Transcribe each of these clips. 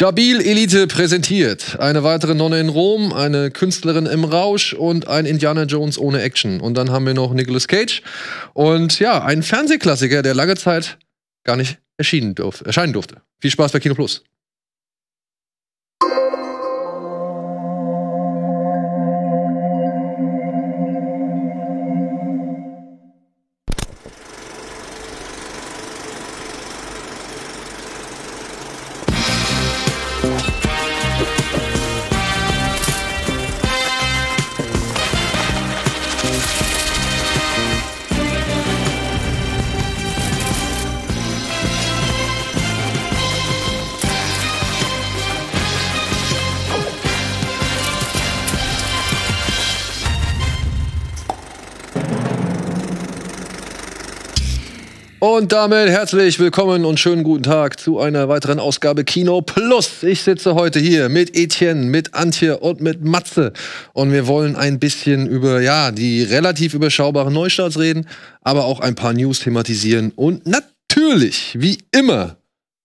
Stabil Elite präsentiert. Eine weitere Nonne in Rom, eine Künstlerin im Rausch und ein Indiana Jones ohne Action. Und dann haben wir noch Nicolas Cage und ja, ein Fernsehklassiker, der lange Zeit gar nicht erschienen durf erscheinen durfte. Viel Spaß bei Kino Plus. Und damit herzlich willkommen und schönen guten Tag zu einer weiteren Ausgabe Kino Plus. Ich sitze heute hier mit Etienne, mit Antje und mit Matze. Und wir wollen ein bisschen über, ja, die relativ überschaubaren Neustarts reden, aber auch ein paar News thematisieren und natürlich, wie immer,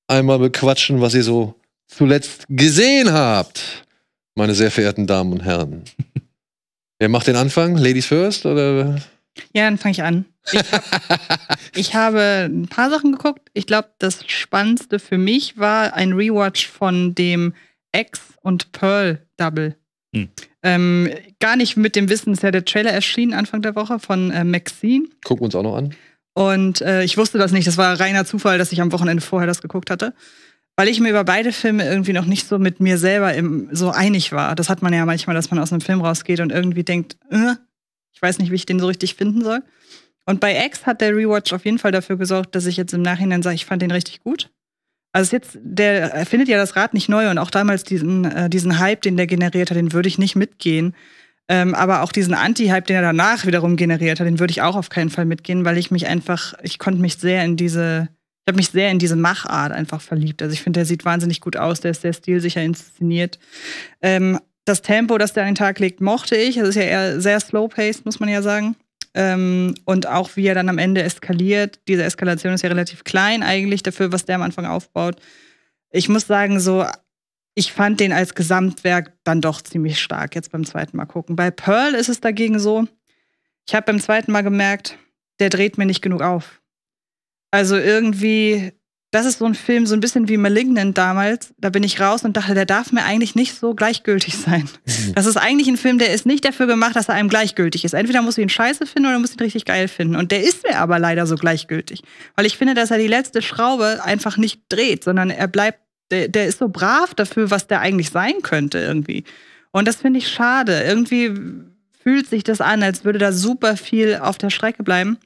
einmal bequatschen, was ihr so zuletzt gesehen habt, meine sehr verehrten Damen und Herren. Wer macht den Anfang? Ladies first oder? Ja, dann fange ich an. Ich, hab, ich habe ein paar Sachen geguckt. Ich glaube, das Spannendste für mich war ein Rewatch von dem X und Pearl Double. Hm. Ähm, gar nicht mit dem Wissen, ist ja der Trailer erschienen Anfang der Woche von äh, Maxine. Gucken wir uns auch noch an. Und äh, ich wusste das nicht. Das war reiner Zufall, dass ich am Wochenende vorher das geguckt hatte. Weil ich mir über beide Filme irgendwie noch nicht so mit mir selber im, so einig war. Das hat man ja manchmal, dass man aus einem Film rausgeht und irgendwie denkt, äh, ich weiß nicht, wie ich den so richtig finden soll. Und bei X hat der Rewatch auf jeden Fall dafür gesorgt, dass ich jetzt im Nachhinein sage, ich fand den richtig gut. Also jetzt, der erfindet ja das Rad nicht neu und auch damals diesen, äh, diesen Hype, den der generiert hat, den würde ich nicht mitgehen. Ähm, aber auch diesen Anti-Hype, den er danach wiederum generiert hat, den würde ich auch auf keinen Fall mitgehen, weil ich mich einfach, ich konnte mich sehr in diese, ich habe mich sehr in diese Machart einfach verliebt. Also ich finde, der sieht wahnsinnig gut aus, der ist sehr stilsicher inszeniert. Ähm, das Tempo, das der an den Tag legt, mochte ich. Es ist ja eher sehr slow-paced, muss man ja sagen. Ähm, und auch wie er dann am Ende eskaliert. Diese Eskalation ist ja relativ klein eigentlich dafür, was der am Anfang aufbaut. Ich muss sagen, so, ich fand den als Gesamtwerk dann doch ziemlich stark, jetzt beim zweiten Mal gucken. Bei Pearl ist es dagegen so, ich habe beim zweiten Mal gemerkt, der dreht mir nicht genug auf. Also irgendwie das ist so ein Film, so ein bisschen wie Malignant damals. Da bin ich raus und dachte, der darf mir eigentlich nicht so gleichgültig sein. Mhm. Das ist eigentlich ein Film, der ist nicht dafür gemacht, dass er einem gleichgültig ist. Entweder muss ich ihn scheiße finden oder muss ich ihn richtig geil finden. Und der ist mir aber leider so gleichgültig. Weil ich finde, dass er die letzte Schraube einfach nicht dreht, sondern er bleibt, der, der ist so brav dafür, was der eigentlich sein könnte irgendwie. Und das finde ich schade. Irgendwie fühlt sich das an, als würde da super viel auf der Strecke bleiben.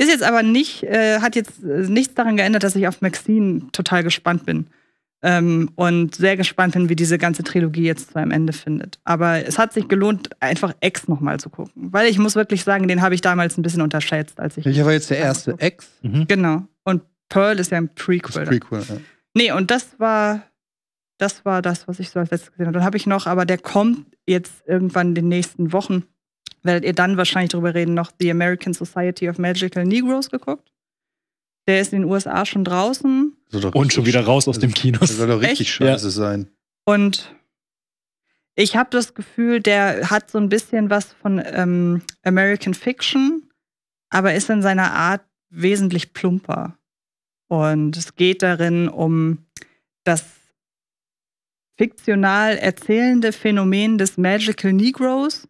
Ist jetzt aber nicht, äh, hat jetzt äh, nichts daran geändert, dass ich auf Maxine total gespannt bin. Ähm, und sehr gespannt bin, wie diese ganze Trilogie jetzt zu einem Ende findet. Aber es hat sich gelohnt, einfach Ex nochmal zu gucken. Weil ich muss wirklich sagen, den habe ich damals ein bisschen unterschätzt, als ich. Ich war jetzt der erste Ex. Mhm. Genau. Und Pearl ist ja ein Prequel. Das Prequel, ja. Nee, und das war. Das war das, was ich so als letztes gesehen habe. Dann habe ich noch, aber der kommt jetzt irgendwann in den nächsten Wochen werdet ihr dann wahrscheinlich darüber reden, noch The American Society of Magical Negroes geguckt. Der ist in den USA schon draußen. Und schon wieder raus aus dem Kino. Das soll doch richtig Echt? scheiße sein. Und ich habe das Gefühl, der hat so ein bisschen was von ähm, American Fiction, aber ist in seiner Art wesentlich plumper. Und es geht darin um das fiktional erzählende Phänomen des Magical Negroes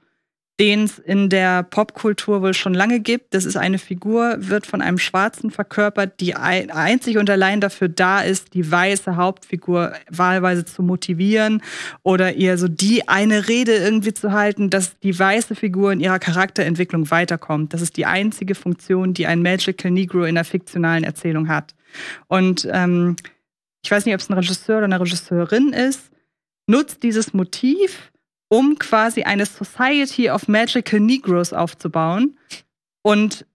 den es in der Popkultur wohl schon lange gibt. Das ist eine Figur, wird von einem Schwarzen verkörpert, die einzig und allein dafür da ist, die weiße Hauptfigur wahlweise zu motivieren oder ihr so die eine Rede irgendwie zu halten, dass die weiße Figur in ihrer Charakterentwicklung weiterkommt. Das ist die einzige Funktion, die ein Magical Negro in der fiktionalen Erzählung hat. Und ähm, ich weiß nicht, ob es ein Regisseur oder eine Regisseurin ist, nutzt dieses Motiv um quasi eine Society of Magical Negroes aufzubauen. Und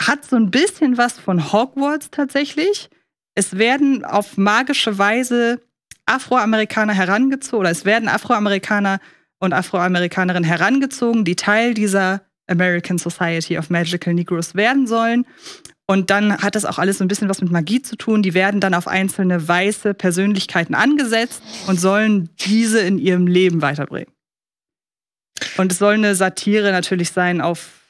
hat so ein bisschen was von Hogwarts tatsächlich. Es werden auf magische Weise Afroamerikaner herangezogen, oder es werden Afroamerikaner und Afroamerikanerinnen herangezogen, die Teil dieser American Society of Magical Negroes werden sollen. Und dann hat das auch alles so ein bisschen was mit Magie zu tun. Die werden dann auf einzelne weiße Persönlichkeiten angesetzt und sollen diese in ihrem Leben weiterbringen. Und es soll eine Satire natürlich sein auf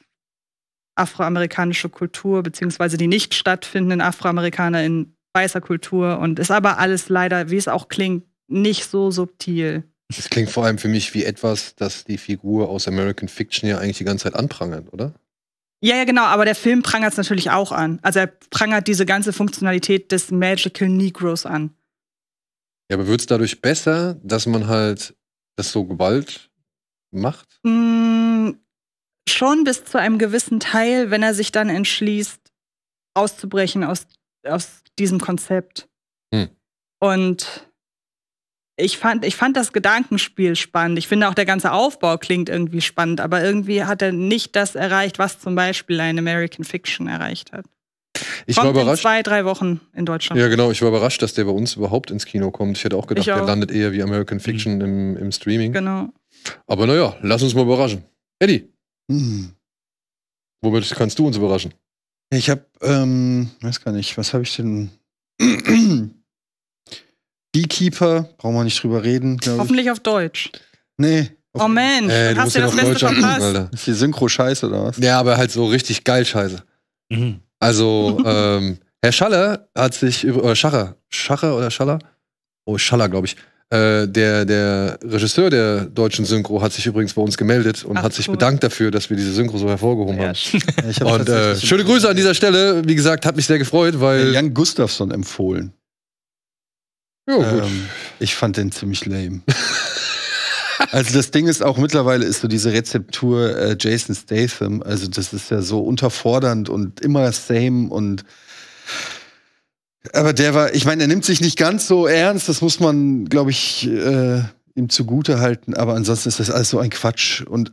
afroamerikanische Kultur, beziehungsweise die nicht stattfindenden Afroamerikaner in weißer Kultur. Und ist aber alles leider, wie es auch klingt, nicht so subtil. Es klingt vor allem für mich wie etwas, das die Figur aus American Fiction ja eigentlich die ganze Zeit anprangert, oder? Ja, ja, genau, aber der Film prangert es natürlich auch an. Also er prangert diese ganze Funktionalität des Magical Negroes an. Ja, aber wird es dadurch besser, dass man halt, das so Gewalt macht? Mm, schon bis zu einem gewissen Teil, wenn er sich dann entschließt, auszubrechen aus, aus diesem Konzept. Hm. Und ich fand, ich fand das Gedankenspiel spannend. Ich finde auch der ganze Aufbau klingt irgendwie spannend, aber irgendwie hat er nicht das erreicht, was zum Beispiel ein American Fiction erreicht hat. Ich kommt war überrascht. In zwei, drei Wochen in Deutschland. Ja, genau. Ich war überrascht, dass der bei uns überhaupt ins Kino kommt. Ich hätte auch gedacht, auch. der landet eher wie American Fiction mhm. im, im Streaming. Genau. Aber naja, lass uns mal überraschen. Eddie. Hm. Womit kannst du uns überraschen? Ich hab, ähm, weiß gar nicht, was habe ich denn? Beekeeper, brauchen wir nicht drüber reden. Hoffentlich ich. auf Deutsch. Nee. Oh, auf oh Mensch, äh, hast du ja das Beste verpasst. Ist die Synchro-Scheiße oder was? Ja, aber halt so richtig geil Scheiße. Mhm. Also, ähm, Herr Schaller hat sich, über, oder Schacher, Schacher oder Schaller? Oh, Schaller, glaube ich äh, der, der Regisseur der deutschen Synchro hat sich übrigens bei uns gemeldet und Ach, hat sich cool. bedankt dafür, dass wir diese Synchro so hervorgehoben ja. haben. Hab und äh, schöne Grüße an dieser Stelle. Wie gesagt, hat mich sehr gefreut, weil. Jan Gustafsson empfohlen. Jo, gut. Ähm, ich fand den ziemlich lame. Also das Ding ist auch mittlerweile ist so diese Rezeptur äh, Jason Statham. Also das ist ja so unterfordernd und immer same und aber der war, ich meine, er nimmt sich nicht ganz so ernst, das muss man, glaube ich, äh, ihm zugute halten. Aber ansonsten ist das alles so ein Quatsch und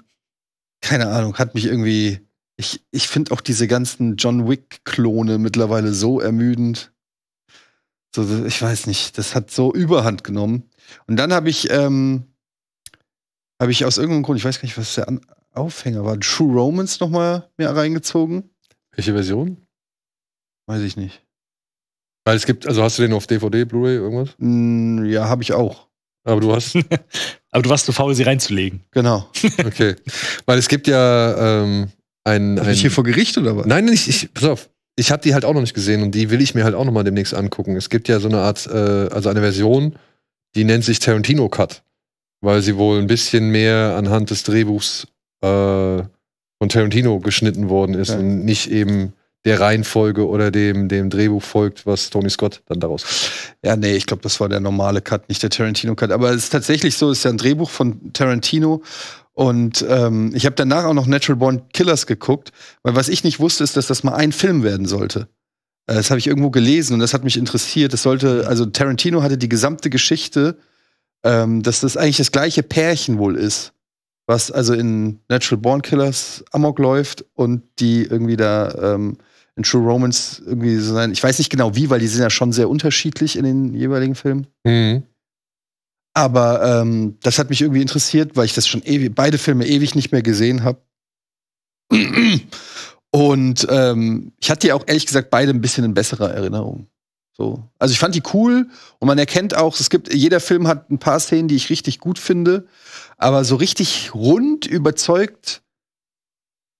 keine Ahnung, hat mich irgendwie. Ich, ich finde auch diese ganzen John Wick-Klone mittlerweile so ermüdend. So, ich weiß nicht, das hat so Überhand genommen. Und dann habe ich, ähm, habe ich aus irgendeinem Grund, ich weiß gar nicht, was der An Aufhänger war, True Romance nochmal mir reingezogen. Welche Version? Weiß ich nicht. Weil es gibt, also hast du den auf DVD, Blu-ray, irgendwas? Mm, ja, habe ich auch. Aber du hast. Aber du warst zu faul, sie reinzulegen. Genau. Okay. Weil es gibt ja ähm, ein. Bin ich hier vor Gericht oder was? Nein, ich, ich pass auf. Ich habe die halt auch noch nicht gesehen und die will ich mir halt auch noch mal demnächst angucken. Es gibt ja so eine Art, äh, also eine Version, die nennt sich Tarantino Cut, weil sie wohl ein bisschen mehr anhand des Drehbuchs äh, von Tarantino geschnitten worden ist ja. und nicht eben der Reihenfolge oder dem, dem Drehbuch folgt, was Tony Scott dann daraus. Ja, nee, ich glaube, das war der normale Cut, nicht der Tarantino-Cut. Aber es ist tatsächlich so, es ist ja ein Drehbuch von Tarantino. Und ähm, ich habe danach auch noch Natural Born Killers geguckt, weil was ich nicht wusste, ist, dass das mal ein Film werden sollte. Äh, das habe ich irgendwo gelesen und das hat mich interessiert. Das sollte, also Tarantino hatte die gesamte Geschichte, ähm, dass das eigentlich das gleiche Pärchen wohl ist was also in Natural Born Killers Amok läuft und die irgendwie da ähm, in True Romance irgendwie so sein. Ich weiß nicht genau wie, weil die sind ja schon sehr unterschiedlich in den jeweiligen Filmen. Mhm. Aber ähm, das hat mich irgendwie interessiert, weil ich das schon ewig, beide Filme ewig nicht mehr gesehen habe. Und ähm, ich hatte ja auch ehrlich gesagt beide ein bisschen in besserer Erinnerung. So. Also ich fand die cool und man erkennt auch, es gibt, jeder Film hat ein paar Szenen, die ich richtig gut finde, aber so richtig rund überzeugt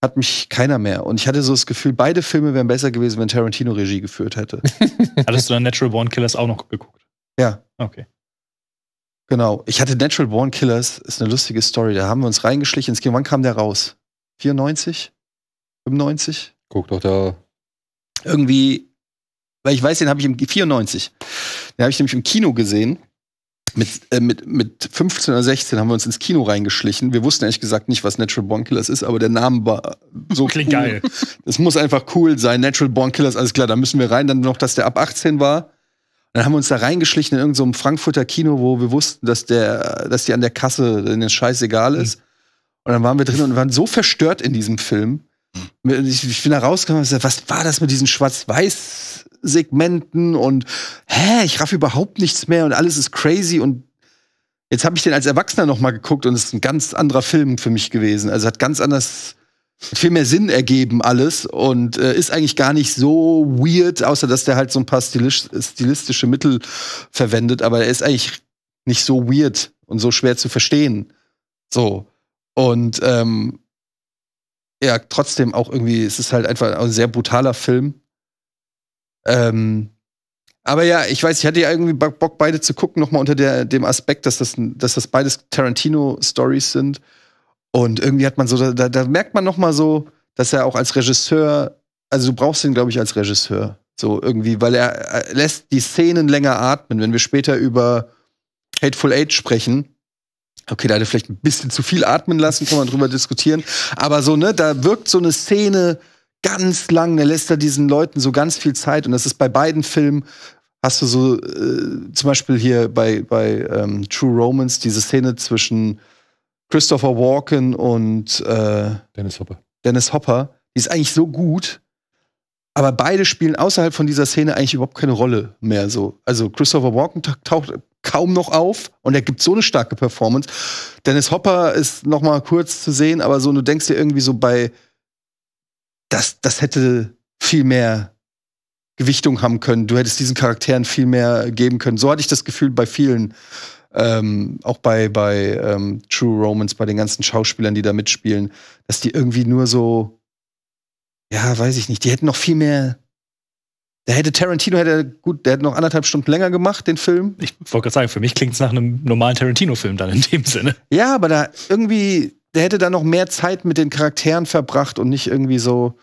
hat mich keiner mehr. Und ich hatte so das Gefühl, beide Filme wären besser gewesen, wenn Tarantino Regie geführt hätte. Hattest du dann Natural Born Killers auch noch geguckt? Ja. Okay. Genau. Ich hatte Natural Born Killers, ist eine lustige Story. Da haben wir uns reingeschlichen ins Kino. Wann kam der raus? 94? 95? Guck doch da. Irgendwie, weil ich weiß, den habe ich im 94. Den habe ich nämlich im Kino gesehen mit, äh, mit, mit 15 oder 16 haben wir uns ins Kino reingeschlichen. Wir wussten ehrlich gesagt nicht, was Natural Born Killers ist, aber der Name war so Klingt cool. geil. Es muss einfach cool sein. Natural Born Killers, alles klar, da müssen wir rein. Dann noch, dass der ab 18 war. Dann haben wir uns da reingeschlichen in irgendeinem so Frankfurter Kino, wo wir wussten, dass, der, dass die an der Kasse den Scheiß egal ist. Mhm. Und dann waren wir drin und waren so verstört in diesem Film. Mhm. Ich, ich bin da rausgekommen und gesagt, was war das mit diesem Schwarz-Weiß Segmenten und hä, ich raff überhaupt nichts mehr und alles ist crazy und jetzt habe ich den als Erwachsener noch mal geguckt und es ist ein ganz anderer Film für mich gewesen. Also hat ganz anders hat viel mehr Sinn ergeben alles und äh, ist eigentlich gar nicht so weird, außer dass der halt so ein paar stilisch, stilistische Mittel verwendet, aber er ist eigentlich nicht so weird und so schwer zu verstehen. So. Und ähm, ja, trotzdem auch irgendwie, es ist halt einfach ein sehr brutaler Film. Ähm, aber ja, ich weiß, ich hatte ja irgendwie Bock, beide zu gucken, nochmal unter der, dem Aspekt, dass das, dass das beides Tarantino-Stories sind. Und irgendwie hat man so, da, da merkt man nochmal so, dass er auch als Regisseur, also du brauchst ihn, glaube ich, als Regisseur. So irgendwie, weil er, er äh, lässt die Szenen länger atmen. Wenn wir später über Hateful Eight sprechen, okay, da hat er vielleicht ein bisschen zu viel atmen lassen, kann man drüber diskutieren. Aber so, ne, da wirkt so eine Szene ganz lang, der lässt da diesen Leuten so ganz viel Zeit und das ist bei beiden Filmen hast du so äh, zum Beispiel hier bei, bei ähm, True Romance diese Szene zwischen Christopher Walken und äh, Dennis Hopper. Dennis Hopper, die ist eigentlich so gut, aber beide spielen außerhalb von dieser Szene eigentlich überhaupt keine Rolle mehr. So. Also Christopher Walken taucht kaum noch auf und er gibt so eine starke Performance. Dennis Hopper ist noch mal kurz zu sehen, aber so du denkst dir irgendwie so bei das, das hätte viel mehr Gewichtung haben können. Du hättest diesen Charakteren viel mehr geben können. So hatte ich das Gefühl bei vielen, ähm, auch bei, bei ähm, True Romans, bei den ganzen Schauspielern, die da mitspielen, dass die irgendwie nur so, ja, weiß ich nicht, die hätten noch viel mehr. Der hätte Tarantino hätte gut, der hätte noch anderthalb Stunden länger gemacht, den Film. Ich wollte gerade sagen, für mich klingt es nach einem normalen Tarantino-Film dann in dem Sinne. Ja, aber da irgendwie, der hätte da noch mehr Zeit mit den Charakteren verbracht und nicht irgendwie so,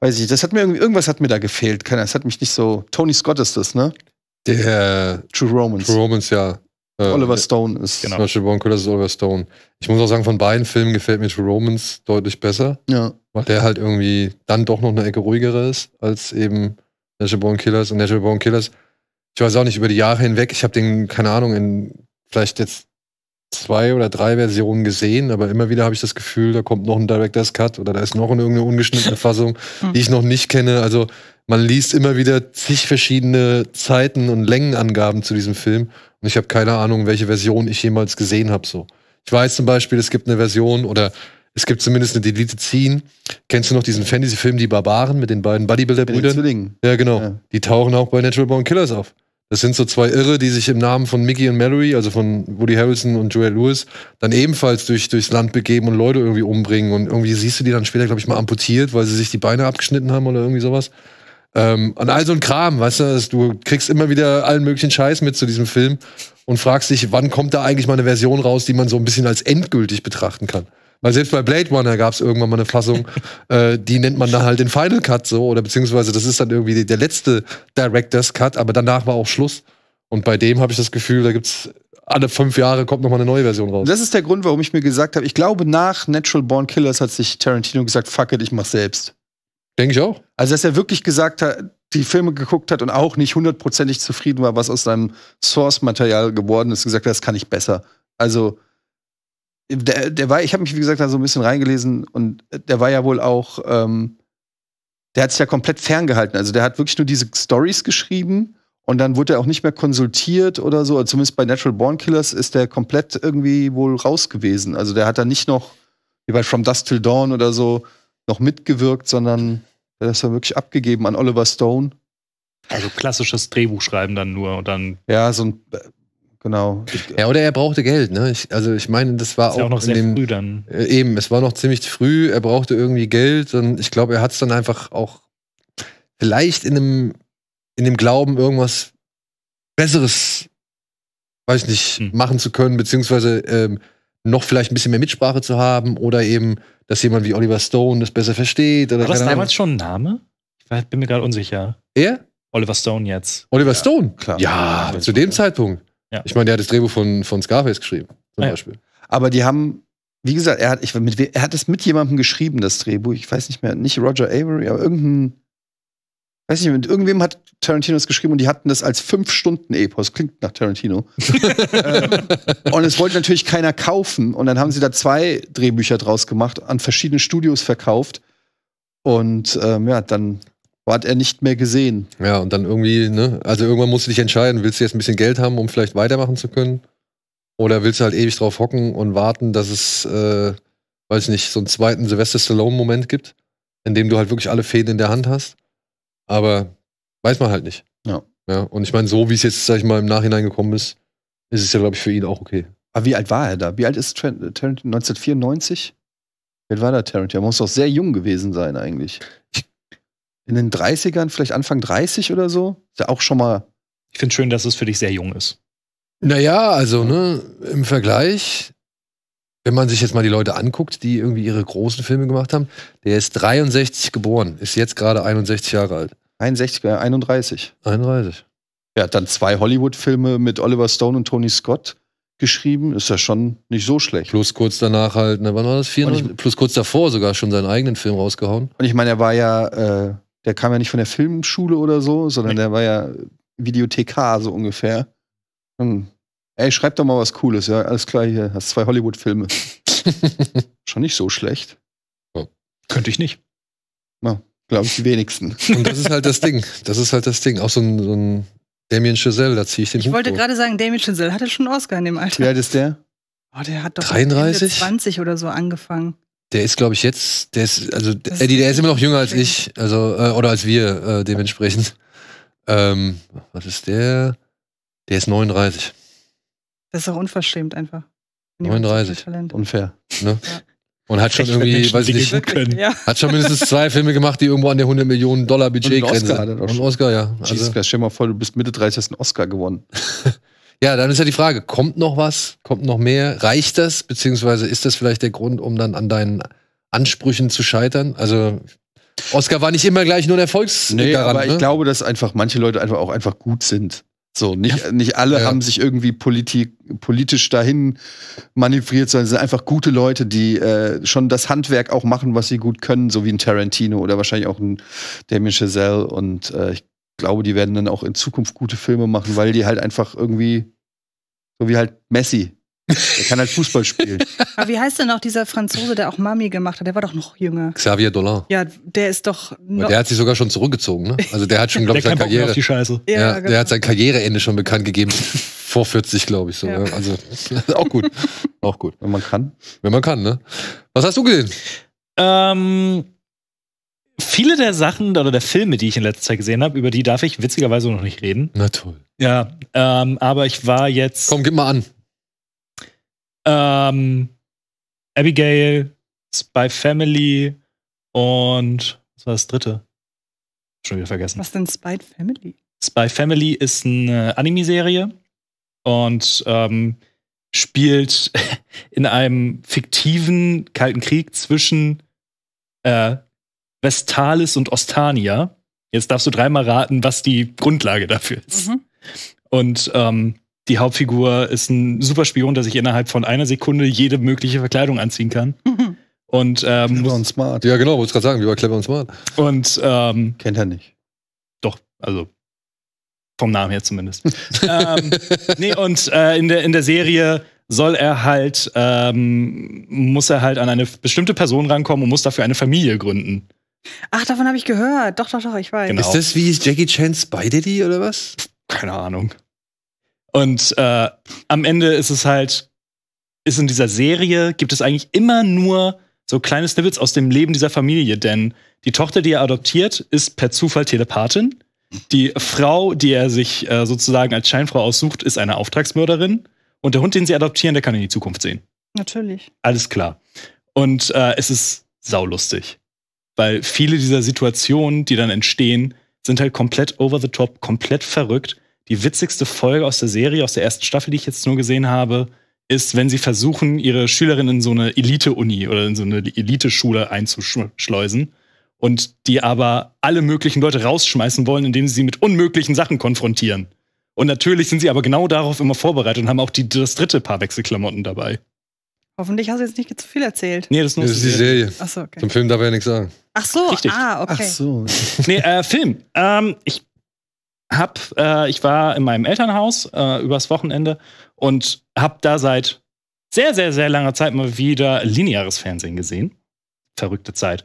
weiß ich, das hat mir irgendwie, irgendwas hat mir da gefehlt. Keiner, das hat mich nicht so. Tony Scott ist das, ne? Der True Romans. True Romans, ja. Äh, Oliver Stone ist. Genau. Zum Beispiel Born Killers ist Oliver Stone. Ich muss auch sagen, von beiden Filmen gefällt mir True Romans deutlich besser. Ja. Weil der halt irgendwie dann doch noch eine Ecke ruhiger ist als eben Natural Born Killers und Natural Born Killers. Ich weiß auch nicht, über die Jahre hinweg, ich habe den, keine Ahnung, in vielleicht jetzt zwei oder drei Versionen gesehen, aber immer wieder habe ich das Gefühl, da kommt noch ein Director's Cut oder da ist noch eine irgendeine ungeschnittene Fassung, hm. die ich noch nicht kenne. Also man liest immer wieder zig verschiedene Zeiten und Längenangaben zu diesem Film und ich habe keine Ahnung, welche Version ich jemals gesehen habe. So, ich weiß zum Beispiel, es gibt eine Version oder es gibt zumindest eine Deleted Scene. Kennst du noch diesen Fantasy-Film Die Barbaren mit den beiden Bodybuilder-Brüdern? Ja, genau. Ja. Die tauchen auch bei Natural Born Killers auf. Das sind so zwei Irre, die sich im Namen von Mickey und Mallory, also von Woody Harrison und Joel Lewis, dann ebenfalls durch, durchs Land begeben und Leute irgendwie umbringen. Und irgendwie siehst du die dann später, glaube ich, mal amputiert, weil sie sich die Beine abgeschnitten haben oder irgendwie sowas. Ähm, und all so ein Kram, weißt du, du kriegst immer wieder allen möglichen Scheiß mit zu diesem Film und fragst dich, wann kommt da eigentlich mal eine Version raus, die man so ein bisschen als endgültig betrachten kann. Weil selbst bei Blade Runner gab es irgendwann mal eine Fassung, äh, die nennt man dann halt den Final Cut so, oder beziehungsweise das ist dann irgendwie der letzte Director's Cut, aber danach war auch Schluss. Und bei dem habe ich das Gefühl, da gibt's alle fünf Jahre kommt noch mal eine neue Version raus. Das ist der Grund, warum ich mir gesagt habe, ich glaube, nach Natural Born Killers hat sich Tarantino gesagt, fuck it, ich mach's selbst. Denke ich auch. Also, dass er wirklich gesagt hat, die Filme geguckt hat und auch nicht hundertprozentig zufrieden war, was aus seinem Source-Material geworden ist, gesagt hat, das kann ich besser. Also, der, der war, ich habe mich, wie gesagt, da so ein bisschen reingelesen und der war ja wohl auch, ähm, der hat sich ja komplett ferngehalten. Also der hat wirklich nur diese Stories geschrieben und dann wurde er auch nicht mehr konsultiert oder so. Also zumindest bei Natural Born Killers ist der komplett irgendwie wohl raus gewesen. Also der hat da nicht noch, wie bei From Dust Till Dawn oder so, noch mitgewirkt, sondern der ist ja wirklich abgegeben an Oliver Stone. Also klassisches Drehbuch schreiben dann nur und dann. Ja, so ein genau. Ich, ja, oder er brauchte Geld, ne? Ich, also ich meine, das war auch, ja auch noch sehr dem, früh dann. Äh, eben, es war noch ziemlich früh, er brauchte irgendwie Geld und ich glaube, er hat es dann einfach auch vielleicht in dem, in dem Glauben irgendwas Besseres, weiß nicht, hm. machen zu können, beziehungsweise ähm, noch vielleicht ein bisschen mehr Mitsprache zu haben oder eben, dass jemand wie Oliver Stone das besser versteht. Oder war das damals schon ein Name? Ich bin mir gerade unsicher. Er? Oliver Stone jetzt. Oliver ja. Stone? Klar. Ja, ja zu dem Zeitpunkt. Ja. Ich meine, der hat das Drehbuch von, von Scarface geschrieben, zum ah, ja. Beispiel. Aber die haben, wie gesagt, er hat, ich, mit, er hat es mit jemandem geschrieben, das Drehbuch. Ich weiß nicht mehr, nicht Roger Avery, aber irgendein, weiß nicht, mit irgendwem hat Tarantino es geschrieben und die hatten das als fünf Stunden Epos. Klingt nach Tarantino. Äh, und es wollte natürlich keiner kaufen. Und dann haben sie da zwei Drehbücher draus gemacht, an verschiedene Studios verkauft. Und ähm, ja, dann hat er nicht mehr gesehen. Ja, und dann irgendwie, ne? Also irgendwann musst du dich entscheiden, willst du jetzt ein bisschen Geld haben, um vielleicht weitermachen zu können? Oder willst du halt ewig drauf hocken und warten, dass es, äh, weiß ich nicht, so einen zweiten Sylvester Stallone-Moment gibt, in dem du halt wirklich alle Fäden in der Hand hast? Aber weiß man halt nicht. Ja. ja und ich meine, so wie es jetzt, sag ich mal, im Nachhinein gekommen ist, ist es ja, glaube ich, für ihn auch okay. Aber wie alt war er da? Wie alt ist Tarantino? 1994? Wie alt war da Tarantino? Er muss doch sehr jung gewesen sein, eigentlich in den 30ern, vielleicht Anfang 30 oder so. Ist ja auch schon mal. Ich finde schön, dass es für dich sehr jung ist. Naja, also, ne, im Vergleich, wenn man sich jetzt mal die Leute anguckt, die irgendwie ihre großen Filme gemacht haben, der ist 63 geboren, ist jetzt gerade 61 Jahre alt. 61, äh, 31. 31. Er hat dann zwei Hollywood-Filme mit Oliver Stone und Tony Scott geschrieben, ist ja schon nicht so schlecht. Plus kurz danach halt, ne, wann war das? 94? Ich, plus kurz davor sogar schon seinen eigenen Film rausgehauen. Und ich meine, er war ja äh, der kam ja nicht von der Filmschule oder so, sondern nee. der war ja Videothekar, so ungefähr. Und, hm. ey, schreib doch mal was Cooles, ja, alles klar, hier hast zwei Hollywood-Filme. Schon nicht so schlecht. Oh. Könnte ich nicht. Na, glaube ich, die wenigsten. Und das ist halt das Ding. Das ist halt das Ding. Auch so ein, so ein Damien Chazelle, da ziehe ich den Ich Hut wollte gerade sagen, Damien Chazelle hatte schon einen Oscar in dem Alter. Wie alt ist der? Oh, der hat doch 33? 20 oder so angefangen. Der ist, glaube ich, jetzt, der ist, also das Eddie, der ist immer noch jünger als ich, also, äh, oder als wir, äh, dementsprechend. Ähm, was ist der? Der ist 39. Das ist auch unverschämt einfach. 39. Unfair. Ne? Ja. Und hat schon irgendwie, Menschen, weiß ich nicht, können. hat schon mindestens zwei Filme gemacht, die irgendwo an der 100 Millionen Dollar Budgetgrenze sind. Und Oscar, ja. Also, Jesus, stell mal vor, du bist Mitte 30, hast einen Oscar gewonnen. Ja, dann ist ja die Frage, kommt noch was? Kommt noch mehr? Reicht das? Beziehungsweise ist das vielleicht der Grund, um dann an deinen Ansprüchen zu scheitern? Also Oscar war nicht immer gleich nur ein Erfolgs. Nee, aber ne? ich ne? glaube, dass einfach manche Leute einfach auch einfach gut sind. So, nicht, ja. nicht alle ja. haben sich irgendwie politik, politisch dahin manövriert, sondern es sind einfach gute Leute, die äh, schon das Handwerk auch machen, was sie gut können, so wie ein Tarantino oder wahrscheinlich auch ein Damien Chazelle. Und äh, ich glaube, die werden dann auch in Zukunft gute Filme machen, weil die halt einfach irgendwie, so wie halt Messi. Er kann halt Fußball spielen. Aber wie heißt denn auch dieser Franzose, der auch Mami gemacht hat? Der war doch noch jünger. Xavier Dolan. Ja, der ist doch. der hat sich sogar schon zurückgezogen, ne? Also der hat schon, glaube ich, seine Karriere. Auf die Scheiße. Ja, ja, genau. Der hat sein Karriereende schon bekannt gegeben. Vor 40, glaube ich, so. Ja. Ne? Also auch gut. auch gut. Wenn man kann. Wenn man kann, ne? Was hast du gesehen? Ähm viele der Sachen oder der Filme, die ich in letzter Zeit gesehen habe, über die darf ich witzigerweise noch nicht reden. Na toll. Ja, ähm, aber ich war jetzt. Komm, gib mal an. Ähm, Abigail, Spy Family und was war das dritte? Schon wieder vergessen. Was denn Spy Family? Spy Family ist eine Anime-Serie und ähm, spielt in einem fiktiven Kalten Krieg zwischen äh, Vestalis und Ostania. Jetzt darfst du dreimal raten, was die Grundlage dafür ist. Mhm. Und ähm, die Hauptfigur ist ein super Spion, der sich innerhalb von einer Sekunde jede mögliche Verkleidung anziehen kann. Mhm. Und, ähm, clever und smart. Ja, genau, wollte ich gerade sagen, wie war clever und smart. Und ähm, kennt er nicht. Doch, also vom Namen her zumindest. ähm, nee, und äh, in, der, in der Serie soll er halt, ähm, muss er halt an eine bestimmte Person rankommen und muss dafür eine Familie gründen. Ach, davon habe ich gehört. Doch, doch, doch, ich weiß. Genau. Ist das wie Jackie Chan's Spy Daddy oder was? Keine Ahnung. Und äh, am Ende ist es halt, ist in dieser Serie, gibt es eigentlich immer nur so kleine Snippets aus dem Leben dieser Familie, denn die Tochter, die er adoptiert, ist per Zufall Telepathin. Die Frau, die er sich äh, sozusagen als Scheinfrau aussucht, ist eine Auftragsmörderin. Und der Hund, den sie adoptieren, der kann in die Zukunft sehen. Natürlich. Alles klar. Und äh, es ist saulustig. Weil viele dieser Situationen, die dann entstehen, sind halt komplett over the top, komplett verrückt. Die witzigste Folge aus der Serie, aus der ersten Staffel, die ich jetzt nur gesehen habe, ist, wenn sie versuchen, ihre Schülerinnen in so eine Elite-Uni oder in so eine Elite-Schule einzuschleusen und die aber alle möglichen Leute rausschmeißen wollen, indem sie sie mit unmöglichen Sachen konfrontieren. Und natürlich sind sie aber genau darauf immer vorbereitet und haben auch die, das dritte Paar Wechselklamotten dabei. Hoffentlich hast du jetzt nicht zu viel erzählt. Nee, das ist, das ist die Serie. Serie. Achso, okay. Zum Film darf ich ja nichts sagen. Ach so, Richtig. ah, okay. Ach so. nee, äh, Film. Ähm, ich hab, äh, ich war in meinem Elternhaus äh, übers Wochenende und hab da seit sehr, sehr, sehr langer Zeit mal wieder lineares Fernsehen gesehen. Verrückte Zeit.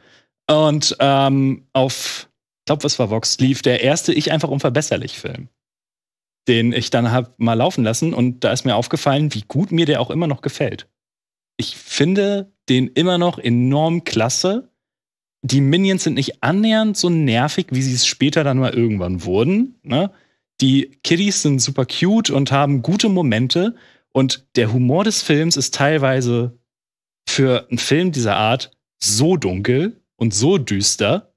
Und ähm, auf, ich glaube, was war Vox, lief der erste Ich einfach unverbesserlich-Film den ich dann habe mal laufen lassen und da ist mir aufgefallen, wie gut mir der auch immer noch gefällt ich finde den immer noch enorm klasse. Die Minions sind nicht annähernd so nervig, wie sie es später dann mal irgendwann wurden. Ne? Die Kiddies sind super cute und haben gute Momente. Und der Humor des Films ist teilweise für einen Film dieser Art so dunkel und so düster.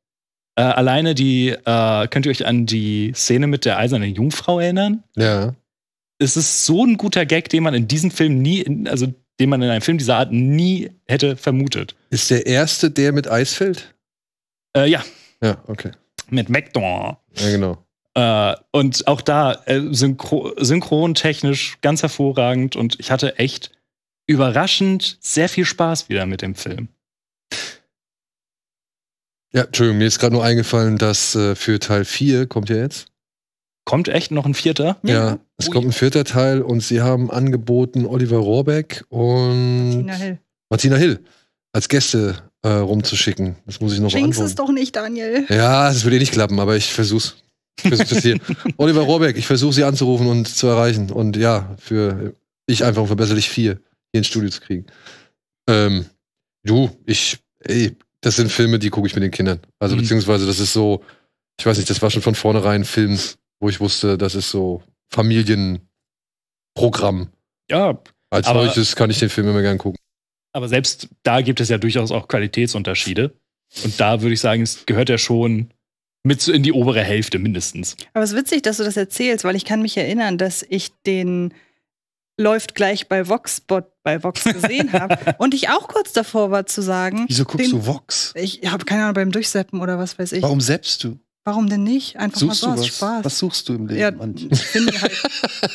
Äh, alleine die, äh, könnt ihr euch an die Szene mit der eisernen Jungfrau erinnern? Ja. Es ist so ein guter Gag, den man in diesem Film nie, in, also den man in einem Film dieser Art nie hätte vermutet. Ist der erste der mit Eisfeld? Äh, ja. Ja, okay. Mit McDonald. Ja, genau. Äh, und auch da äh, synchro synchrontechnisch ganz hervorragend und ich hatte echt überraschend sehr viel Spaß wieder mit dem Film. Ja, Entschuldigung, mir ist gerade nur eingefallen, dass äh, für Teil 4 kommt ja jetzt. Kommt echt noch ein vierter? Ja, ja. es Ui. Oh kommt ein vierter Teil und sie haben angeboten Oliver Rohrbeck und Martina Hill, Martina Hill als Gäste äh, rumzuschicken. Das muss ich noch Schinkst es doch nicht, Daniel. Ja, das würde eh nicht klappen, aber ich versuch's. Ich versuch's hier. Oliver Rohrbeck, ich versuche sie anzurufen und zu erreichen. Und ja, für ich einfach verbesserlich vier hier ins Studio zu kriegen. Ähm, du, ich, ey, das sind Filme, die gucke ich mit den Kindern. Also mhm. beziehungsweise das ist so, ich weiß nicht, das war schon von vornherein Films wo ich wusste, das ist so Familienprogramm. Ja. Als solches kann ich den Film immer gern gucken. Aber selbst da gibt es ja durchaus auch Qualitätsunterschiede. Und da würde ich sagen, es gehört ja schon mit in die obere Hälfte mindestens. Aber es ist witzig, dass du das erzählst, weil ich kann mich erinnern, dass ich den läuft gleich bei Voxbot bei Vox gesehen habe und ich auch kurz davor war zu sagen, wieso guckst den, du Vox? Ich habe keine Ahnung beim Durchseppen oder was weiß ich. Warum seppst du? Warum denn nicht? Einfach Suchst mal was, Spaß. Was suchst du im Leben? Ja, ich, finde halt,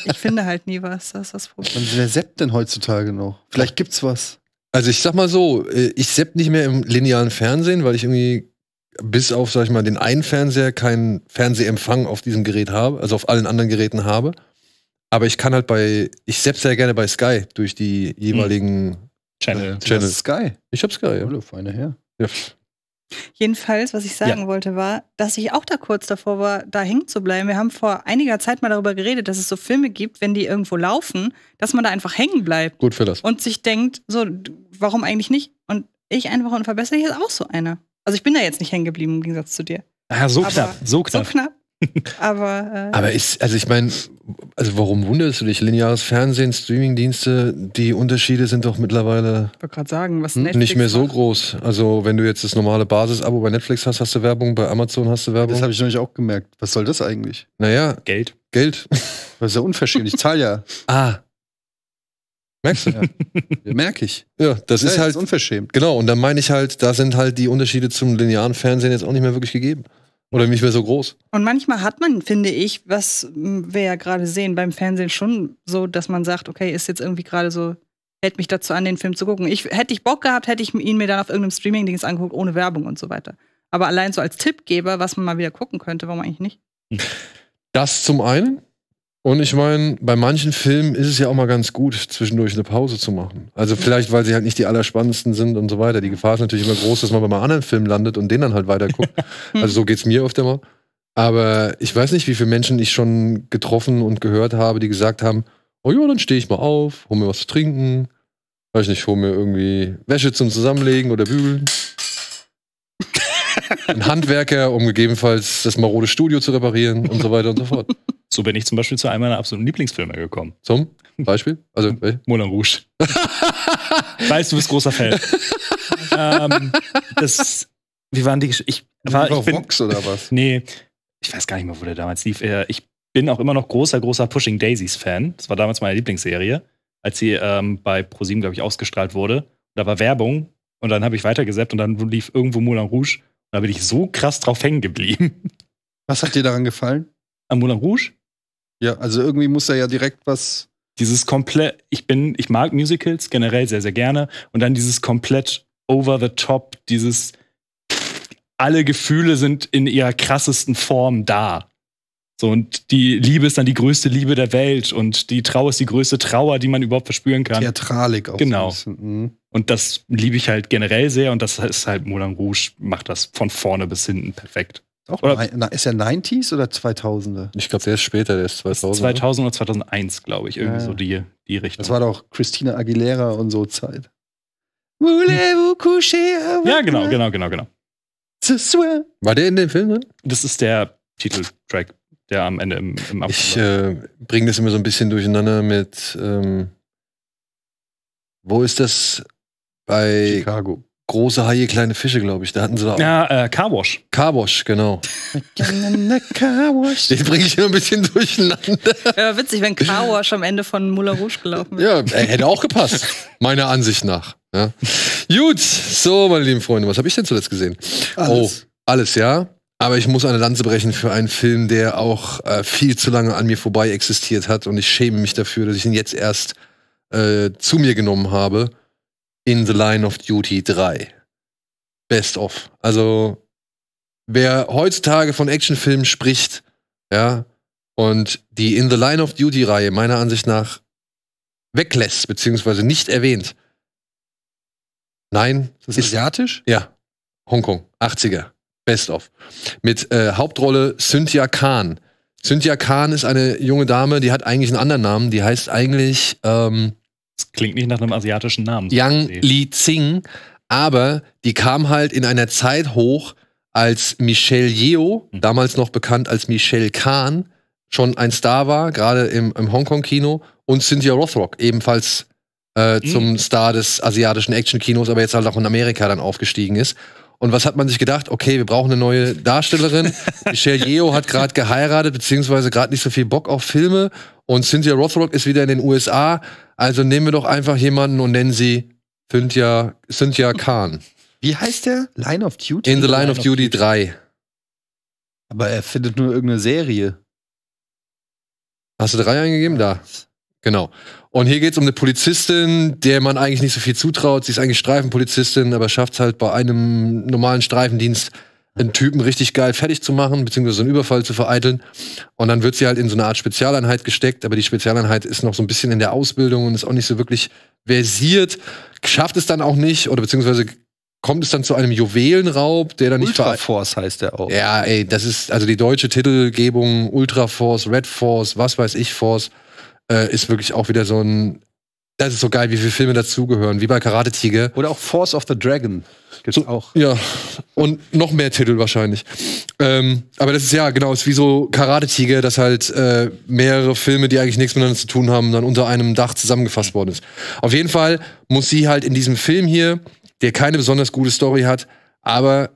ich, finde halt, nie was, das ist das Problem. Und wer seppt denn heutzutage noch? Vielleicht gibt's was. Also ich sag mal so, äh, ich sepp nicht mehr im linearen Fernsehen, weil ich irgendwie bis auf, sag ich mal, den einen Fernseher keinen Fernsehempfang auf diesem Gerät habe, also auf allen anderen Geräten habe. Aber ich kann halt bei, ich sepp sehr gerne bei Sky durch die hm. jeweiligen hm. Channel. Channel. Sky. Ich hab Sky, ja. Hallo, feine her. Ja. Jedenfalls, was ich sagen ja. wollte, war, dass ich auch da kurz davor war, da hängen zu bleiben. Wir haben vor einiger Zeit mal darüber geredet, dass es so Filme gibt, wenn die irgendwo laufen, dass man da einfach hängen bleibt. Gut für das. Und sich denkt, so, warum eigentlich nicht? Und ich einfach und verbessere ist auch so einer. Also ich bin da jetzt nicht hängen geblieben im Gegensatz zu dir. Ja, ah, so Aber knapp, so knapp. So knapp. Aber, äh, Aber ist, also ich meine, also warum wunderst du dich? Lineares Fernsehen, Streamingdienste, die Unterschiede sind doch mittlerweile sagen, was hm? nicht mehr so macht. groß. Also wenn du jetzt das normale Basis-Abo bei Netflix hast, hast du Werbung, bei Amazon hast du Werbung. Das habe ich nämlich auch gemerkt. Was soll das eigentlich? Naja. Geld. Geld. Das ist ja unverschämt. Ich zahle ja. ah. Merkst du? Ja. Merke ich. Ja, das ja, ist halt. Das ist unverschämt. Genau, und dann meine ich halt, da sind halt die Unterschiede zum linearen Fernsehen jetzt auch nicht mehr wirklich gegeben. Oder nicht mehr so groß. Und manchmal hat man, finde ich, was hm, wir ja gerade sehen beim Fernsehen schon so, dass man sagt, okay, ist jetzt irgendwie gerade so, hält mich dazu an, den Film zu gucken. Ich, hätte ich Bock gehabt, hätte ich ihn mir dann auf irgendeinem Streaming-Dings angeguckt, ohne Werbung und so weiter. Aber allein so als Tippgeber, was man mal wieder gucken könnte, warum eigentlich nicht? Das zum einen. Und ich meine, bei manchen Filmen ist es ja auch mal ganz gut, zwischendurch eine Pause zu machen. Also vielleicht, weil sie halt nicht die allerspannendsten sind und so weiter. Die Gefahr ist natürlich immer groß, dass man bei einem anderen Film landet und den dann halt weiterguckt. also so geht es mir oft immer. Aber ich weiß nicht, wie viele Menschen ich schon getroffen und gehört habe, die gesagt haben, oh ja, dann stehe ich mal auf, hol mir was zu trinken, weiß nicht, hol mir irgendwie Wäsche zum Zusammenlegen oder Bügeln. Ein Handwerker, um gegebenenfalls das marode Studio zu reparieren und so weiter und so fort. So bin ich zum Beispiel zu einem meiner absoluten Lieblingsfilme gekommen. Zum Beispiel? Also, Moulin Rouge. weißt weiß, du bist großer Fan. ähm, das, wie waren die Gesch Ich war, ich bin, Vox oder was? Nee, ich weiß gar nicht mehr, wo der damals lief. Äh, ich bin auch immer noch großer, großer Pushing Daisies Fan. Das war damals meine Lieblingsserie, als sie ähm, bei ProSieben, glaube ich, ausgestrahlt wurde. Da war Werbung und dann habe ich weitergesäppt und dann lief irgendwo Moulin Rouge. da bin ich so krass drauf hängen geblieben. Was hat dir daran gefallen? Am Moulin Rouge? Ja, also irgendwie muss er ja direkt was. Dieses komplett, ich bin, ich mag Musicals generell sehr, sehr gerne. Und dann dieses komplett over the top, dieses alle Gefühle sind in ihrer krassesten Form da. So, und die Liebe ist dann die größte Liebe der Welt und die Trauer ist die größte Trauer, die man überhaupt verspüren kann. Theatralik auch. Genau. So mhm. Und das liebe ich halt generell sehr und das ist halt Moulin Rouge, macht das von vorne bis hinten perfekt. Auch oder, na, ist er 90s oder 2000er? Ich glaube, der ist später, der ist 2000. 2000 oder 2001, glaube ich, irgendwie ja. so die, die Richtung. Das war doch Christina Aguilera und so Zeit. Hm. ja, genau, genau, genau, genau. War der in dem Film drin? Das ist der Titeltrack, der am Ende im, im Abfall Ich äh, bringe das immer so ein bisschen durcheinander mit ähm, Wo ist das bei Chicago? große Haie, kleine Fische, glaube ich. Da hatten sie da auch. Ja, äh, Carwash. Carwash, genau. Carwash. Den bringe ich immer ein bisschen durcheinander. Wäre witzig, wenn Carwash am Ende von Moulin Rouge gelaufen wäre. Ja, äh, hätte auch gepasst, meiner Ansicht nach. Ja. Gut, so, meine lieben Freunde, was habe ich denn zuletzt gesehen? Alles. Oh, alles, ja. Aber ich muss eine Lanze brechen für einen Film, der auch äh, viel zu lange an mir vorbei existiert hat. Und ich schäme mich dafür, dass ich ihn jetzt erst äh, zu mir genommen habe in The Line of Duty 3. Best of. Also, wer heutzutage von Actionfilmen spricht, ja, und die In the Line of Duty-Reihe meiner Ansicht nach weglässt, beziehungsweise nicht erwähnt. Nein. Das ist asiatisch? Ja. Hongkong, 80er. Best of. Mit äh, Hauptrolle Cynthia Khan. Cynthia Khan ist eine junge Dame, die hat eigentlich einen anderen Namen, die heißt eigentlich ähm, das klingt nicht nach einem asiatischen Namen. Yang Li Tsing, aber die kam halt in einer Zeit hoch, als Michelle Yeoh, mhm. damals noch bekannt als Michelle Kahn, schon ein Star war, gerade im, im Hongkong-Kino, und Cynthia Rothrock, ebenfalls äh, mhm. zum Star des asiatischen Action-Kinos, aber jetzt halt auch in Amerika dann aufgestiegen ist. Und was hat man sich gedacht? Okay, wir brauchen eine neue Darstellerin. Michelle Yeoh hat gerade geheiratet, beziehungsweise gerade nicht so viel Bock auf Filme und Cynthia Rothrock ist wieder in den USA. Also nehmen wir doch einfach jemanden und nennen sie Cynthia, Cynthia Khan. Wie heißt der? Line of Duty? In the Line, Line of, of Duty, Duty 3. Aber er findet nur irgendeine Serie. Hast du 3 eingegeben? Da. Genau. Und hier geht es um eine Polizistin, der man eigentlich nicht so viel zutraut. Sie ist eigentlich Streifenpolizistin, aber schafft es halt bei einem normalen Streifendienst einen Typen richtig geil fertig zu machen, beziehungsweise einen Überfall zu vereiteln. Und dann wird sie halt in so eine Art Spezialeinheit gesteckt, aber die Spezialeinheit ist noch so ein bisschen in der Ausbildung und ist auch nicht so wirklich versiert, schafft es dann auch nicht oder beziehungsweise kommt es dann zu einem Juwelenraub, der dann nicht Ultra Force heißt der auch. Ja, ey, das ist also die deutsche Titelgebung Ultra Force, Red Force, was weiß ich Force äh, ist wirklich auch wieder so ein das ist so geil, wie viele Filme dazugehören, wie bei Karate Tiger. Oder auch Force of the Dragon gibt's so, auch. Ja, und noch mehr Titel wahrscheinlich. Ähm, aber das ist ja, genau, ist wie so Karate Tiger, dass halt äh, mehrere Filme, die eigentlich nichts miteinander zu tun haben, dann unter einem Dach zusammengefasst worden ist. Auf jeden Fall muss sie halt in diesem Film hier, der keine besonders gute Story hat, aber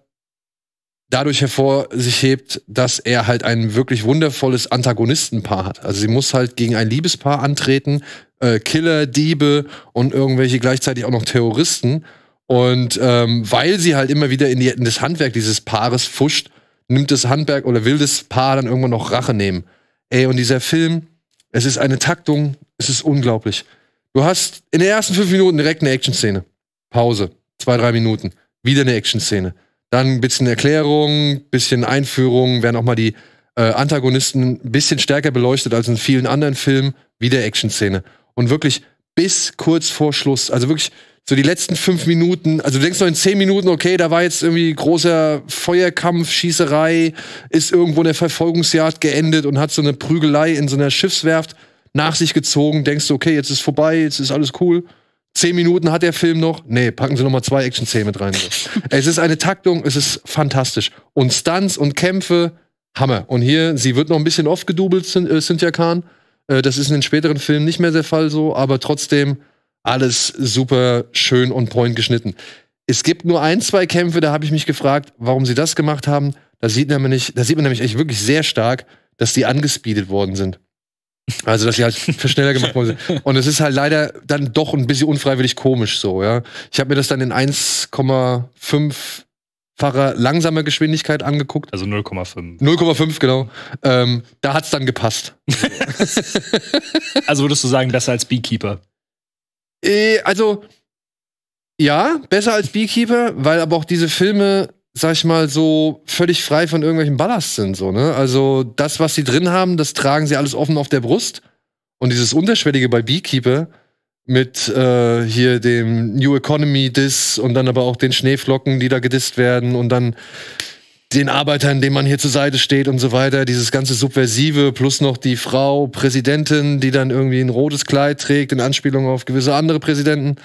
dadurch hervor sich hebt, dass er halt ein wirklich wundervolles Antagonistenpaar hat. Also sie muss halt gegen ein Liebespaar antreten, äh, Killer, Diebe und irgendwelche gleichzeitig auch noch Terroristen. Und ähm, weil sie halt immer wieder in, die, in das Handwerk dieses Paares fuscht, nimmt das Handwerk oder will das Paar dann irgendwann noch Rache nehmen. Ey, und dieser Film, es ist eine Taktung, es ist unglaublich. Du hast in den ersten fünf Minuten direkt eine Action-Szene. Pause. Zwei, drei Minuten. Wieder eine Action-Szene dann ein bisschen Erklärung, ein bisschen Einführung, werden auch mal die äh, Antagonisten ein bisschen stärker beleuchtet als in vielen anderen Filmen, wie der Action-Szene. Und wirklich bis kurz vor Schluss, also wirklich so die letzten fünf Minuten, also du denkst noch in zehn Minuten, okay, da war jetzt irgendwie großer Feuerkampf, Schießerei, ist irgendwo in der Verfolgungsjagd geendet und hat so eine Prügelei in so einer Schiffswerft nach sich gezogen, denkst du, okay, jetzt ist vorbei, jetzt ist alles cool. Zehn Minuten hat der Film noch. Nee, packen Sie noch mal zwei Action-Szenen mit rein. Also. es ist eine Taktung, es ist fantastisch. Und Stunts und Kämpfe, Hammer. Und hier, sie wird noch ein bisschen oft gedoubelt, äh, Cynthia Khan. Äh, das ist in den späteren Filmen nicht mehr der Fall so, aber trotzdem alles super schön und point geschnitten. Es gibt nur ein, zwei Kämpfe, da habe ich mich gefragt, warum sie das gemacht haben. Da sieht, man nämlich, da sieht man nämlich echt wirklich sehr stark, dass die angespeedet worden sind. Also, dass sie halt schneller gemacht worden sind. Und es ist halt leider dann doch ein bisschen unfreiwillig komisch so, ja. Ich habe mir das dann in 1,5-facher langsamer Geschwindigkeit angeguckt. Also 0,5. 0,5, genau. Ähm, da es dann gepasst. also würdest du sagen, besser als Beekeeper? Äh, also, ja, besser als Beekeeper, weil aber auch diese Filme sag ich mal, so völlig frei von irgendwelchen Ballast sind. So, ne? Also das, was sie drin haben, das tragen sie alles offen auf der Brust. Und dieses Unterschwellige bei Beekeeper mit äh, hier dem New Economy Diss und dann aber auch den Schneeflocken, die da gedisst werden und dann den Arbeitern, denen man hier zur Seite steht und so weiter, dieses ganze Subversive, plus noch die Frau Präsidentin, die dann irgendwie ein rotes Kleid trägt, in Anspielung auf gewisse andere Präsidenten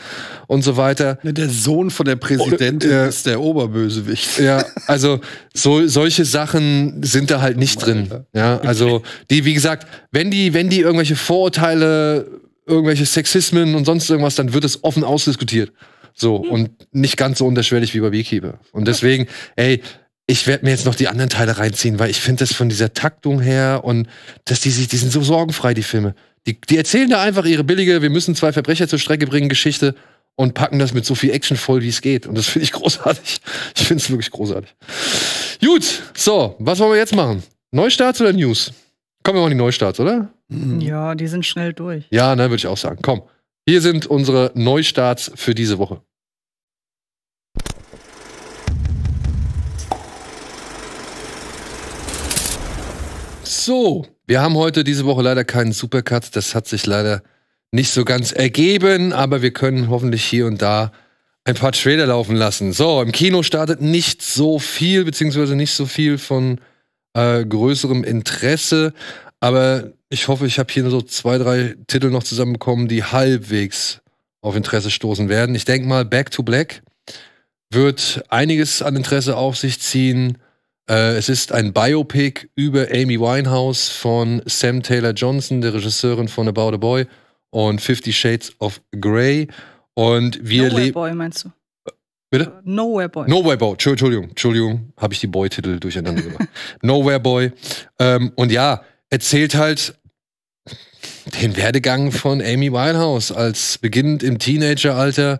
und so weiter. Ne, der Sohn von der Präsidentin und, äh, ist der Oberbösewicht. Ja, also so, solche Sachen sind da halt nicht drin. Ja, also die, wie gesagt, wenn die, wenn die irgendwelche Vorurteile, irgendwelche Sexismen und sonst irgendwas, dann wird es offen ausdiskutiert. So, und nicht ganz so unterschwellig wie bei Beekeeper. Und deswegen, ey, ich werde mir jetzt noch die anderen Teile reinziehen, weil ich finde das von dieser Taktung her und dass die sich, die sind so sorgenfrei, die Filme. Die, die erzählen da einfach ihre billige, wir müssen zwei Verbrecher zur Strecke bringen, Geschichte und packen das mit so viel Action voll, wie es geht. Und das finde ich großartig. Ich finde es wirklich großartig. Gut, so, was wollen wir jetzt machen? Neustarts oder News? Kommen wir mal in die Neustarts, oder? Mhm. Ja, die sind schnell durch. Ja, ne, würde ich auch sagen. Komm, hier sind unsere Neustarts für diese Woche. So, wir haben heute diese Woche leider keinen Supercut. Das hat sich leider nicht so ganz ergeben, aber wir können hoffentlich hier und da ein paar Trailer laufen lassen. So, im Kino startet nicht so viel, beziehungsweise nicht so viel von äh, größerem Interesse. Aber ich hoffe, ich habe hier nur so zwei, drei Titel noch zusammenbekommen, die halbwegs auf Interesse stoßen werden. Ich denke mal, Back to Black wird einiges an Interesse auf sich ziehen. Äh, es ist ein Biopic über Amy Winehouse von Sam Taylor Johnson, der Regisseurin von About a Boy und Fifty Shades of Grey. Und wir Nowhere Boy meinst du? Bitte? Äh, Nowhere Boy. Nowhere Boy, Entschuldigung, Entschuldigung, habe ich die Boy-Titel durcheinander gemacht. Nowhere Boy. Ähm, und ja, erzählt halt den Werdegang von Amy Winehouse als beginnend im Teenageralter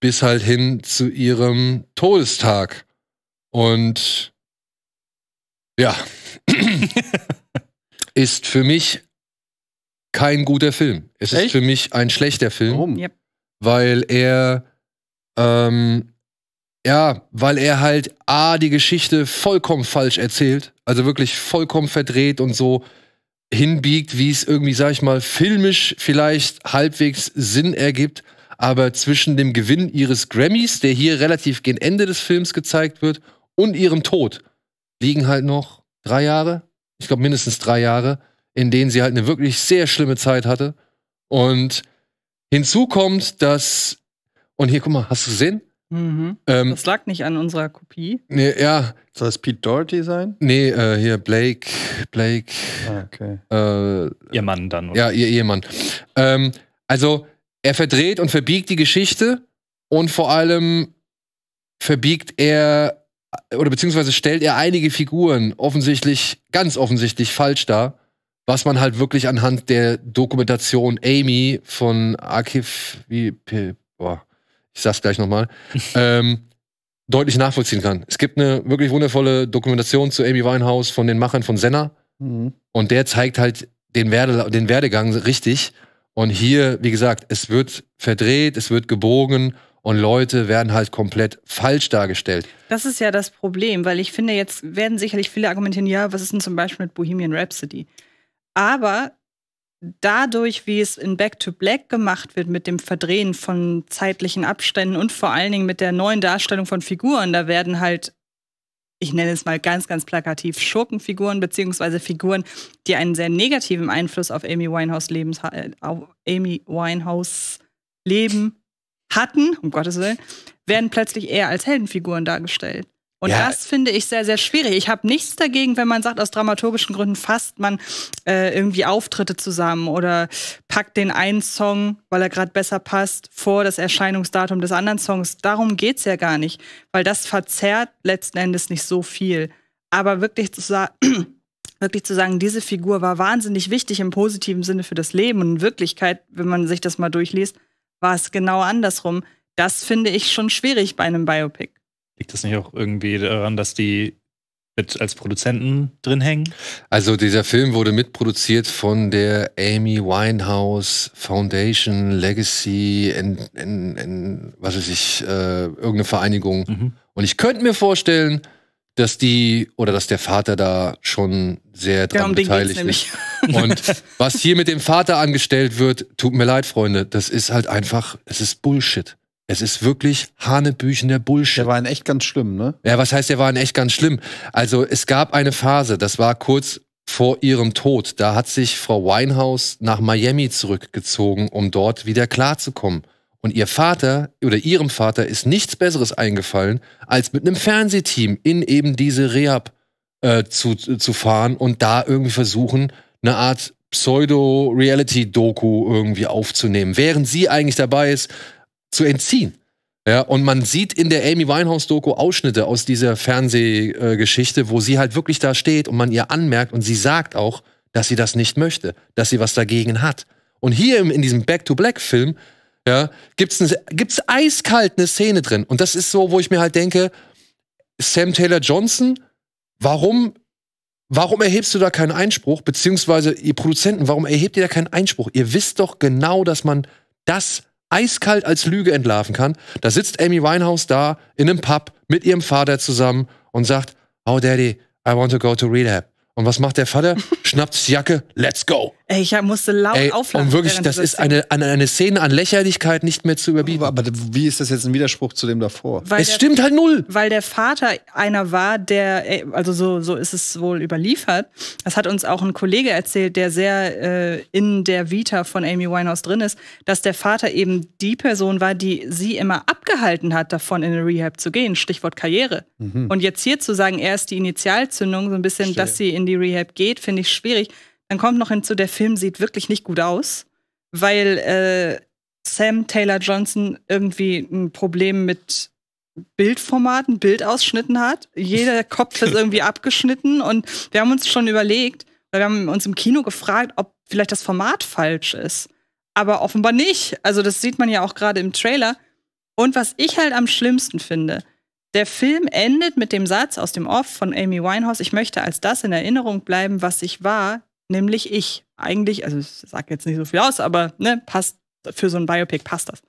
bis halt hin zu ihrem Todestag. Und ja, ist für mich kein guter Film. Es Echt? ist für mich ein schlechter Film. Warum? Weil er, ähm, ja, weil er halt A, die Geschichte vollkommen falsch erzählt, also wirklich vollkommen verdreht und so hinbiegt, wie es irgendwie, sag ich mal, filmisch vielleicht halbwegs Sinn ergibt, aber zwischen dem Gewinn ihres Grammys, der hier relativ gegen Ende des Films gezeigt wird, und ihrem Tod liegen halt noch drei Jahre, ich glaube mindestens drei Jahre, in denen sie halt eine wirklich sehr schlimme Zeit hatte. Und hinzu kommt, dass, und hier, guck mal, hast du gesehen? Mhm. Ähm, das lag nicht an unserer Kopie. Nee, ja. Soll das Pete Doherty sein? Nee, äh, hier Blake, Blake. Ah, okay. Äh, ihr Mann dann, oder? Ja, ihr Ehemann. Ähm, also, er verdreht und verbiegt die Geschichte und vor allem verbiegt er oder beziehungsweise stellt er einige Figuren offensichtlich, ganz offensichtlich falsch dar, was man halt wirklich anhand der Dokumentation Amy von Akif, wie, boah, ich sag's gleich nochmal, ähm, deutlich nachvollziehen kann. Es gibt eine wirklich wundervolle Dokumentation zu Amy Winehouse von den Machern von Senna. Mhm. Und der zeigt halt den, Werde, den Werdegang richtig. Und hier, wie gesagt, es wird verdreht, es wird gebogen und Leute werden halt komplett falsch dargestellt. Das ist ja das Problem, weil ich finde, jetzt werden sicherlich viele argumentieren, ja, was ist denn zum Beispiel mit Bohemian Rhapsody? Aber dadurch, wie es in Back to Black gemacht wird, mit dem Verdrehen von zeitlichen Abständen und vor allen Dingen mit der neuen Darstellung von Figuren, da werden halt, ich nenne es mal ganz, ganz plakativ, Schurkenfiguren beziehungsweise Figuren, die einen sehr negativen Einfluss auf Amy Winehouse Lebens, äh, auf Amy Winehouse Leben hatten, um Gottes Willen, werden plötzlich eher als Heldenfiguren dargestellt. Und ja. das finde ich sehr, sehr schwierig. Ich habe nichts dagegen, wenn man sagt, aus dramaturgischen Gründen fasst man äh, irgendwie Auftritte zusammen oder packt den einen Song, weil er gerade besser passt, vor das Erscheinungsdatum des anderen Songs. Darum geht es ja gar nicht, weil das verzerrt letzten Endes nicht so viel. Aber wirklich zu, wirklich zu sagen, diese Figur war wahnsinnig wichtig im positiven Sinne für das Leben und in Wirklichkeit, wenn man sich das mal durchliest, war es genau andersrum. Das finde ich schon schwierig bei einem Biopic. Liegt das nicht auch irgendwie daran, dass die mit als Produzenten drin hängen? Also dieser Film wurde mitproduziert von der Amy Winehouse Foundation Legacy in, in, in was weiß ich, äh, irgendeine Vereinigung. Mhm. Und ich könnte mir vorstellen, dass die oder dass der Vater da schon sehr dran ja, um beteiligt ist. Und was hier mit dem Vater angestellt wird, tut mir leid, Freunde, das ist halt einfach, es ist Bullshit. Es ist wirklich Hanebüchen der Bullshit. Der war in echt ganz schlimm, ne? Ja, was heißt, der war in echt ganz schlimm? Also es gab eine Phase, das war kurz vor ihrem Tod, da hat sich Frau Winehouse nach Miami zurückgezogen, um dort wieder klarzukommen. Und ihr Vater oder ihrem Vater ist nichts Besseres eingefallen, als mit einem Fernsehteam in eben diese Rehab äh, zu, zu fahren und da irgendwie versuchen, eine Art Pseudo-Reality-Doku irgendwie aufzunehmen, während sie eigentlich dabei ist, zu entziehen. Ja, und man sieht in der Amy Winehouse-Doku Ausschnitte aus dieser Fernsehgeschichte, wo sie halt wirklich da steht und man ihr anmerkt und sie sagt auch, dass sie das nicht möchte, dass sie was dagegen hat. Und hier in diesem Back-to-Black-Film ja, gibt's, eine, gibt's eiskalt eine Szene drin. Und das ist so, wo ich mir halt denke, Sam Taylor Johnson, warum, warum erhebst du da keinen Einspruch? Beziehungsweise ihr Produzenten, warum erhebt ihr da keinen Einspruch? Ihr wisst doch genau, dass man das eiskalt als Lüge entlarven kann. Da sitzt Amy Winehouse da in einem Pub mit ihrem Vater zusammen und sagt, oh Daddy, I want to go to rehab. Und was macht der Vater? Schnappt Jacke, let's go. Ey, ich musste laut Ey, auflachen. Und wirklich, das ist eine, eine, Szene an Lächerlichkeit nicht mehr zu überbieten. Aber, aber wie ist das jetzt ein Widerspruch zu dem davor? Weil es der, stimmt halt null. Weil der Vater einer war, der, also so, so ist es wohl überliefert. Das hat uns auch ein Kollege erzählt, der sehr äh, in der Vita von Amy Winehouse drin ist, dass der Vater eben die Person war, die sie immer abgehalten hat, davon in eine Rehab zu gehen. Stichwort Karriere. Mhm. Und jetzt hier zu sagen, er ist die Initialzündung, so ein bisschen, Verstehe. dass sie in die Rehab geht, finde ich schwierig dann kommt noch hinzu, der Film sieht wirklich nicht gut aus, weil äh, Sam Taylor Johnson irgendwie ein Problem mit Bildformaten, Bildausschnitten hat. Jeder Kopf ist irgendwie abgeschnitten und wir haben uns schon überlegt, oder wir haben uns im Kino gefragt, ob vielleicht das Format falsch ist. Aber offenbar nicht. Also das sieht man ja auch gerade im Trailer. Und was ich halt am schlimmsten finde, der Film endet mit dem Satz aus dem Off von Amy Winehouse, ich möchte als das in Erinnerung bleiben, was ich war, nämlich ich. Eigentlich, also ich sage jetzt nicht so viel aus, aber ne, passt für so ein Biopic passt das.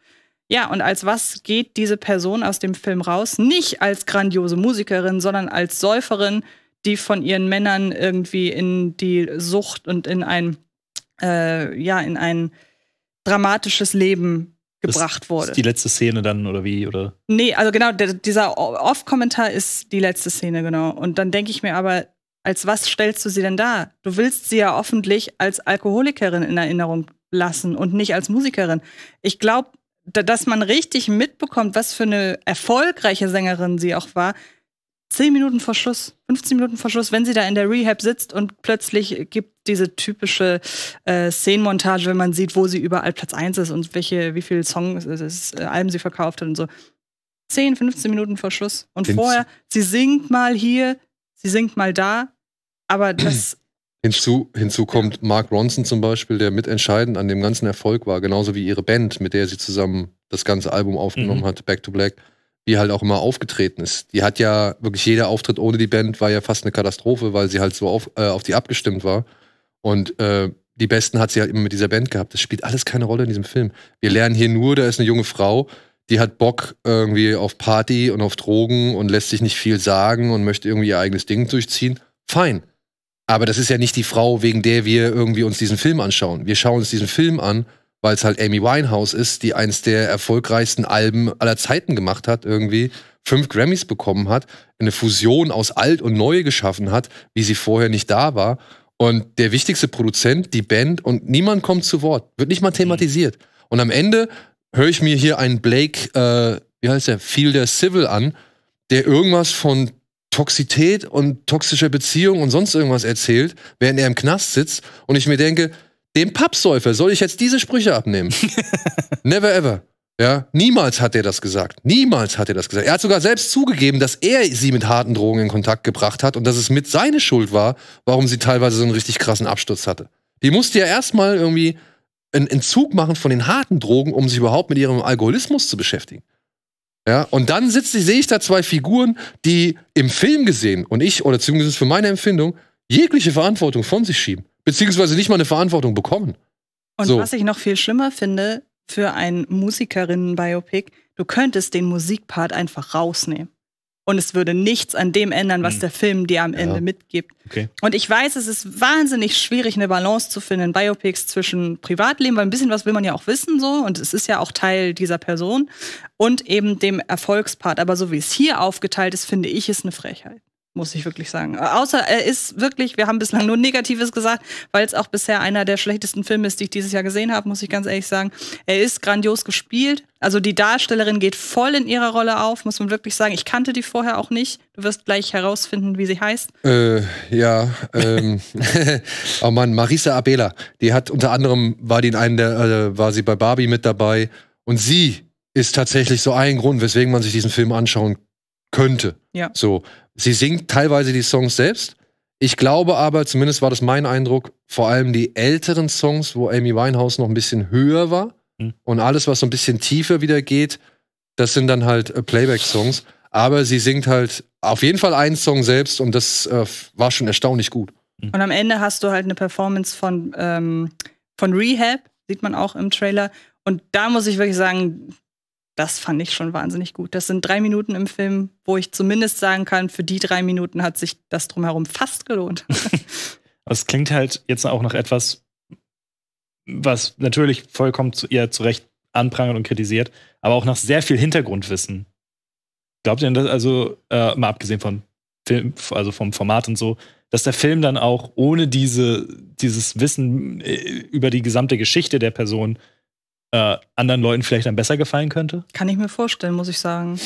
Ja, und als was geht diese Person aus dem Film raus? Nicht als grandiose Musikerin, sondern als Säuferin, die von ihren Männern irgendwie in die Sucht und in ein, äh, ja, in ein dramatisches Leben gebracht das wurde. Ist die letzte Szene dann oder wie? Oder? Nee, also genau, der, dieser Off-Kommentar ist die letzte Szene, genau. Und dann denke ich mir aber, als was stellst du sie denn da? Du willst sie ja offentlich als Alkoholikerin in Erinnerung lassen und nicht als Musikerin. Ich glaube, dass man richtig mitbekommt, was für eine erfolgreiche Sängerin sie auch war. Zehn Minuten vor Schluss, 15 Minuten vor Schluss, wenn sie da in der Rehab sitzt und plötzlich gibt diese typische äh, Szenenmontage, wenn man sieht, wo sie überall Platz 1 ist und welche, wie viele Songs, äh, äh, Alben sie verkauft hat und so. 10, 15 Minuten vor Schluss. Und Find's. vorher, sie singt mal hier, sie singt mal da, aber das. Hinzu, hinzu kommt Mark Ronson zum Beispiel, der mitentscheidend an dem ganzen Erfolg war, genauso wie ihre Band, mit der sie zusammen das ganze Album aufgenommen mhm. hat, Back to Black, die halt auch immer aufgetreten ist. Die hat ja wirklich jeder Auftritt ohne die Band war ja fast eine Katastrophe, weil sie halt so auf, äh, auf die abgestimmt war. Und äh, die Besten hat sie halt immer mit dieser Band gehabt. Das spielt alles keine Rolle in diesem Film. Wir lernen hier nur, da ist eine junge Frau, die hat Bock irgendwie auf Party und auf Drogen und lässt sich nicht viel sagen und möchte irgendwie ihr eigenes Ding durchziehen. Fein. Aber das ist ja nicht die Frau, wegen der wir irgendwie uns diesen Film anschauen. Wir schauen uns diesen Film an, weil es halt Amy Winehouse ist, die eins der erfolgreichsten Alben aller Zeiten gemacht hat, irgendwie fünf Grammys bekommen hat, eine Fusion aus alt und neu geschaffen hat, wie sie vorher nicht da war. Und der wichtigste Produzent, die Band und niemand kommt zu Wort, wird nicht mal thematisiert. Und am Ende höre ich mir hier einen Blake, äh, wie heißt der, Fielder Civil an, der irgendwas von Toxität und toxische Beziehungen und sonst irgendwas erzählt, während er im Knast sitzt und ich mir denke, dem Pappsäufer soll ich jetzt diese Sprüche abnehmen. Never ever. Ja, niemals hat er das gesagt. Niemals hat er das gesagt. Er hat sogar selbst zugegeben, dass er sie mit harten Drogen in Kontakt gebracht hat und dass es mit seiner Schuld war, warum sie teilweise so einen richtig krassen Absturz hatte. Die musste ja erstmal irgendwie einen Entzug machen von den harten Drogen, um sich überhaupt mit ihrem Alkoholismus zu beschäftigen. Ja, und dann sitze, sehe ich da zwei Figuren, die im Film gesehen und ich, oder zumindest für meine Empfindung, jegliche Verantwortung von sich schieben. Beziehungsweise nicht mal eine Verantwortung bekommen. Und so. was ich noch viel schlimmer finde für ein Musikerinnen-Biopic, du könntest den Musikpart einfach rausnehmen und es würde nichts an dem ändern, was mhm. der Film dir am Ende mitgibt. Okay. Und ich weiß, es ist wahnsinnig schwierig, eine Balance zu finden in Biopics zwischen Privatleben, weil ein bisschen was will man ja auch wissen so und es ist ja auch Teil dieser Person und eben dem Erfolgspart. Aber so wie es hier aufgeteilt ist, finde ich, es eine Frechheit muss ich wirklich sagen. Äh, außer er ist wirklich, wir haben bislang nur Negatives gesagt, weil es auch bisher einer der schlechtesten Filme ist, die ich dieses Jahr gesehen habe, muss ich ganz ehrlich sagen. Er ist grandios gespielt. Also die Darstellerin geht voll in ihrer Rolle auf, muss man wirklich sagen. Ich kannte die vorher auch nicht. Du wirst gleich herausfinden, wie sie heißt. Äh, ja, ähm, oh Mann, Marisa Abela. Die hat unter anderem, war die in einem der, äh, war sie bei Barbie mit dabei. Und sie ist tatsächlich so ein Grund, weswegen man sich diesen Film anschauen kann könnte. Ja. So, sie singt teilweise die Songs selbst. Ich glaube aber, zumindest war das mein Eindruck, vor allem die älteren Songs, wo Amy Winehouse noch ein bisschen höher war mhm. und alles, was so ein bisschen tiefer wieder geht, das sind dann halt äh, Playback-Songs. Aber sie singt halt auf jeden Fall einen Song selbst und das äh, war schon erstaunlich gut. Mhm. Und am Ende hast du halt eine Performance von, ähm, von Rehab, sieht man auch im Trailer. Und da muss ich wirklich sagen, das fand ich schon wahnsinnig gut. Das sind drei Minuten im Film, wo ich zumindest sagen kann, für die drei Minuten hat sich das drumherum fast gelohnt. Also es klingt halt jetzt auch noch etwas, was natürlich vollkommen zu ihr zu Recht anprangert und kritisiert, aber auch nach sehr viel Hintergrundwissen. Glaubt ihr denn, dass, also äh, mal abgesehen von Film, also vom Format und so, dass der Film dann auch ohne diese, dieses Wissen äh, über die gesamte Geschichte der Person äh, anderen Leuten vielleicht dann besser gefallen könnte? Kann ich mir vorstellen, muss ich sagen.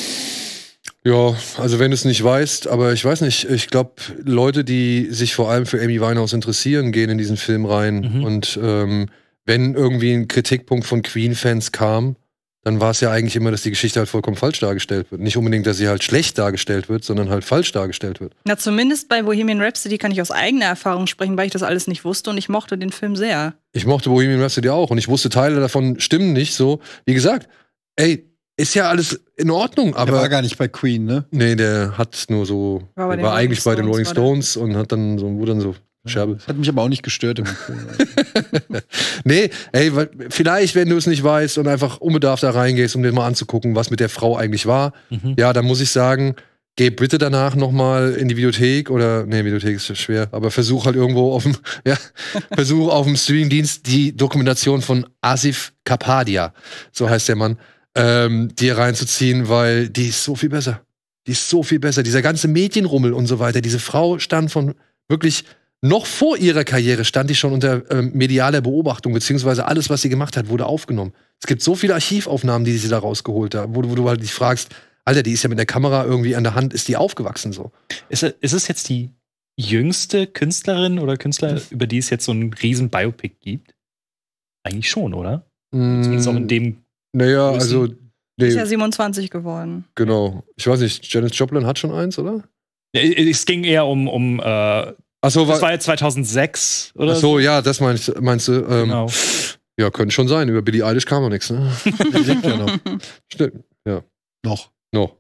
Ja, also wenn du es nicht weißt, aber ich weiß nicht, ich glaube, Leute, die sich vor allem für Amy Winehouse interessieren, gehen in diesen Film rein. Mhm. Und ähm, wenn irgendwie ein Kritikpunkt von Queen-Fans kam, dann war es ja eigentlich immer, dass die Geschichte halt vollkommen falsch dargestellt wird. Nicht unbedingt, dass sie halt schlecht dargestellt wird, sondern halt falsch dargestellt wird. Na, zumindest bei Bohemian Rhapsody kann ich aus eigener Erfahrung sprechen, weil ich das alles nicht wusste und ich mochte den Film sehr. Ich mochte Bohemian Rhapsody auch und ich wusste, Teile davon stimmen nicht so. Wie gesagt, ey, ist ja alles in Ordnung, aber. Der war gar nicht bei Queen, ne? Nee, der hat nur so. War, bei war eigentlich bei den Rolling Stones und hat dann so, wurde dann so Scherbe. Hat mich aber auch nicht gestört im Film. Also. nee, ey, vielleicht, wenn du es nicht weißt und einfach unbedarft da reingehst, um dir mal anzugucken, was mit der Frau eigentlich war, mhm. ja, dann muss ich sagen, geh bitte danach nochmal in die Videothek oder, nee, Videothek ist schwer, aber versuch halt irgendwo auf dem, ja, versuch auf dem Streamingdienst die Dokumentation von Asif Kapadia, so heißt der Mann, ähm, dir reinzuziehen, weil die ist so viel besser. Die ist so viel besser. Dieser ganze Medienrummel und so weiter. Diese Frau stand von wirklich noch vor ihrer Karriere stand die schon unter ähm, medialer Beobachtung, beziehungsweise alles, was sie gemacht hat, wurde aufgenommen. Es gibt so viele Archivaufnahmen, die sie da rausgeholt hat, wo, wo du halt dich fragst, Alter, die ist ja mit der Kamera irgendwie an der Hand, ist die aufgewachsen so. Ist, ist es jetzt die jüngste Künstlerin oder Künstler, das hm. über die es jetzt so einen riesen Biopic gibt? Eigentlich schon, oder? Mm, Zumindest auch in dem. Naja, also. Nee. Ist ja 27 geworden. Genau. Ich weiß nicht, Janis Joplin hat schon eins, oder? Äh, äh, es ging eher um, um äh, Achso, das war, war 2006 oder Ach so. ja, das meinst, meinst du. Ähm, genau. Ja, könnte schon sein. Über Billie Eilish kam noch nichts, ne? Die lebt ja noch. Stimmt, ja. Noch. Noch.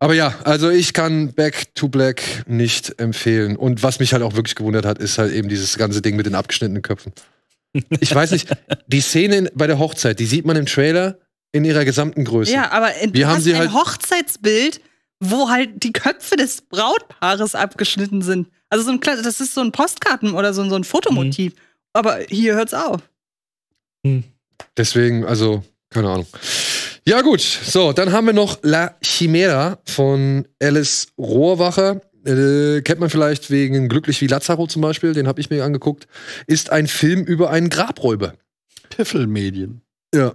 Aber ja, also ich kann Back to Black nicht empfehlen. Und was mich halt auch wirklich gewundert hat, ist halt eben dieses ganze Ding mit den abgeschnittenen Köpfen. Ich weiß nicht, die Szene bei der Hochzeit, die sieht man im Trailer in ihrer gesamten Größe. Ja, aber in, Wir haben sie ein halt Hochzeitsbild wo halt die Köpfe des Brautpaares abgeschnitten sind. Also so ein das ist so ein Postkarten oder so, so ein Fotomotiv. Mhm. Aber hier hört's auf. Mhm. Deswegen, also, keine Ahnung. Ja, gut. So, dann haben wir noch La Chimera von Alice Rohrwache. Äh, kennt man vielleicht wegen Glücklich wie Lazaro zum Beispiel, den habe ich mir angeguckt. Ist ein Film über einen Grabräuber. Piffelmedien. Ja,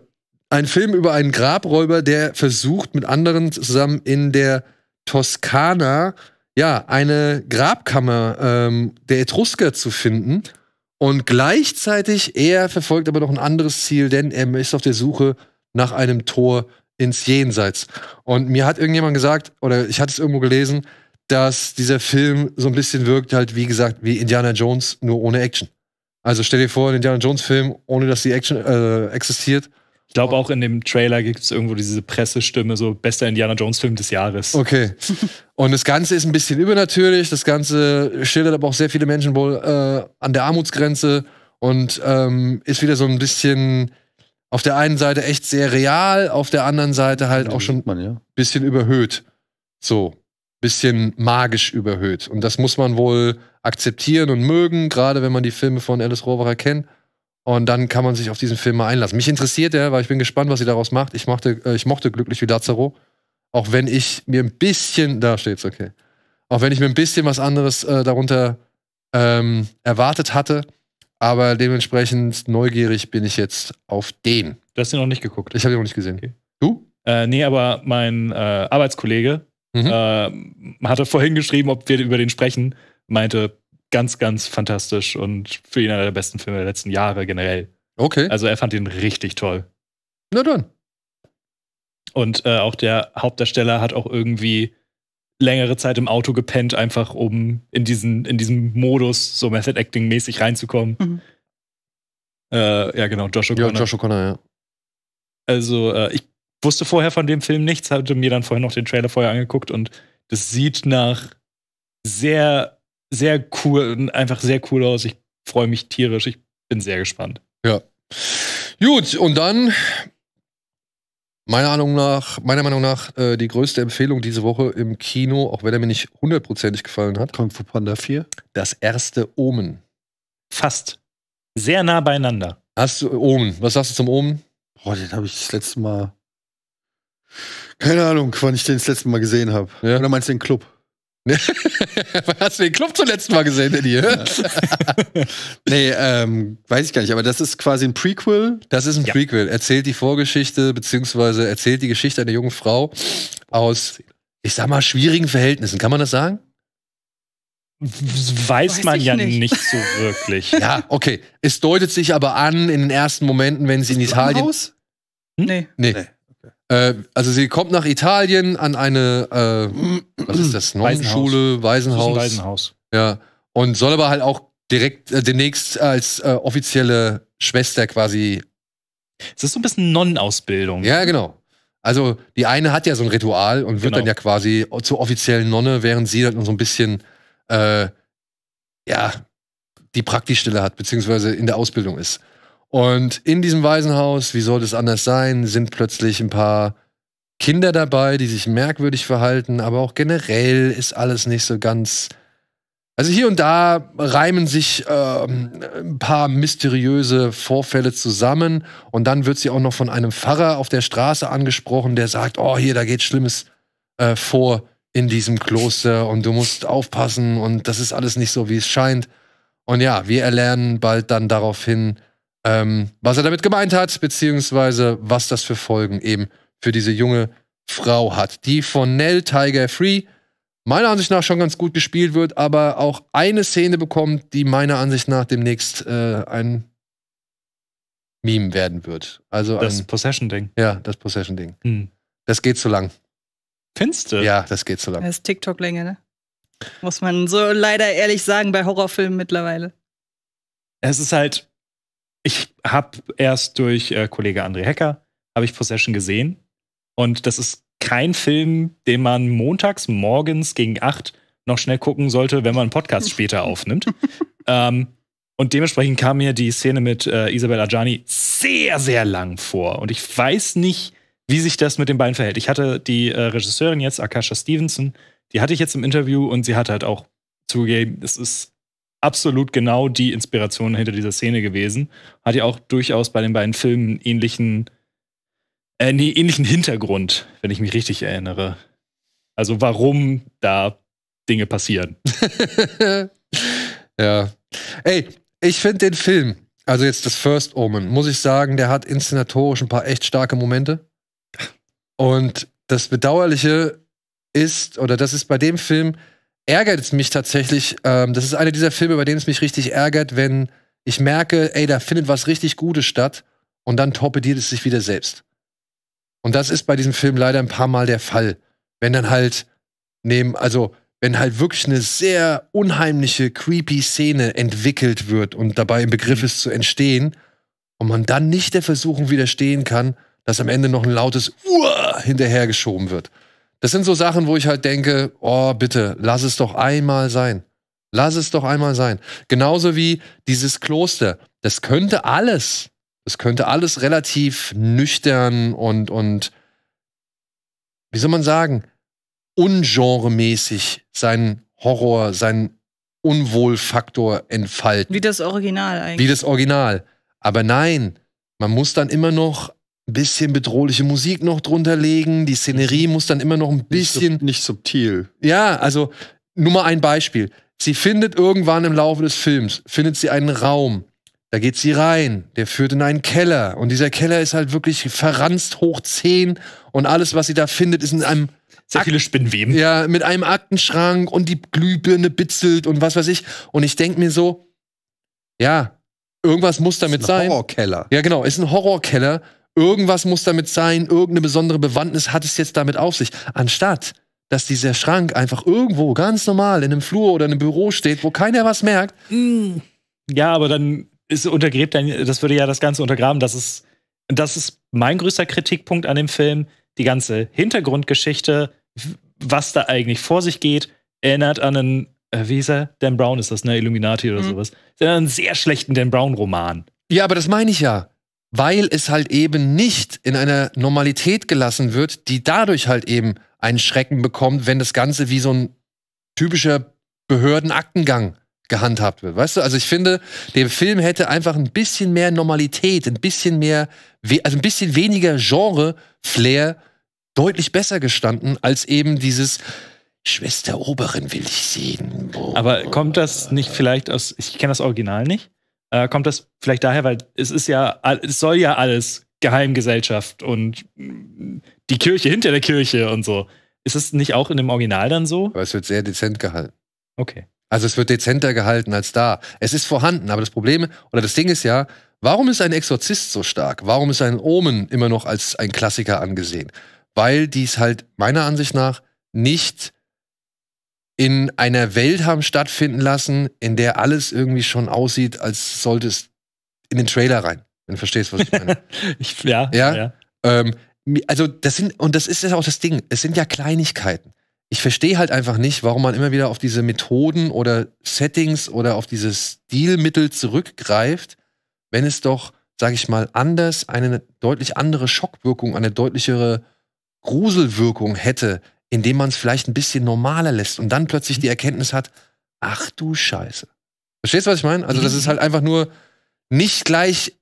ein Film über einen Grabräuber, der versucht, mit anderen zusammen in der Toskana ja, eine Grabkammer ähm, der Etrusker zu finden. Und gleichzeitig, er verfolgt aber noch ein anderes Ziel, denn er ist auf der Suche nach einem Tor ins Jenseits. Und mir hat irgendjemand gesagt, oder ich hatte es irgendwo gelesen, dass dieser Film so ein bisschen wirkt, halt, wie gesagt, wie Indiana Jones, nur ohne Action. Also stell dir vor, ein Indiana Jones-Film, ohne dass die Action äh, existiert. Ich glaube, auch in dem Trailer gibt es irgendwo diese Pressestimme, so bester Indiana Jones-Film des Jahres. Okay. Und das Ganze ist ein bisschen übernatürlich. Das Ganze schildert aber auch sehr viele Menschen wohl äh, an der Armutsgrenze und ähm, ist wieder so ein bisschen auf der einen Seite echt sehr real, auf der anderen Seite halt ja, auch schon ein ja. bisschen überhöht. So, bisschen magisch überhöht. Und das muss man wohl akzeptieren und mögen, gerade wenn man die Filme von Alice Rohrer kennt. Und dann kann man sich auf diesen Film mal einlassen. Mich interessiert er, weil ich bin gespannt, was sie daraus macht. Ich, machte, äh, ich mochte glücklich wie Lazaro. Auch wenn ich mir ein bisschen, da steht's, okay. Auch wenn ich mir ein bisschen was anderes äh, darunter ähm, erwartet hatte. Aber dementsprechend neugierig bin ich jetzt auf den. Du hast ihn noch nicht geguckt. Ich habe ihn noch nicht gesehen. Okay. Du? Äh, nee, aber mein äh, Arbeitskollege mhm. Äh, hatte vorhin geschrieben, ob wir über den sprechen. Meinte, ganz, ganz fantastisch und für ihn einer der besten Filme der letzten Jahre generell. Okay. Also er fand ihn richtig toll. Na dann. Und äh, auch der Hauptdarsteller hat auch irgendwie längere Zeit im Auto gepennt, einfach um in diesen, in diesem Modus so Method Acting mäßig reinzukommen. Mhm. Äh, ja, genau, Joshua O'Connor. Ja, Josh O'Connor, ja. Also, äh, ich wusste vorher von dem Film nichts, hatte mir dann vorher noch den Trailer vorher angeguckt und das sieht nach sehr sehr cool, einfach sehr cool aus. Ich freue mich tierisch. Ich bin sehr gespannt. Ja. Gut, und dann meiner Meinung nach, meiner Meinung nach äh, die größte Empfehlung diese Woche im Kino, auch wenn er mir nicht hundertprozentig gefallen hat. Kung Fu Panda 4. Das erste Omen. Fast. Sehr nah beieinander. Hast du Omen? Was sagst du zum Omen? Boah, den habe ich das letzte Mal. Keine Ahnung, wann ich den das letzte Mal gesehen habe. Ja? Oder meinst du den Club? Hast du den Club zum letzten Mal gesehen, Eddie? nee, ähm, weiß ich gar nicht, aber das ist quasi ein Prequel. Das ist ein ja. Prequel. Erzählt die Vorgeschichte, beziehungsweise erzählt die Geschichte einer jungen Frau aus, ich sag mal, schwierigen Verhältnissen. Kann man das sagen? Weiß, Weiß man ja nicht. nicht. so wirklich. ja, okay. Es deutet sich aber an in den ersten Momenten, wenn sie in Italien. Blumhaus? Hm? Nee. nee. nee. Äh, also sie kommt nach Italien an eine, äh, was ist das, Nonnenschule, Waisenhaus. Waisenhaus. Ja. Und soll aber halt auch direkt äh, demnächst als äh, offizielle Schwester quasi. Es ist so ein bisschen Nonnenausbildung. Ja, genau. Also die eine hat ja so ein Ritual und wird genau. dann ja quasi zur offiziellen Nonne, während sie dann so ein bisschen äh, ja, die Praktikstelle hat, beziehungsweise in der Ausbildung ist. Und in diesem Waisenhaus, wie soll das anders sein, sind plötzlich ein paar Kinder dabei, die sich merkwürdig verhalten, aber auch generell ist alles nicht so ganz. Also hier und da reimen sich ähm, ein paar mysteriöse Vorfälle zusammen und dann wird sie auch noch von einem Pfarrer auf der Straße angesprochen, der sagt, oh hier, da geht Schlimmes äh, vor in diesem Kloster und du musst aufpassen und das ist alles nicht so, wie es scheint. Und ja, wir erlernen bald dann daraufhin, ähm, was er damit gemeint hat, beziehungsweise was das für Folgen eben für diese junge Frau hat, die von Nell Tiger Free meiner Ansicht nach schon ganz gut gespielt wird, aber auch eine Szene bekommt, die meiner Ansicht nach demnächst äh, ein Meme werden wird. Also das Possession-Ding. Ja, das Possession-Ding. Hm. Das geht zu lang. Findest Ja, das geht zu lang. Das ist TikTok-Länge, ne? Muss man so leider ehrlich sagen bei Horrorfilmen mittlerweile. Es ist halt, ich habe erst durch äh, Kollege André Hecker, habe ich Possession gesehen. Und das ist kein Film, den man montags morgens gegen acht noch schnell gucken sollte, wenn man einen Podcast später aufnimmt. ähm, und dementsprechend kam mir die Szene mit äh, Isabel Ajani sehr, sehr lang vor. Und ich weiß nicht, wie sich das mit den beiden verhält. Ich hatte die äh, Regisseurin jetzt, Akasha Stevenson, die hatte ich jetzt im Interview und sie hat halt auch zugegeben, es ist absolut genau die Inspiration hinter dieser Szene gewesen. Hat ja auch durchaus bei den beiden Filmen ähnlichen, äh, nee, ähnlichen Hintergrund, wenn ich mich richtig erinnere. Also warum da Dinge passieren. ja. Ey, ich finde den Film, also jetzt das First Omen, muss ich sagen, der hat inszenatorisch ein paar echt starke Momente. Und das Bedauerliche ist, oder das ist bei dem Film, ärgert es mich tatsächlich. Ähm, das ist einer dieser Filme, bei denen es mich richtig ärgert, wenn ich merke, ey, da findet was richtig Gutes statt und dann torpediert es sich wieder selbst. Und das ist bei diesem Film leider ein paar Mal der Fall. Wenn dann halt neben, also wenn halt wirklich eine sehr unheimliche, creepy Szene entwickelt wird und dabei im Begriff mhm. ist zu entstehen und man dann nicht der Versuchung widerstehen kann, dass am Ende noch ein lautes Uah hinterhergeschoben wird. Das sind so Sachen, wo ich halt denke, oh, bitte, lass es doch einmal sein. Lass es doch einmal sein. Genauso wie dieses Kloster. Das könnte alles. Das könnte alles relativ nüchtern und, und, wie soll man sagen, ungenremäßig seinen Horror, seinen Unwohlfaktor entfalten. Wie das Original eigentlich. Wie das Original. Aber nein, man muss dann immer noch bisschen bedrohliche Musik noch drunter legen. Die Szenerie mhm. muss dann immer noch ein bisschen. Nicht, sub nicht subtil. Ja, also nur mal ein Beispiel. Sie findet irgendwann im Laufe des Films, findet sie einen Raum. Da geht sie rein, der führt in einen Keller. Und dieser Keller ist halt wirklich verranzt hoch 10. Und alles, was sie da findet, ist in einem. Sehr Ak viele Spinnweben. Ja, mit einem Aktenschrank und die Glühbirne bitzelt und was weiß ich. Und ich denke mir so, ja, irgendwas muss damit ist ein sein. Horrorkeller. Ja, genau, ist ein Horrorkeller. Irgendwas muss damit sein, irgendeine besondere Bewandtnis hat es jetzt damit auf sich. Anstatt, dass dieser Schrank einfach irgendwo ganz normal in einem Flur oder in einem Büro steht, wo keiner was merkt. Mm. Ja, aber dann ist untergräbt, das würde ja das Ganze untergraben. Das ist, das ist mein größter Kritikpunkt an dem Film. Die ganze Hintergrundgeschichte, was da eigentlich vor sich geht, erinnert an einen, äh, wie hieß er? Dan Brown ist das, ne? Illuminati oder mhm. sowas. An einen sehr schlechten Dan Brown-Roman. Ja, aber das meine ich ja weil es halt eben nicht in einer Normalität gelassen wird, die dadurch halt eben einen Schrecken bekommt, wenn das Ganze wie so ein typischer Behördenaktengang gehandhabt wird. Weißt du, also ich finde, der Film hätte einfach ein bisschen mehr Normalität, ein bisschen mehr, also ein bisschen weniger Genre-Flair deutlich besser gestanden, als eben dieses Schwester Oberin will ich sehen. Boah. Aber kommt das nicht vielleicht aus, ich kenne das Original nicht, äh, kommt das vielleicht daher, weil es ist ja, es soll ja alles Geheimgesellschaft und die Kirche hinter der Kirche und so. Ist es nicht auch in dem Original dann so? Aber es wird sehr dezent gehalten. Okay. Also es wird dezenter gehalten als da. Es ist vorhanden, aber das Problem oder das Ding ist ja, warum ist ein Exorzist so stark? Warum ist ein Omen immer noch als ein Klassiker angesehen? Weil dies halt meiner Ansicht nach nicht in einer Welt haben stattfinden lassen, in der alles irgendwie schon aussieht, als sollte es in den Trailer rein. Wenn du verstehst, was ich meine. ich, ja. Ja. ja. Ähm, also, das sind, und das ist ja auch das Ding. Es sind ja Kleinigkeiten. Ich verstehe halt einfach nicht, warum man immer wieder auf diese Methoden oder Settings oder auf diese Stilmittel zurückgreift, wenn es doch, sag ich mal, anders eine deutlich andere Schockwirkung, eine deutlichere Gruselwirkung hätte, indem man es vielleicht ein bisschen normaler lässt und dann plötzlich die mhm. Erkenntnis hat, ach du Scheiße. Verstehst du, was ich meine? Also, dass mhm. es halt einfach nur nicht gleich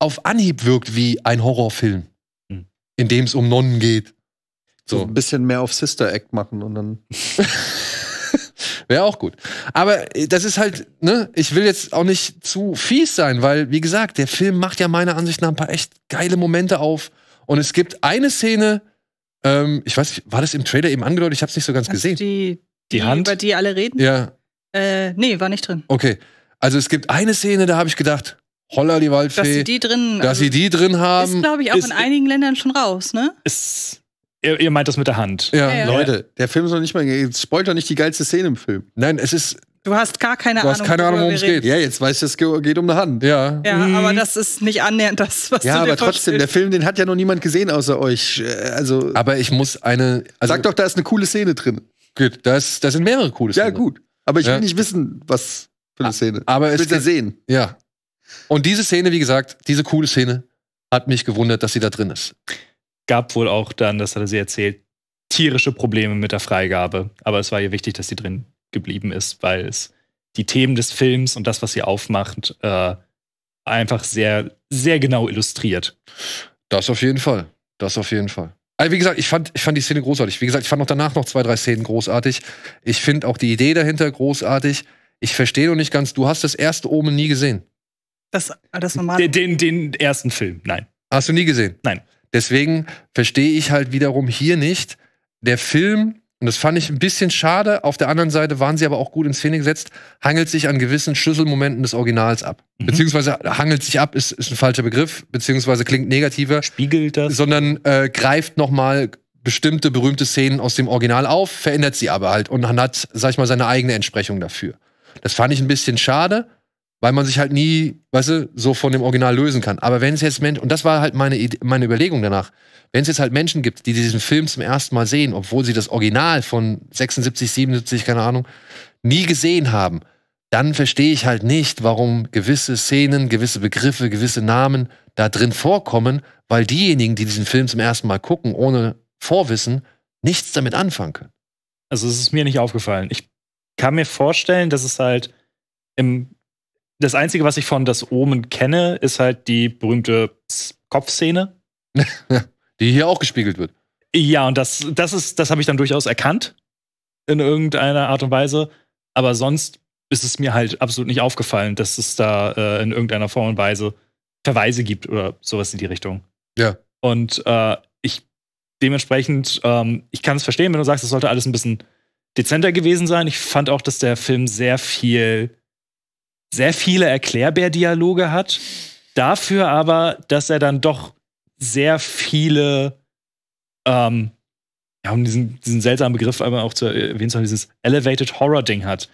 auf Anhieb wirkt wie ein Horrorfilm, mhm. in dem es um Nonnen geht. So. so. ein bisschen mehr auf Sister Act machen und dann. Wäre auch gut. Aber äh, das ist halt, ne, ich will jetzt auch nicht zu fies sein, weil, wie gesagt, der Film macht ja meiner Ansicht nach ein paar echt geile Momente auf. Und es gibt eine Szene, ähm, ich weiß nicht, war das im Trailer eben angedeutet? Ich habe es nicht so ganz also gesehen. Die, die, die, Hand? Über die alle reden? Ja. Äh, nee, war nicht drin. Okay. Also es gibt eine Szene, da habe ich gedacht, holla die Waldfee. Dass sie die drin, dass also, sie die drin haben. Ist, glaube ich, auch ist, in einigen Ländern schon raus, ne? Ist, ihr, ihr meint das mit der Hand. Ja. ja, ja. Leute, der Film ist noch nicht mal, spoilt doch nicht die geilste Szene im Film. Nein, es ist, Du hast gar keine Ahnung. Du hast Ahnung, keine Ahnung, worum es geht. Ja, jetzt weiß ich, es geht um eine Hand. Ja, ja mhm. aber das ist nicht annähernd das, was ja, du Ja, aber trotzdem, vorstellst. der Film, den hat ja noch niemand gesehen außer euch. Äh, also, aber ich muss eine. Also, sag doch, da ist eine coole Szene drin. Gut, da, da sind mehrere coole Szenen. Ja, gut. Aber ich ja. will nicht wissen, was für eine Szene. Aber ich will es sehen. Ja. Und diese Szene, wie gesagt, diese coole Szene hat mich gewundert, dass sie da drin ist. Gab wohl auch dann, das hat er sie erzählt, tierische Probleme mit der Freigabe. Aber es war ihr wichtig, dass sie drin geblieben ist, weil es die Themen des Films und das, was sie aufmacht, äh, einfach sehr, sehr genau illustriert. Das auf jeden Fall. Das auf jeden Fall. Also wie gesagt, ich fand, ich fand die Szene großartig. Wie gesagt, ich fand auch danach noch zwei, drei Szenen großartig. Ich finde auch die Idee dahinter großartig. Ich verstehe noch nicht ganz, du hast das erste Omen nie gesehen. Das, ah, das normale. Den, den, den ersten Film, nein. Hast du nie gesehen? Nein. Deswegen verstehe ich halt wiederum hier nicht, der Film und das fand ich ein bisschen schade. Auf der anderen Seite waren sie aber auch gut in Szene gesetzt, hangelt sich an gewissen Schlüsselmomenten des Originals ab. Mhm. Beziehungsweise äh, hangelt sich ab, ist, ist ein falscher Begriff, beziehungsweise klingt negativer. Spiegelt das? Sondern äh, greift nochmal bestimmte berühmte Szenen aus dem Original auf, verändert sie aber halt und hat, sag ich mal, seine eigene Entsprechung dafür. Das fand ich ein bisschen schade weil man sich halt nie, weißt du, so von dem Original lösen kann. Aber wenn es jetzt Menschen, und das war halt meine, meine Überlegung danach, wenn es jetzt halt Menschen gibt, die diesen Film zum ersten Mal sehen, obwohl sie das Original von 76, 77, keine Ahnung, nie gesehen haben, dann verstehe ich halt nicht, warum gewisse Szenen, gewisse Begriffe, gewisse Namen da drin vorkommen, weil diejenigen, die diesen Film zum ersten Mal gucken, ohne Vorwissen, nichts damit anfangen können. Also es ist mir nicht aufgefallen. Ich kann mir vorstellen, dass es halt im das Einzige, was ich von Das Omen kenne, ist halt die berühmte Kopfszene. die hier auch gespiegelt wird. Ja, und das, das ist, das habe ich dann durchaus erkannt. In irgendeiner Art und Weise. Aber sonst ist es mir halt absolut nicht aufgefallen, dass es da äh, in irgendeiner Form und Weise Verweise gibt oder sowas in die Richtung. Ja. Und äh, ich dementsprechend, ähm, ich kann es verstehen, wenn du sagst, es sollte alles ein bisschen dezenter gewesen sein. Ich fand auch, dass der Film sehr viel sehr viele Erklärbär-Dialoge hat. Dafür aber, dass er dann doch sehr viele, ähm, ja, um diesen, diesen seltsamen Begriff aber auch zu erwähnen, zu dieses Elevated Horror-Ding hat.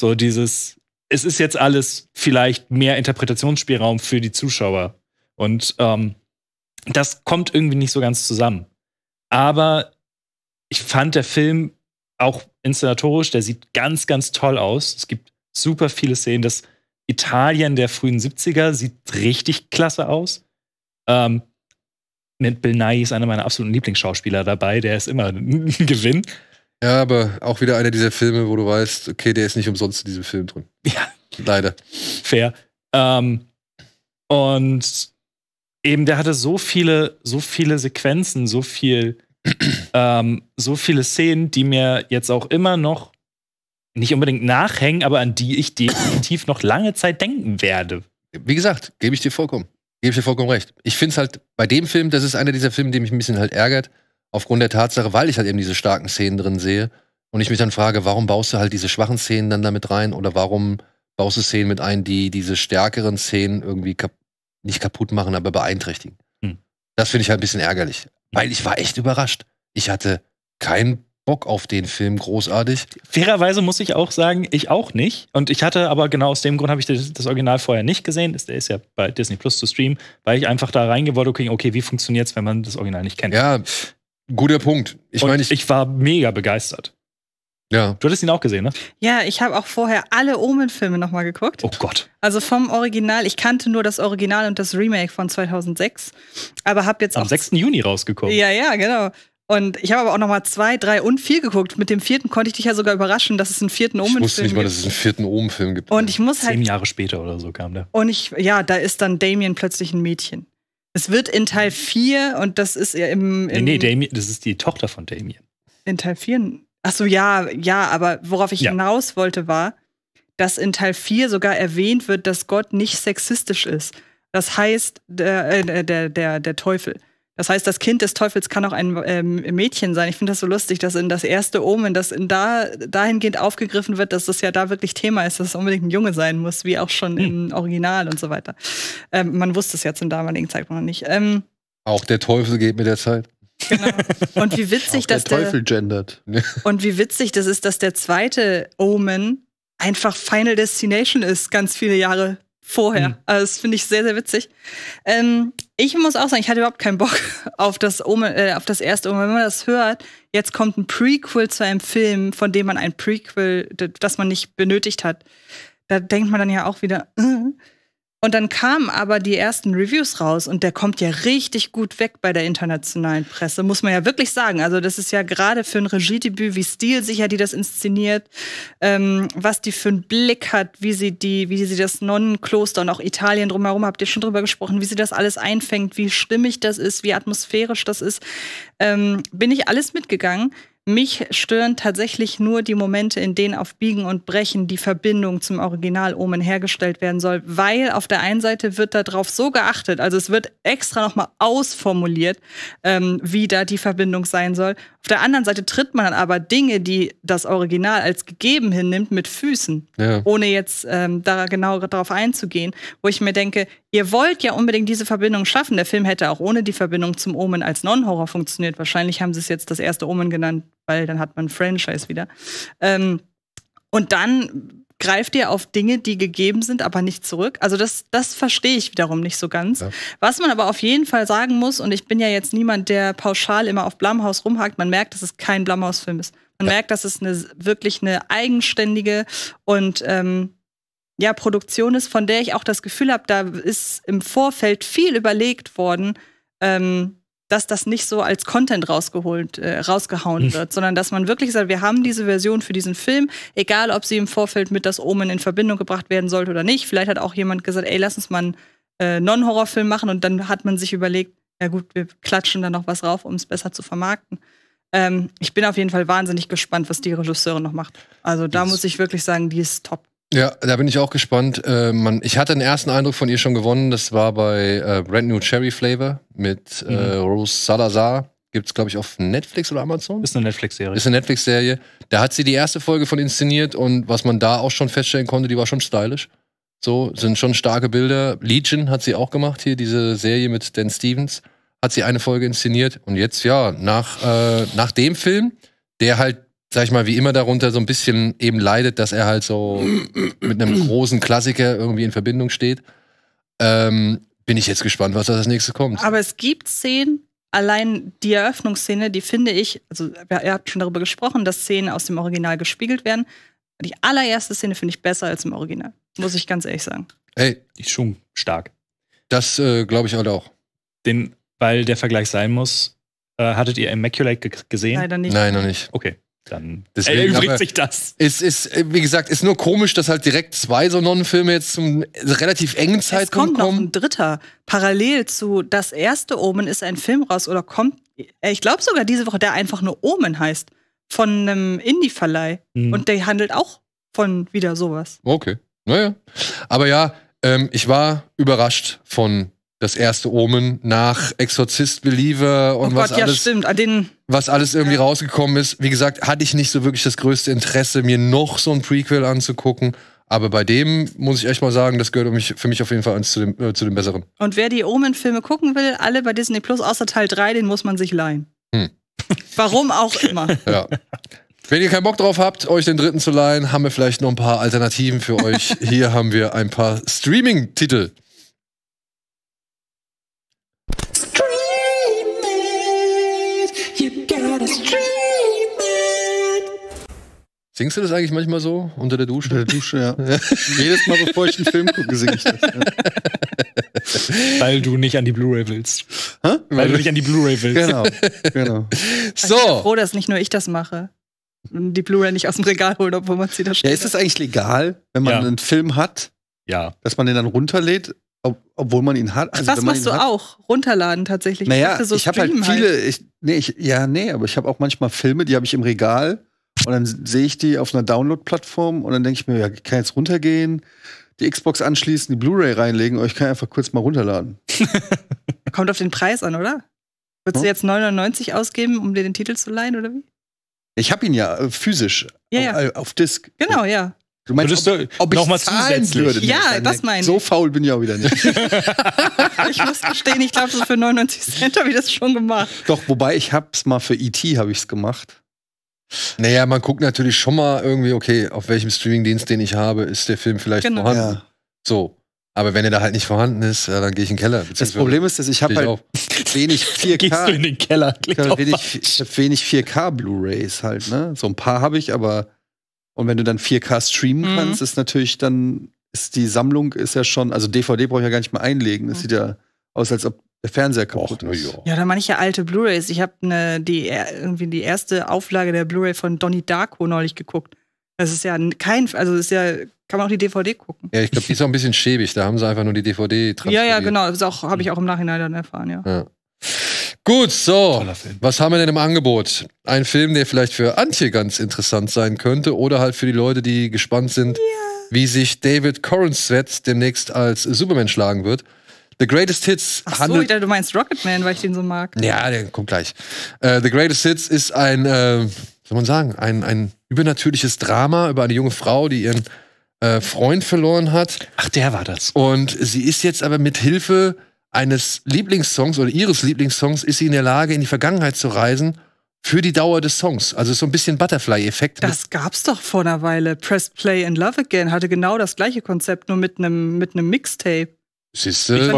So dieses, es ist jetzt alles vielleicht mehr Interpretationsspielraum für die Zuschauer. Und ähm, das kommt irgendwie nicht so ganz zusammen. Aber ich fand der Film auch inszenatorisch, der sieht ganz, ganz toll aus. Es gibt super viele Szenen. Das Italien der frühen 70er sieht richtig klasse aus. Ähm, mit Bill Nye ist einer meiner absoluten Lieblingsschauspieler dabei, der ist immer ein Gewinn. Ja, aber auch wieder einer dieser Filme, wo du weißt, okay, der ist nicht umsonst in diesem Film drin. Ja. Leider. Fair. Ähm, und eben, der hatte so viele, so viele Sequenzen, so viel, ähm, so viele Szenen, die mir jetzt auch immer noch nicht unbedingt nachhängen, aber an die ich definitiv noch lange Zeit denken werde. Wie gesagt, gebe ich dir vollkommen. Gebe ich dir vollkommen recht. Ich finde es halt bei dem Film, das ist einer dieser Filme, die mich ein bisschen halt ärgert, aufgrund der Tatsache, weil ich halt eben diese starken Szenen drin sehe und ich mich dann frage, warum baust du halt diese schwachen Szenen dann damit rein oder warum baust du Szenen mit ein, die diese stärkeren Szenen irgendwie kap nicht kaputt machen, aber beeinträchtigen. Hm. Das finde ich halt ein bisschen ärgerlich, weil hm. ich war echt überrascht. Ich hatte keinen Bock auf den Film großartig. Fairerweise muss ich auch sagen, ich auch nicht. Und ich hatte aber genau aus dem Grund, habe ich das, Original vorher nicht gesehen. Der ist ja bei Disney Plus zu streamen, weil ich einfach da reingewollt okay, okay, wie funktioniert es, wenn man das Original nicht kennt? Ja, guter Punkt. Ich meine, ich, ich war mega begeistert. Ja. Du hattest ihn auch gesehen, ne? Ja, ich habe auch vorher alle Omen-Filme nochmal geguckt. Oh Gott. Also vom Original. Ich kannte nur das Original und das Remake von 2006. Aber habe jetzt Am auch. Am 6. Juni rausgekommen. Ja, ja, genau. Und ich habe aber auch noch mal zwei, drei und vier geguckt. Mit dem vierten konnte ich dich ja sogar überraschen, dass es einen vierten Omen-Film gibt. Ich wusste nicht mal, dass es einen vierten Omen-Film gibt. Und ich muss Zehn halt Jahre später oder so kam der. Und ich, ja, da ist dann Damien plötzlich ein Mädchen. Es wird in Teil 4 und das ist ja im, im. nee, nee, Damien, das ist die Tochter von Damien. In Teil 4. Ach so, ja, ja, aber worauf ich ja. hinaus wollte war, dass in Teil 4 sogar erwähnt wird, dass Gott nicht sexistisch ist. Das heißt, der, äh, der, der, der Teufel. Das heißt, das Kind des Teufels kann auch ein ähm, Mädchen sein. Ich finde das so lustig, dass in das erste Omen, das in da, dahingehend aufgegriffen wird, dass das ja da wirklich Thema ist, dass es unbedingt ein Junge sein muss, wie auch schon im hm. Original und so weiter. Ähm, man wusste es ja zum damaligen Zeitpunkt noch nicht. Ähm, auch der Teufel geht mit der Zeit. Genau. Und wie witzig, auch dass der Teufel gendert. und wie witzig das ist, dass der zweite Omen einfach Final Destination ist, ganz viele Jahre vorher. Mhm. Also das finde ich sehr, sehr witzig. Ähm, ich muss auch sagen, ich hatte überhaupt keinen Bock auf das, Omen, äh, auf das erste Omen. Wenn man das hört, jetzt kommt ein Prequel zu einem Film, von dem man ein Prequel, das man nicht benötigt hat, da denkt man dann ja auch wieder, äh. Und dann kamen aber die ersten Reviews raus und der kommt ja richtig gut weg bei der internationalen Presse, muss man ja wirklich sagen. Also das ist ja gerade für ein Regiedebüt, wie stilsicher die das inszeniert, ähm, was die für einen Blick hat, wie sie die, wie sie das Nonnenkloster und auch Italien drumherum, habt ihr schon drüber gesprochen, wie sie das alles einfängt, wie stimmig das ist, wie atmosphärisch das ist, ähm, bin ich alles mitgegangen. Mich stören tatsächlich nur die Momente, in denen auf Biegen und Brechen die Verbindung zum Original Omen hergestellt werden soll, weil auf der einen Seite wird darauf so geachtet, also es wird extra nochmal ausformuliert, ähm, wie da die Verbindung sein soll. Auf der anderen Seite tritt man dann aber Dinge, die das Original als gegeben hinnimmt, mit Füßen, ja. ohne jetzt ähm, da genau darauf einzugehen, wo ich mir denke, ihr wollt ja unbedingt diese Verbindung schaffen. Der Film hätte auch ohne die Verbindung zum Omen als Non-Horror funktioniert. Wahrscheinlich haben sie es jetzt das erste Omen genannt, weil dann hat man Franchise wieder. Ähm, und dann greift ihr auf Dinge, die gegeben sind, aber nicht zurück. Also das, das verstehe ich wiederum nicht so ganz. Ja. Was man aber auf jeden Fall sagen muss, und ich bin ja jetzt niemand, der pauschal immer auf Blumhaus rumhakt, man merkt, dass es kein Blumhaus-Film ist. Man ja. merkt, dass es eine, wirklich eine eigenständige und ähm, ja, Produktion ist, von der ich auch das Gefühl habe, da ist im Vorfeld viel überlegt worden, ähm, dass das nicht so als Content rausgeholt, äh, rausgehauen hm. wird, sondern dass man wirklich sagt, wir haben diese Version für diesen Film, egal ob sie im Vorfeld mit das Omen in Verbindung gebracht werden sollte oder nicht. Vielleicht hat auch jemand gesagt, ey, lass uns mal einen äh, Non-Horrorfilm machen und dann hat man sich überlegt, ja gut, wir klatschen da noch was rauf, um es besser zu vermarkten. Ähm, ich bin auf jeden Fall wahnsinnig gespannt, was die Regisseurin noch macht. Also da das muss ich wirklich sagen, die ist top. Ja, da bin ich auch gespannt. Äh, man, ich hatte den ersten Eindruck von ihr schon gewonnen. Das war bei äh, Brand New Cherry Flavor mit äh, mhm. Rose Salazar. Gibt es, glaube ich, auf Netflix oder Amazon? Ist eine Netflix-Serie. Ist eine Netflix-Serie. Da hat sie die erste Folge von inszeniert und was man da auch schon feststellen konnte, die war schon stylisch. So, sind schon starke Bilder. Legion hat sie auch gemacht hier, diese Serie mit Dan Stevens. Hat sie eine Folge inszeniert und jetzt, ja, nach, äh, nach dem Film, der halt sag ich mal, wie immer darunter so ein bisschen eben leidet, dass er halt so mit einem großen Klassiker irgendwie in Verbindung steht. Ähm, bin ich jetzt gespannt, was da das nächste kommt. Aber es gibt Szenen, allein die Eröffnungsszene, die finde ich, also ihr habt schon darüber gesprochen, dass Szenen aus dem Original gespiegelt werden. Die allererste Szene finde ich besser als im Original, muss ich ganz ehrlich sagen. Hey, die ist schon stark. Das äh, glaube ich halt auch. Den, weil der Vergleich sein muss, äh, hattet ihr Immaculate gesehen? Leider nicht. Nein, noch nicht. Okay dann deswegen, erübrigt sich das. Es ist, wie gesagt, ist nur komisch, dass halt direkt zwei so Nonnenfilme jetzt zum relativ engen Zeitpunkt kommen. Es kommt noch ein dritter. Parallel zu Das erste Omen ist ein Film raus oder kommt, äh, ich glaube sogar diese Woche, der einfach nur Omen heißt. Von einem Indie-Verleih. Mhm. Und der handelt auch von wieder sowas. Okay. Naja. Aber ja, ähm, ich war überrascht von das erste Omen nach Exorzist Believer und oh Gott, was alles. ja, stimmt. An den was alles irgendwie rausgekommen ist. Wie gesagt, hatte ich nicht so wirklich das größte Interesse, mir noch so ein Prequel anzugucken. Aber bei dem muss ich echt mal sagen, das gehört für mich auf jeden Fall eins zu dem, äh, zu dem Besseren. Und wer die Omen-Filme gucken will, alle bei Disney Plus, außer Teil 3, den muss man sich leihen. Hm. Warum auch immer. Ja. Wenn ihr keinen Bock drauf habt, euch den dritten zu leihen, haben wir vielleicht noch ein paar Alternativen für euch. Hier haben wir ein paar Streaming-Titel. Singst du das eigentlich manchmal so unter der Dusche? Unter der Dusche, ja. Jedes Mal, bevor ich einen Film gucke, singe ich das. Ja. Weil du nicht an die Blu-ray willst. Hä? Weil, du nicht an die Blu-ray willst. Genau, genau. So. ich bin froh, dass nicht nur ich das mache. Die Blu-ray nicht aus dem Regal holen, obwohl man sie da schon. Ja, ist das eigentlich legal, wenn man ja. einen Film hat, ja. dass man den dann runterlädt ob, obwohl man ihn hat. Also, Ach, das machst du hat, auch, runterladen tatsächlich. Naja, ich, so ich habe halt viele, halt. ich, nee, ich, ja, nee, aber ich habe auch manchmal Filme, die habe ich im Regal und dann sehe ich die auf einer Download-Plattform und dann denke ich mir, ja, ich kann jetzt runtergehen, die Xbox anschließen, die Blu-ray reinlegen und ich kann einfach kurz mal runterladen. Kommt auf den Preis an, oder? Würdest ja? du hm? jetzt 99 ausgeben, um dir den Titel zu leihen, oder wie? Ich habe ihn ja äh, physisch ja, ja. Auf, äh, auf Disk. Genau, ja. Du meinst, Würdest ob, ob ich noch mal zahlen würde? Ja, das meine ich. So faul bin ich auch wieder nicht. ich muss gestehen, ich glaube, so für 99 Cent habe ich das schon gemacht. Doch, wobei ich es mal für E.T. habe ich es gemacht. Naja, man guckt natürlich schon mal irgendwie, okay, auf welchem Streamingdienst, den ich habe, ist der Film vielleicht genau. vorhanden. Ja. So. Aber wenn er da halt nicht vorhanden ist, ja, dann gehe ich in den Keller. Das Problem ist, dass ich habe halt wenig 4K. Gehst du in den Keller? ich habe wenig, hab wenig 4K Blu-rays halt, ne? So ein paar habe ich, aber und wenn du dann 4K streamen mhm. kannst, ist natürlich dann ist die Sammlung ist ja schon, also DVD brauche ich ja gar nicht mehr einlegen. Das mhm. sieht ja aus, als ob der Fernseher kaputt Och, ist. Ja, da manche alte Blu-rays. Ich habe ne, die, äh, irgendwie die erste Auflage der Blu-ray von Donnie Darko neulich geguckt. Das ist ja kein, also ist ja, kann man auch die DVD gucken. Ja, ich glaube, die ist auch ein bisschen schäbig. Da haben sie einfach nur die DVD transferiert. Ja, ja, genau. Das habe ich auch im Nachhinein dann erfahren, ja. ja. Gut, so. Was haben wir denn im Angebot? Ein Film, der vielleicht für Antje ganz interessant sein könnte oder halt für die Leute, die gespannt sind, yeah. wie sich David Corenswet demnächst als Superman schlagen wird. The Greatest Hits Ach so, Ich dachte, du meinst Rocketman, weil ich den so mag. Ja, der kommt gleich. Äh, The Greatest Hits ist ein, äh, soll man sagen, ein, ein übernatürliches Drama über eine junge Frau, die ihren äh, Freund verloren hat. Ach, der war das. Und sie ist jetzt aber mit Hilfe eines Lieblingssongs oder ihres Lieblingssongs ist sie in der Lage, in die Vergangenheit zu reisen für die Dauer des Songs. Also so ein bisschen Butterfly-Effekt. Das gab's doch vor einer Weile. Press Play and Love Again hatte genau das gleiche Konzept, nur mit einem mit einem Mixtape. Siehst Ich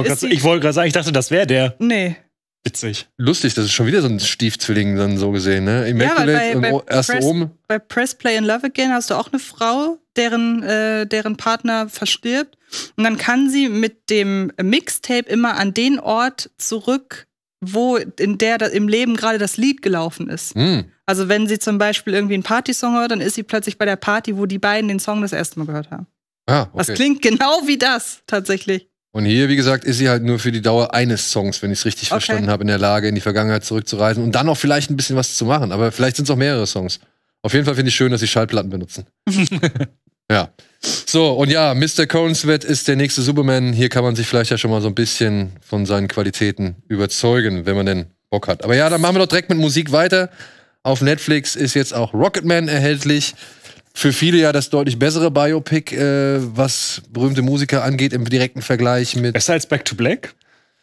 wollte gerade sagen, ich dachte, das wäre der. Nee. Witzig. Lustig, das ist schon wieder so ein Stiefzwilling dann so gesehen, ne? Immaculate ja, bei, bei, und erst Press, oben. Bei Press Play in Love Again hast du auch eine Frau, deren, äh, deren Partner verstirbt. Und dann kann sie mit dem Mixtape immer an den Ort zurück, wo in der im Leben gerade das Lied gelaufen ist. Mm. Also wenn sie zum Beispiel irgendwie einen Partysong hört, dann ist sie plötzlich bei der Party, wo die beiden den Song das erste Mal gehört haben. Ah, okay. Das klingt genau wie das tatsächlich. Und hier, wie gesagt, ist sie halt nur für die Dauer eines Songs, wenn ich es richtig okay. verstanden habe, in der Lage, in die Vergangenheit zurückzureisen und dann auch vielleicht ein bisschen was zu machen. Aber vielleicht sind es auch mehrere Songs. Auf jeden Fall finde ich schön, dass sie Schallplatten benutzen. ja. So, und ja, Mr. Conesvet ist der nächste Superman. Hier kann man sich vielleicht ja schon mal so ein bisschen von seinen Qualitäten überzeugen, wenn man denn Bock hat. Aber ja, dann machen wir doch direkt mit Musik weiter. Auf Netflix ist jetzt auch Rocketman erhältlich für viele ja das deutlich bessere Biopic, äh, was berühmte Musiker angeht, im direkten Vergleich mit. Besser als Back to Black?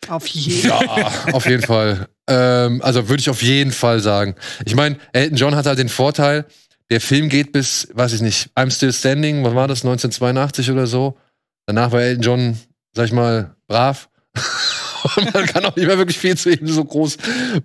Auf jeden Fall. Ja, auf jeden Fall. Ähm, also würde ich auf jeden Fall sagen. Ich meine, Elton John hat halt den Vorteil, der Film geht bis, weiß ich nicht, I'm Still Standing, wann war das, 1982 oder so. Danach war Elton John, sag ich mal, brav. man kann auch nicht mehr wirklich viel zu ihm so groß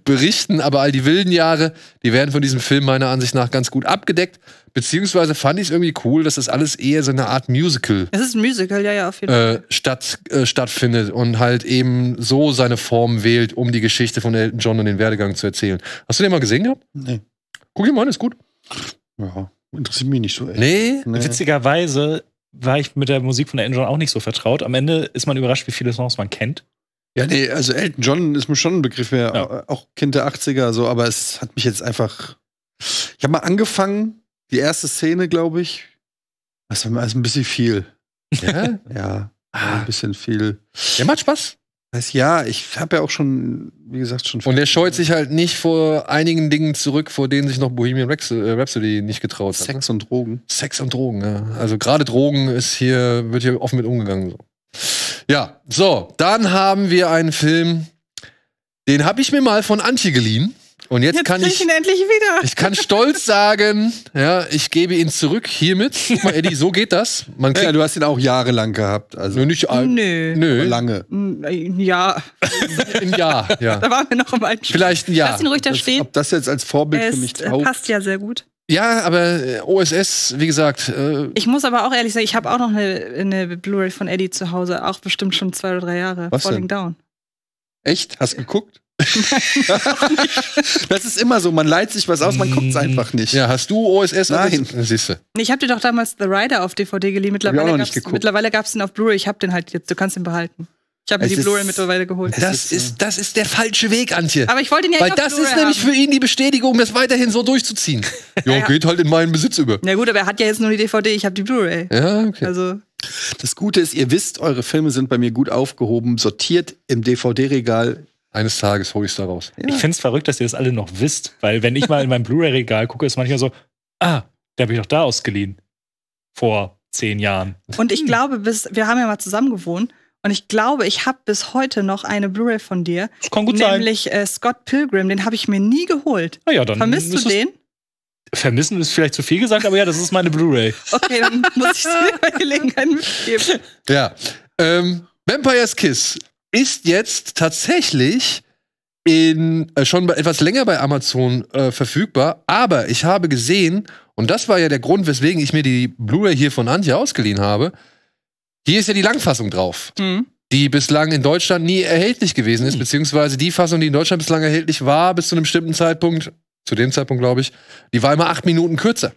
berichten, aber all die wilden Jahre, die werden von diesem Film meiner Ansicht nach ganz gut abgedeckt. Beziehungsweise fand ich es irgendwie cool, dass das alles eher so eine Art Musical. Es ist ein Musical, ja, ja, auf jeden äh, Fall. Äh, statt, äh, stattfindet und halt eben so seine Form wählt, um die Geschichte von Elton John und den Werdegang zu erzählen. Hast du den mal gesehen gehabt? Nee. Guck ihn mal an, ist gut. Ja, interessiert mich nicht so echt. Nee. nee. Witzigerweise war ich mit der Musik von Elton John auch nicht so vertraut. Am Ende ist man überrascht, wie viele Songs man kennt. Ja, nee, also Elton John ist mir schon ein Begriff mehr, ja. auch Kind der 80er, so, aber es hat mich jetzt einfach. Ich habe mal angefangen, die erste Szene, glaube ich. Das war mir alles ein bisschen viel. Ja? ja. Ah. Ein bisschen viel. Der macht Spaß. Heißt ja, ich habe ja auch schon, wie gesagt, schon. Und der scheut sich halt nicht vor einigen Dingen zurück, vor denen sich noch Bohemian äh, Rhapsody nicht getraut hat. Ne? Sex und Drogen. Sex und Drogen, ja. Also gerade Drogen ist hier, wird hier offen mit umgegangen. So. Ja, so, dann haben wir einen Film, den habe ich mir mal von Antje geliehen. Und jetzt, jetzt kann ich, ich endlich wieder. Ich kann stolz sagen, ja, ich gebe ihn zurück hiermit. Guck mal, Eddie, so geht das. Man ja, du hast ihn auch jahrelang gehabt. Also nicht alt. Nö. Nö. Lange. Jahr. Ein Jahr, ja. Da waren wir noch im alten Vielleicht ein Jahr. Lass ihn ruhig da das, stehen. Ob das jetzt als Vorbild es für mich taugt. Passt ja sehr gut. Ja, aber äh, OSS, wie gesagt. Äh ich muss aber auch ehrlich sagen, ich habe auch noch eine, eine Blu-ray von Eddie zu Hause, auch bestimmt schon zwei oder drei Jahre. Was Falling denn? Down. Echt? Hast geguckt? das ist immer so, man leiht sich was aus, man guckt es mhm. einfach nicht. Ja, hast du OSS? Nein. Siehst du. Ich habe dir doch damals The Rider auf DVD geliehen. Mittlerweile gab es den auf Blu-ray. Ich habe den halt jetzt, du kannst den behalten. Ich habe mir die Blu-ray mittlerweile geholt. Das äh, ist, das ist der falsche Weg, Antje. Aber ich wollte ihn ja Weil das ist nämlich haben. für ihn die Bestätigung, das weiterhin so durchzuziehen. ja, ja, geht halt in meinen Besitz über. Na gut, aber er hat ja jetzt nur die DVD, ich habe die Blu-ray. Ja, okay. Also. Das Gute ist, ihr wisst, eure Filme sind bei mir gut aufgehoben, sortiert im DVD-Regal eines Tages hole ich es da raus. Ja. Ich finde es verrückt, dass ihr das alle noch wisst, weil wenn ich mal in mein Blu-ray-Regal gucke, ist manchmal so, ah, der habe ich doch da ausgeliehen. Vor zehn Jahren. Und ich hm. glaube, bis, wir haben ja mal zusammen gewohnt. Und ich glaube, ich habe bis heute noch eine Blu-ray von dir. Das kann gut nämlich, sein. Nämlich äh, Scott Pilgrim, den habe ich mir nie geholt. Na ah ja, dann Vermisst du den? Vermissen ist vielleicht zu viel gesagt, aber ja, das ist meine Blu-ray. Okay, dann muss ich es mir bei Gelegenheit mitgeben. Ja. Ähm, Vampire's Kiss ist jetzt tatsächlich in, äh, schon etwas länger bei Amazon äh, verfügbar, aber ich habe gesehen, und das war ja der Grund, weswegen ich mir die Blu-ray hier von Antje ausgeliehen habe, hier ist ja die Langfassung drauf, mhm. die bislang in Deutschland nie erhältlich gewesen ist, mhm. beziehungsweise die Fassung, die in Deutschland bislang erhältlich war, bis zu einem bestimmten Zeitpunkt, zu dem Zeitpunkt glaube ich, die war immer acht Minuten kürzer.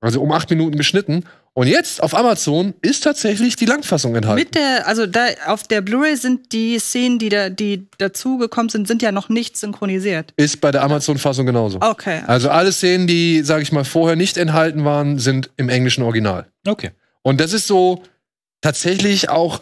Also um acht Minuten geschnitten. Und jetzt auf Amazon ist tatsächlich die Langfassung enthalten. Mit der, also da, auf der Blu-ray sind die Szenen, die, da, die dazugekommen sind, sind ja noch nicht synchronisiert. Ist bei der Amazon-Fassung genauso. Okay. Also alle Szenen, die, sage ich mal, vorher nicht enthalten waren, sind im englischen Original. Okay. Und das ist so tatsächlich auch,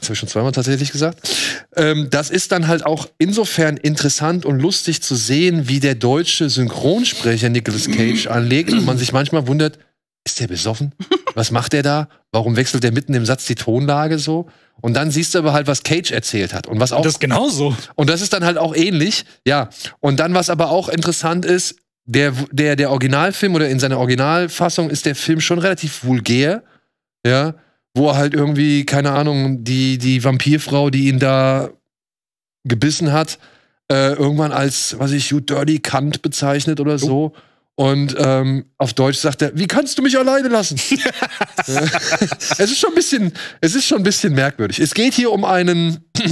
das habe ich schon zweimal tatsächlich gesagt, ähm, das ist dann halt auch insofern interessant und lustig zu sehen, wie der deutsche Synchronsprecher Nicolas Cage anlegt und man sich manchmal wundert, ist der besoffen? Was macht der da? Warum wechselt der mitten im Satz die Tonlage so? Und dann siehst du aber halt, was Cage erzählt hat und was auch. Und das genauso. Und das ist dann halt auch ähnlich, ja. Und dann, was aber auch interessant ist, der, der, der Originalfilm oder in seiner Originalfassung ist der Film schon relativ vulgär, ja, wo er halt irgendwie, keine Ahnung, die, die Vampirfrau, die ihn da gebissen hat, äh, irgendwann als, was ich, you dirty cunt bezeichnet oder so. Oh. Und ähm, auf Deutsch sagt er, wie kannst du mich alleine lassen? es ist schon ein bisschen, es ist schon ein bisschen merkwürdig. Es geht hier um einen,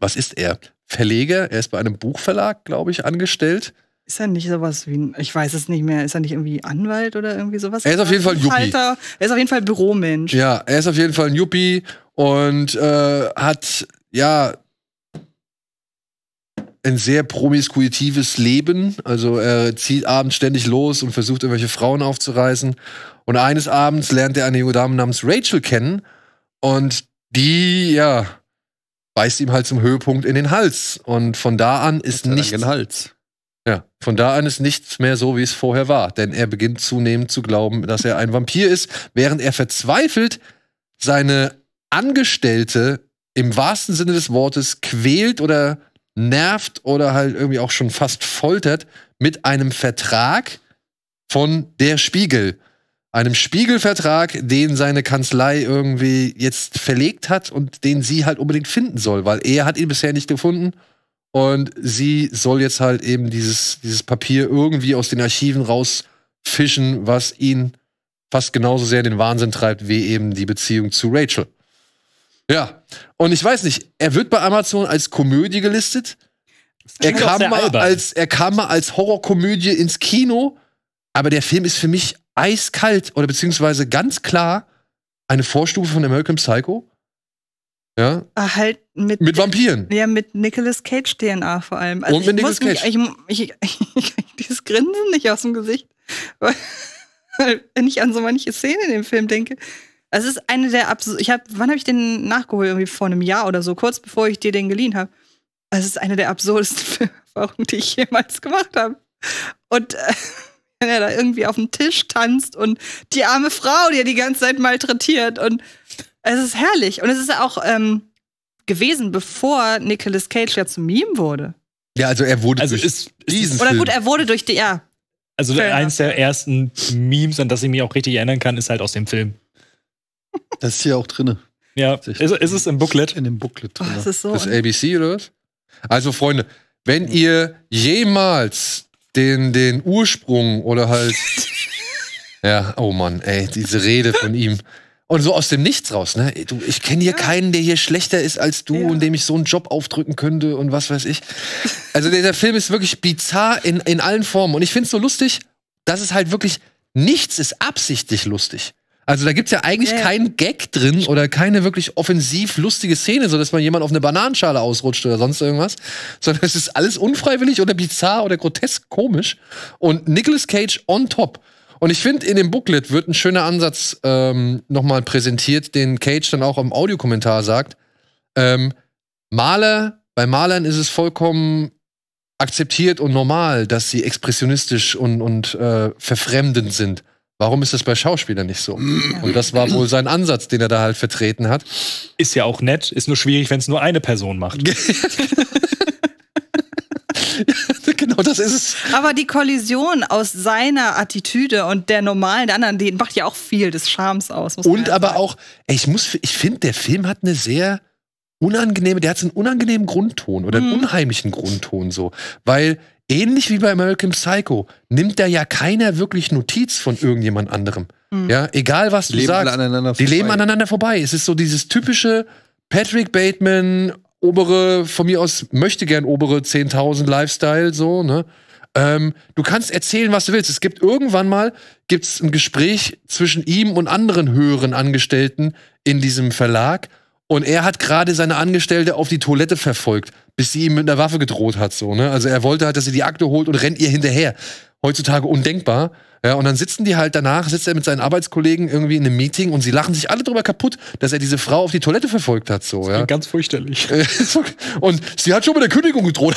was ist er? Verleger. Er ist bei einem Buchverlag, glaube ich, angestellt. Ist er nicht sowas wie ein, ich weiß es nicht mehr, ist er nicht irgendwie Anwalt oder irgendwie sowas? Er ist auf jeden Fall ein Juppie. Er ist auf jeden Fall Büromensch. Ja, er ist auf jeden Fall ein Juppie und äh, hat, ja, ein sehr promiskuitives Leben. Also er zieht abends ständig los und versucht, irgendwelche Frauen aufzureißen. Und eines Abends lernt er eine junge Dame namens Rachel kennen. Und die, ja, beißt ihm halt zum Höhepunkt in den Hals. Und von da an ist nichts. Hals. Ja, von da an ist nichts mehr so, wie es vorher war. Denn er beginnt zunehmend zu glauben, dass er ein Vampir ist, während er verzweifelt seine Angestellte im wahrsten Sinne des Wortes quält oder nervt oder halt irgendwie auch schon fast foltert mit einem Vertrag von der Spiegel. Einem Spiegelvertrag, den seine Kanzlei irgendwie jetzt verlegt hat und den sie halt unbedingt finden soll, weil er hat ihn bisher nicht gefunden und sie soll jetzt halt eben dieses, dieses Papier irgendwie aus den Archiven rausfischen, was ihn fast genauso sehr in den Wahnsinn treibt wie eben die Beziehung zu Rachel. Ja. Und ich weiß nicht, er wird bei Amazon als Komödie gelistet. Er kam, mal als, er kam mal als Horrorkomödie ins Kino, aber der Film ist für mich eiskalt oder beziehungsweise ganz klar eine Vorstufe von American Psycho. Ja. Ah, halt mit, mit Vampiren. Ja, mit Nicolas Cage DNA vor allem. Also Und mit Nicolas Cage. Mich, ich, ich, ich, dieses Grinsen nicht aus dem Gesicht. Weil, wenn ich an so manche Szenen in dem Film denke, es ist eine der absolut. Ich habe, wann habe ich den nachgeholt? Irgendwie vor einem Jahr oder so, kurz bevor ich dir den geliehen habe. Es ist eine der absurdesten Erfahrungen, die ich jemals gemacht habe. Und äh, wenn er da irgendwie auf dem Tisch tanzt und die arme Frau, die er die ganze Zeit malträtiert. Und es ist herrlich. Und es ist auch ähm, gewesen, bevor Nicolas Cage ja zum Meme wurde. Ja, also er wurde also durch ist, diesen Oder gut, er wurde durch die, ja. Also Fair eins der ersten Memes, an das ich mich auch richtig erinnern kann, ist halt aus dem Film. Das ist hier auch drin. Ja, ist, ist, es im Booklet? In dem Booklet drin. Oh, das ist so das ABC oder was? Also, Freunde, wenn mhm. ihr jemals den, den Ursprung oder halt. ja, oh Mann, ey, diese Rede von ihm. Und so aus dem Nichts raus, ne? Du, ich kenne hier ja. keinen, der hier schlechter ist als du ja. und dem ich so einen Job aufdrücken könnte und was weiß ich. Also der Film ist wirklich bizarr in, in allen Formen. Und ich finde es so lustig, dass es halt wirklich nichts ist absichtlich lustig. Also da gibt es ja eigentlich ja. keinen Gag drin oder keine wirklich offensiv lustige Szene, so dass man jemand auf eine Bananenschale ausrutscht oder sonst irgendwas, sondern es ist alles unfreiwillig oder bizarr oder grotesk komisch und Nicolas Cage on top. Und ich finde, in dem Booklet wird ein schöner Ansatz ähm, nochmal präsentiert, den Cage dann auch im Audiokommentar sagt. Ähm, Maler, bei Malern ist es vollkommen akzeptiert und normal, dass sie expressionistisch und, und äh, verfremdend sind. Warum ist das bei Schauspielern nicht so? Und das war wohl sein Ansatz, den er da halt vertreten hat. Ist ja auch nett, ist nur schwierig, wenn es nur eine Person macht. genau, das ist es. Aber die Kollision aus seiner Attitüde und der normalen der anderen, die macht ja auch viel des Charmes aus. und ja aber sagen. auch, ey, ich muss, ich finde, der Film hat eine sehr unangenehme, der hat einen unangenehmen Grundton oder einen mhm. unheimlichen Grundton so, weil ähnlich wie bei American Psycho, nimmt da ja keiner wirklich Notiz von irgendjemand anderem. Mhm. Ja, egal was die du sagst. Aneinander die leben aneinander vorbei. Es ist so dieses typische Patrick Bateman, obere, von mir aus möchte gern obere 10.000 Lifestyle, so, ne? Ähm, du kannst erzählen, was du willst. Es gibt irgendwann mal gibt's ein Gespräch zwischen ihm und anderen höheren Angestellten in diesem Verlag. Und er hat gerade seine Angestellte auf die Toilette verfolgt, bis sie ihm mit einer Waffe gedroht hat. So, ne? Also er wollte halt, dass sie die Akte holt und rennt ihr hinterher. Heutzutage undenkbar. Ja, und dann sitzen die halt danach, sitzt er mit seinen Arbeitskollegen irgendwie in einem Meeting und sie lachen sich alle drüber kaputt, dass er diese Frau auf die Toilette verfolgt hat. So, ja. Ganz fürchterlich. und sie hat schon mit der Kündigung gedroht.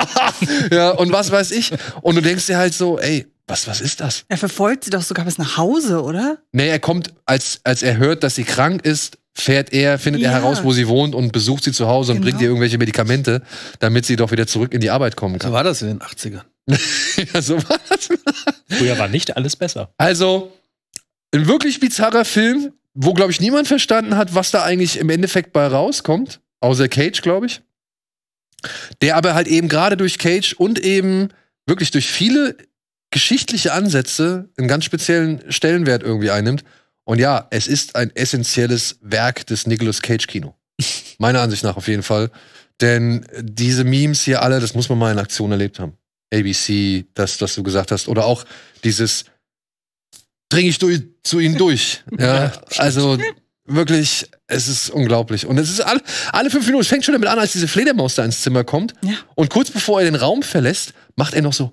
ja, und was weiß ich. Und du denkst dir halt so, ey, was, was ist das? Er verfolgt sie doch sogar bis nach Hause, oder? Nee, er kommt, als, als er hört, dass sie krank ist, fährt er, findet ja. er heraus, wo sie wohnt und besucht sie zu Hause genau. und bringt genau. ihr irgendwelche Medikamente, damit sie doch wieder zurück in die Arbeit kommen kann. So war das in den 80ern. ja, so war das. Früher war nicht alles besser. Also, ein wirklich bizarrer Film, wo, glaube ich, niemand verstanden hat, was da eigentlich im Endeffekt bei rauskommt. Außer Cage, glaube ich. Der aber halt eben gerade durch Cage und eben wirklich durch viele geschichtliche Ansätze einen ganz speziellen Stellenwert irgendwie einnimmt. Und ja, es ist ein essentielles Werk des Nicolas Cage Kino. Meiner Ansicht nach auf jeden Fall. Denn diese Memes hier alle, das muss man mal in Aktion erlebt haben. ABC, das, was du gesagt hast, oder auch dieses dringe ich durch, zu ihnen durch. Ja, also wirklich, es ist unglaublich. Und es ist alle, alle fünf Minuten, es fängt schon damit an, als diese Fledermaus da ins Zimmer kommt. Ja. Und kurz bevor er den Raum verlässt, macht er noch so.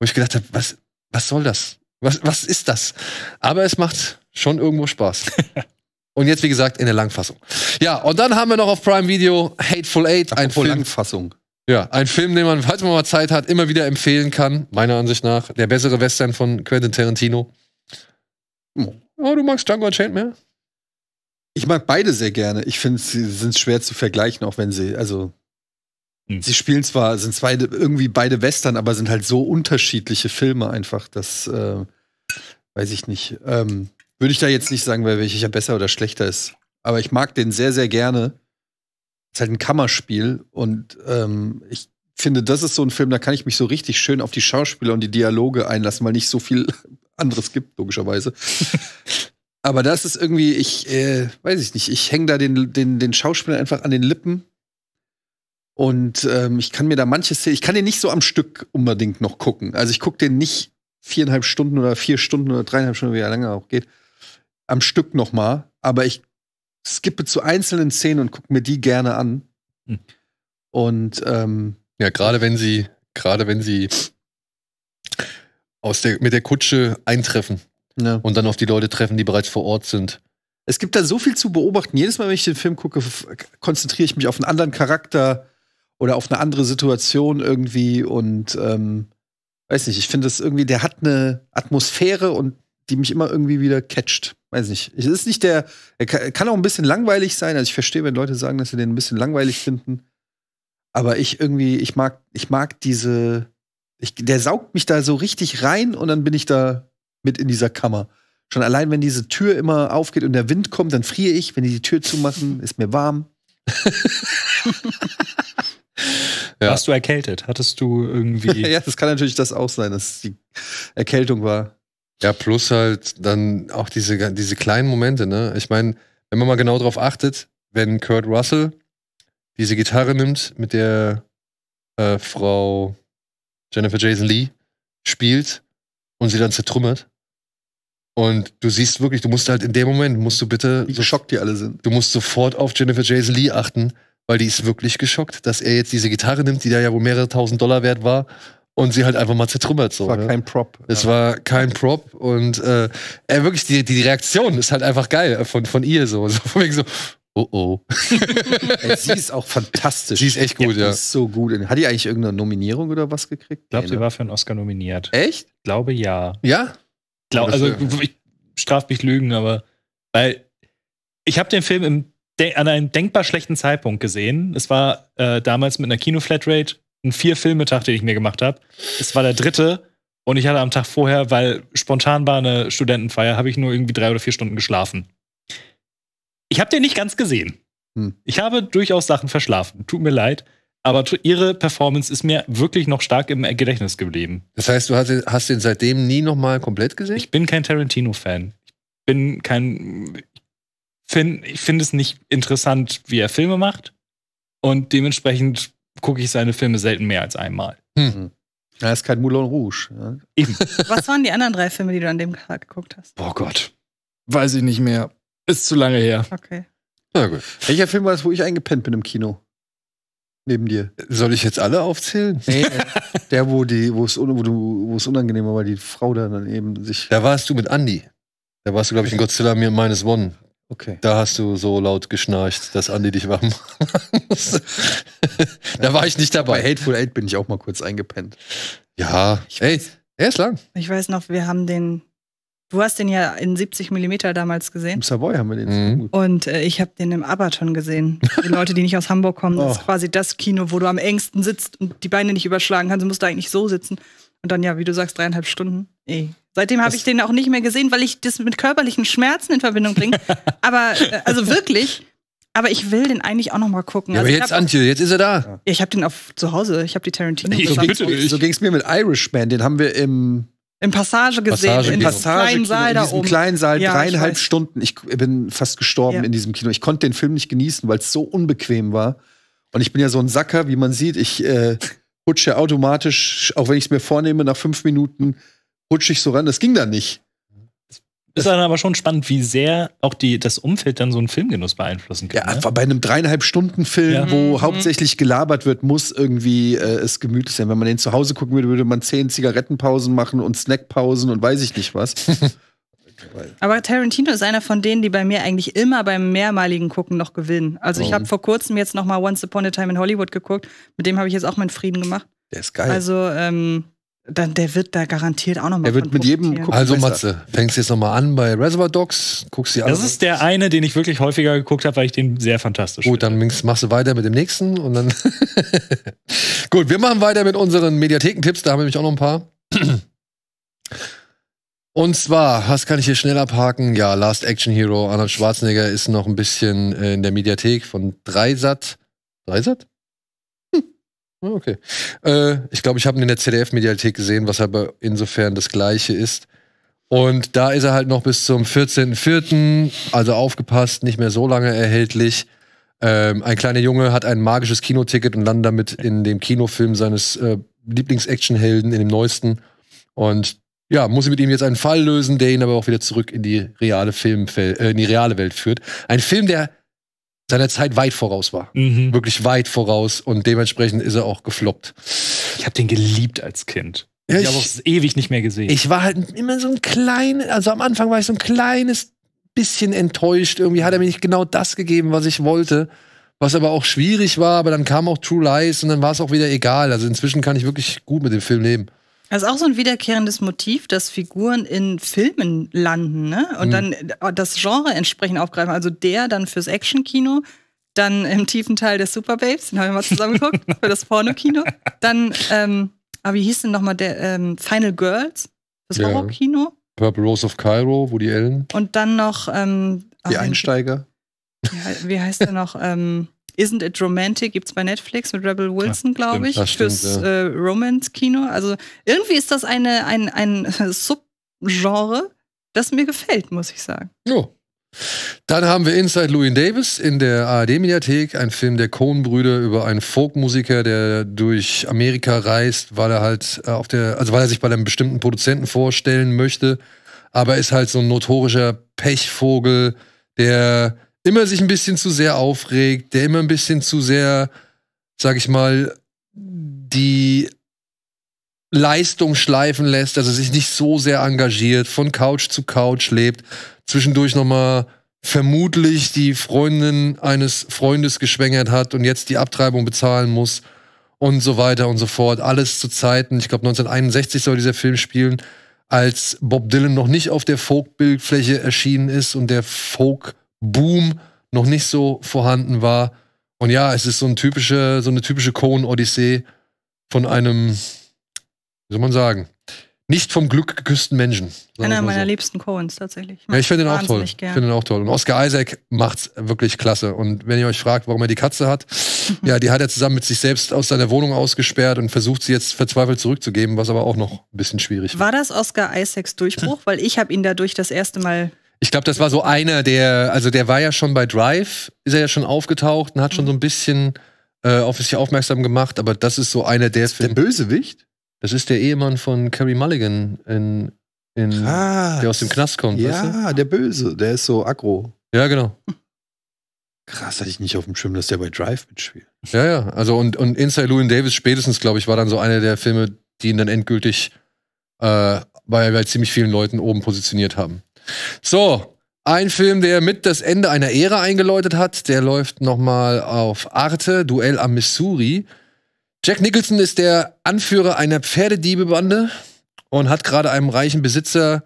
Wo ich gedacht habe, was, was soll das? Was, was ist das? Aber es macht schon irgendwo Spaß. Und jetzt, wie gesagt, in der Langfassung. Ja, und dann haben wir noch auf Prime Video Hateful Eight, ein Film. Langfassung. Ja, ein Film, den man, falls man mal Zeit hat, immer wieder empfehlen kann, meiner Ansicht nach. Der bessere Western von Quentin Tarantino. Hm. Oh, du magst Django Unchained mehr? Ich mag beide sehr gerne. Ich finde, sie sind schwer zu vergleichen, auch wenn sie, also hm. Sie spielen zwar, sind zwei, irgendwie beide Western, aber sind halt so unterschiedliche Filme einfach, dass, äh, weiß ich nicht. Ähm, Würde ich da jetzt nicht sagen, weil welcher besser oder schlechter ist. Aber ich mag den sehr, sehr gerne. Ist halt ein Kammerspiel und ähm, ich finde, das ist so ein Film, da kann ich mich so richtig schön auf die Schauspieler und die Dialoge einlassen, weil nicht so viel anderes gibt, logischerweise. Aber das ist irgendwie, ich äh, weiß ich nicht, ich hänge da den, den, den Schauspieler einfach an den Lippen und ähm, ich kann mir da manches, ich kann den nicht so am Stück unbedingt noch gucken. Also ich gucke den nicht viereinhalb Stunden oder vier Stunden oder dreieinhalb Stunden, wie er lange auch geht, am Stück noch mal. Aber ich skippe zu einzelnen Szenen und gucke mir die gerne an. Hm. Und ähm, ja, gerade wenn sie, gerade wenn sie aus der, mit der Kutsche eintreffen ja. und dann auf die Leute treffen, die bereits vor Ort sind. Es gibt da so viel zu beobachten. Jedes Mal, wenn ich den Film gucke, konzentriere ich mich auf einen anderen Charakter oder auf eine andere Situation irgendwie und ähm, weiß nicht, ich finde das irgendwie, der hat eine Atmosphäre und die mich immer irgendwie wieder catcht. Weiß nicht. Es ist nicht der, er kann auch ein bisschen langweilig sein. Also ich verstehe, wenn Leute sagen, dass sie den ein bisschen langweilig finden. Aber ich irgendwie, ich mag, ich mag diese, ich, der saugt mich da so richtig rein und dann bin ich da mit in dieser Kammer. Schon allein, wenn diese Tür immer aufgeht und der Wind kommt, dann friere ich. Wenn die die Tür zumachen, ist mir warm. Ja. Warst du erkältet? Hattest du irgendwie. ja, das kann natürlich das auch sein, dass die Erkältung war. Ja, plus halt dann auch diese, diese kleinen Momente, ne? Ich meine, wenn man mal genau darauf achtet, wenn Kurt Russell diese Gitarre nimmt, mit der äh, Frau Jennifer Jason Lee spielt und sie dann zertrümmert. Und du siehst wirklich, du musst halt in dem Moment, musst du bitte. Wie geschockt die alle sind. Du musst sofort auf Jennifer Jason Lee achten, weil die ist wirklich geschockt, dass er jetzt diese Gitarre nimmt, die da ja wohl mehrere tausend Dollar wert war und sie halt einfach mal zertrümmert. So, es war ja. Ne? kein Prop. Es war kein Prop und äh, äh, wirklich die, die Reaktion ist halt einfach geil äh, von, von ihr so. so von wegen so, oh oh. Ey, sie ist auch fantastisch. Sie ist echt gut, ja. ja. ist so gut. Hat die eigentlich irgendeine Nominierung oder was gekriegt? Ich glaube, sie ne? war für einen Oscar nominiert. Echt? Ich glaube ja. Ja? Glaub, also ich straf mich Lügen, aber weil ich habe den Film im an einem denkbar schlechten Zeitpunkt gesehen. Es war äh, damals mit einer Kino-Flatrate ein Vier-Filme-Tag, den ich mir gemacht habe. Es war der dritte und ich hatte am Tag vorher, weil spontan war eine Studentenfeier, habe ich nur irgendwie drei oder vier Stunden geschlafen. Ich habe den nicht ganz gesehen. Hm. Ich habe durchaus Sachen verschlafen. Tut mir leid. Aber ihre Performance ist mir wirklich noch stark im Gedächtnis geblieben. Das heißt, du hast, den, hast ihn seitdem nie nochmal komplett gesehen? Ich bin kein Tarantino-Fan Ich bin kein find, ich finde es nicht interessant, wie er Filme macht. Und dementsprechend gucke ich seine Filme selten mehr als einmal. Hm. Er hm. ist kein Moulin Rouge. Ja. Eben. Was waren die anderen drei Filme, die du an dem Tag geguckt hast? Oh Gott. Weiß ich nicht mehr. Ist zu lange her. Okay. Na gut. Welcher Film war das, wo ich eingepennt bin im Kino? Neben dir. Soll ich jetzt alle aufzählen? Nee, der, wo, die, wo, es, wo, du, wo es unangenehm war, weil die Frau dann eben sich. Da warst du mit Andi. Da warst du, glaube ich, in Godzilla mir meines One. Okay. Da hast du so laut geschnarcht, dass Andi dich wach machen musste. da war ich nicht dabei. Bei Hateful Eight bin ich auch mal kurz eingepennt. Ja, ich ey, er ist lang. Ich weiß noch, wir haben den Du hast den ja in 70 mm damals gesehen. Im Savoy haben wir den. Mhm. Und äh, ich habe den im Abaton gesehen. Die Leute, die nicht aus Hamburg kommen, oh. das ist oh. quasi das Kino, wo du am engsten sitzt und die Beine nicht überschlagen kannst. Du musst da eigentlich so sitzen. Und dann ja, wie du sagst, dreieinhalb Stunden. Ey, Seitdem habe ich den auch nicht mehr gesehen, weil ich das mit körperlichen Schmerzen in Verbindung bringe. Aber, äh, also wirklich. Aber ich will den eigentlich auch noch mal gucken. Ja, also aber jetzt, hab, Antje, jetzt ist er da. ich habe den auf zu Hause. Ich habe die Tarantino. Ich so bitte So ging es mir mit Irishman. Den haben wir im im Passage gesehen, Passage in Passage kleinen Saal da oben. In diesem kleinen Saal, ja, dreieinhalb ich Stunden. Ich bin fast gestorben ja. in diesem Kino. Ich konnte den Film nicht genießen, weil es so unbequem war. Und ich bin ja so ein Sacker, wie man sieht. Ich äh, rutsche automatisch, auch wenn ich es mir vornehme, nach fünf Minuten rutschig so ran. Das ging dann nicht. Das ist dann aber schon spannend, wie sehr auch die, das Umfeld dann so einen Filmgenuss beeinflussen kann. Ja, ne? bei einem dreieinhalb Stunden Film, ja. wo mhm. hauptsächlich gelabert wird, muss irgendwie äh, es gemütlich sein. Wenn man den zu Hause gucken würde, würde man zehn Zigarettenpausen machen und Snackpausen und weiß ich nicht was. aber Tarantino ist einer von denen, die bei mir eigentlich immer beim mehrmaligen Gucken noch gewinnen. Also ich oh. habe vor kurzem jetzt noch mal Once Upon a Time in Hollywood geguckt. Mit dem habe ich jetzt auch meinen Frieden gemacht. Der ist geil. Also ähm, dann, der wird da garantiert auch nochmal. Der wird mit jedem. Gucken, also Matze, fängst jetzt nochmal an bei Reservoir Dogs, guckst dir an. Das ist der eine, den ich wirklich häufiger geguckt habe, weil ich den sehr fantastisch Gut, finde. dann machst du weiter mit dem nächsten und dann. Gut, wir machen weiter mit unseren Mediathekentipps, da haben wir nämlich auch noch ein paar. Und zwar, was kann ich hier schnell abhaken? Ja, Last Action Hero, Arnold Schwarzenegger ist noch ein bisschen in der Mediathek von Dreisat. Dreisat? Ah, okay. Äh, ich glaube, ich habe ihn in der ZDF-Mediathek gesehen, was aber insofern das gleiche ist. Und da ist er halt noch bis zum 14.04., also aufgepasst, nicht mehr so lange erhältlich. Ähm, ein kleiner Junge hat ein magisches Kinoticket und landet damit in dem Kinofilm seines äh, Lieblings-Actionhelden, in dem neuesten. Und ja, muss ich mit ihm jetzt einen Fall lösen, der ihn aber auch wieder zurück in die reale Filmfel äh, in die reale Welt führt. Ein Film, der seiner Zeit weit voraus war. Mhm. Wirklich weit voraus und dementsprechend ist er auch gefloppt. Ich habe den geliebt als Kind. Ja, ich habe auch ewig nicht mehr gesehen. Ich war halt immer so ein kleines, also am Anfang war ich so ein kleines bisschen enttäuscht. Irgendwie hat er mir nicht genau das gegeben, was ich wollte. Was aber auch schwierig war, aber dann kam auch True Lies und dann war es auch wieder egal. Also inzwischen kann ich wirklich gut mit dem Film leben. Das ist auch so ein wiederkehrendes Motiv, dass Figuren in Filmen landen ne? und mhm. dann äh, das Genre entsprechend aufgreifen. Also der dann fürs Actionkino, dann im tiefen Teil der Superbabes, den haben wir mal zusammengeguckt, für das Pornokino. Dann, ähm, aber ah, wie hieß denn nochmal der ähm, Final Girls, das ja. Horrorkino? Purple Rose of Cairo, Woody Allen. Und dann noch ähm, Die Einsteiger. Ja, wie heißt der noch? Ähm, Isn't It Romantic gibt es bei Netflix mit Rebel Wilson, glaube ich, stimmt, fürs äh, Romance-Kino. Also irgendwie ist das eine, ein, ein Subgenre, das mir gefällt, muss ich sagen. Jo. Dann haben wir Inside Louis Davis in der ARD-Mediathek, ein Film der Cohn-Brüder über einen Folkmusiker, der durch Amerika reist, weil er halt äh, auf der, also weil er sich bei einem bestimmten Produzenten vorstellen möchte, aber ist halt so ein notorischer Pechvogel, der immer sich ein bisschen zu sehr aufregt, der immer ein bisschen zu sehr, sag ich mal, die Leistung schleifen lässt, dass er sich nicht so sehr engagiert, von Couch zu Couch lebt, zwischendurch nochmal vermutlich die Freundin eines Freundes geschwängert hat und jetzt die Abtreibung bezahlen muss und so weiter und so fort. Alles zu Zeiten, ich glaube 1961 soll dieser Film spielen, als Bob Dylan noch nicht auf der Folk-Bildfläche erschienen ist und der Folk Boom noch nicht so vorhanden war. Und ja, es ist so, ein typische, so eine typische Cohen-Odyssee von einem, wie soll man sagen, nicht vom Glück geküssten Menschen. Einer meiner so. liebsten Coens tatsächlich. Ich ja, ich finde den auch toll. Gern. Ich finde den auch toll. Und Oscar Isaac macht's wirklich klasse. Und wenn ihr euch fragt, warum er die Katze hat, mhm. ja, die hat er zusammen mit sich selbst aus seiner Wohnung ausgesperrt und versucht sie jetzt verzweifelt zurückzugeben, was aber auch noch ein bisschen schwierig war. War das Oscar Isaacs Durchbruch? Weil ich habe ihn dadurch das erste Mal ich glaube, das war so einer, der, also der war ja schon bei Drive, ist er ja schon aufgetaucht und hat schon so ein mhm. bisschen äh, auf sich aufmerksam gemacht, aber das ist so einer, der ist. Der Bösewicht? Das ist der Ehemann von Kerry Mulligan, in, in, Krass. der aus dem Knast kommt. Ja, weißt du? der Böse, der ist so aggro. Ja, genau. Krass, hatte ich nicht auf dem Schirm, dass der bei Drive mitspielt. Ja, ja. Also und, und Inside Louis Davis spätestens, glaube ich, war dann so einer der Filme, die ihn dann endgültig äh, bei, bei ziemlich vielen Leuten oben positioniert haben. So, ein Film, der mit das Ende einer Ära eingeläutet hat, der läuft nochmal auf Arte, Duell am Missouri. Jack Nicholson ist der Anführer einer Pferdediebebande und hat gerade einem reichen Besitzer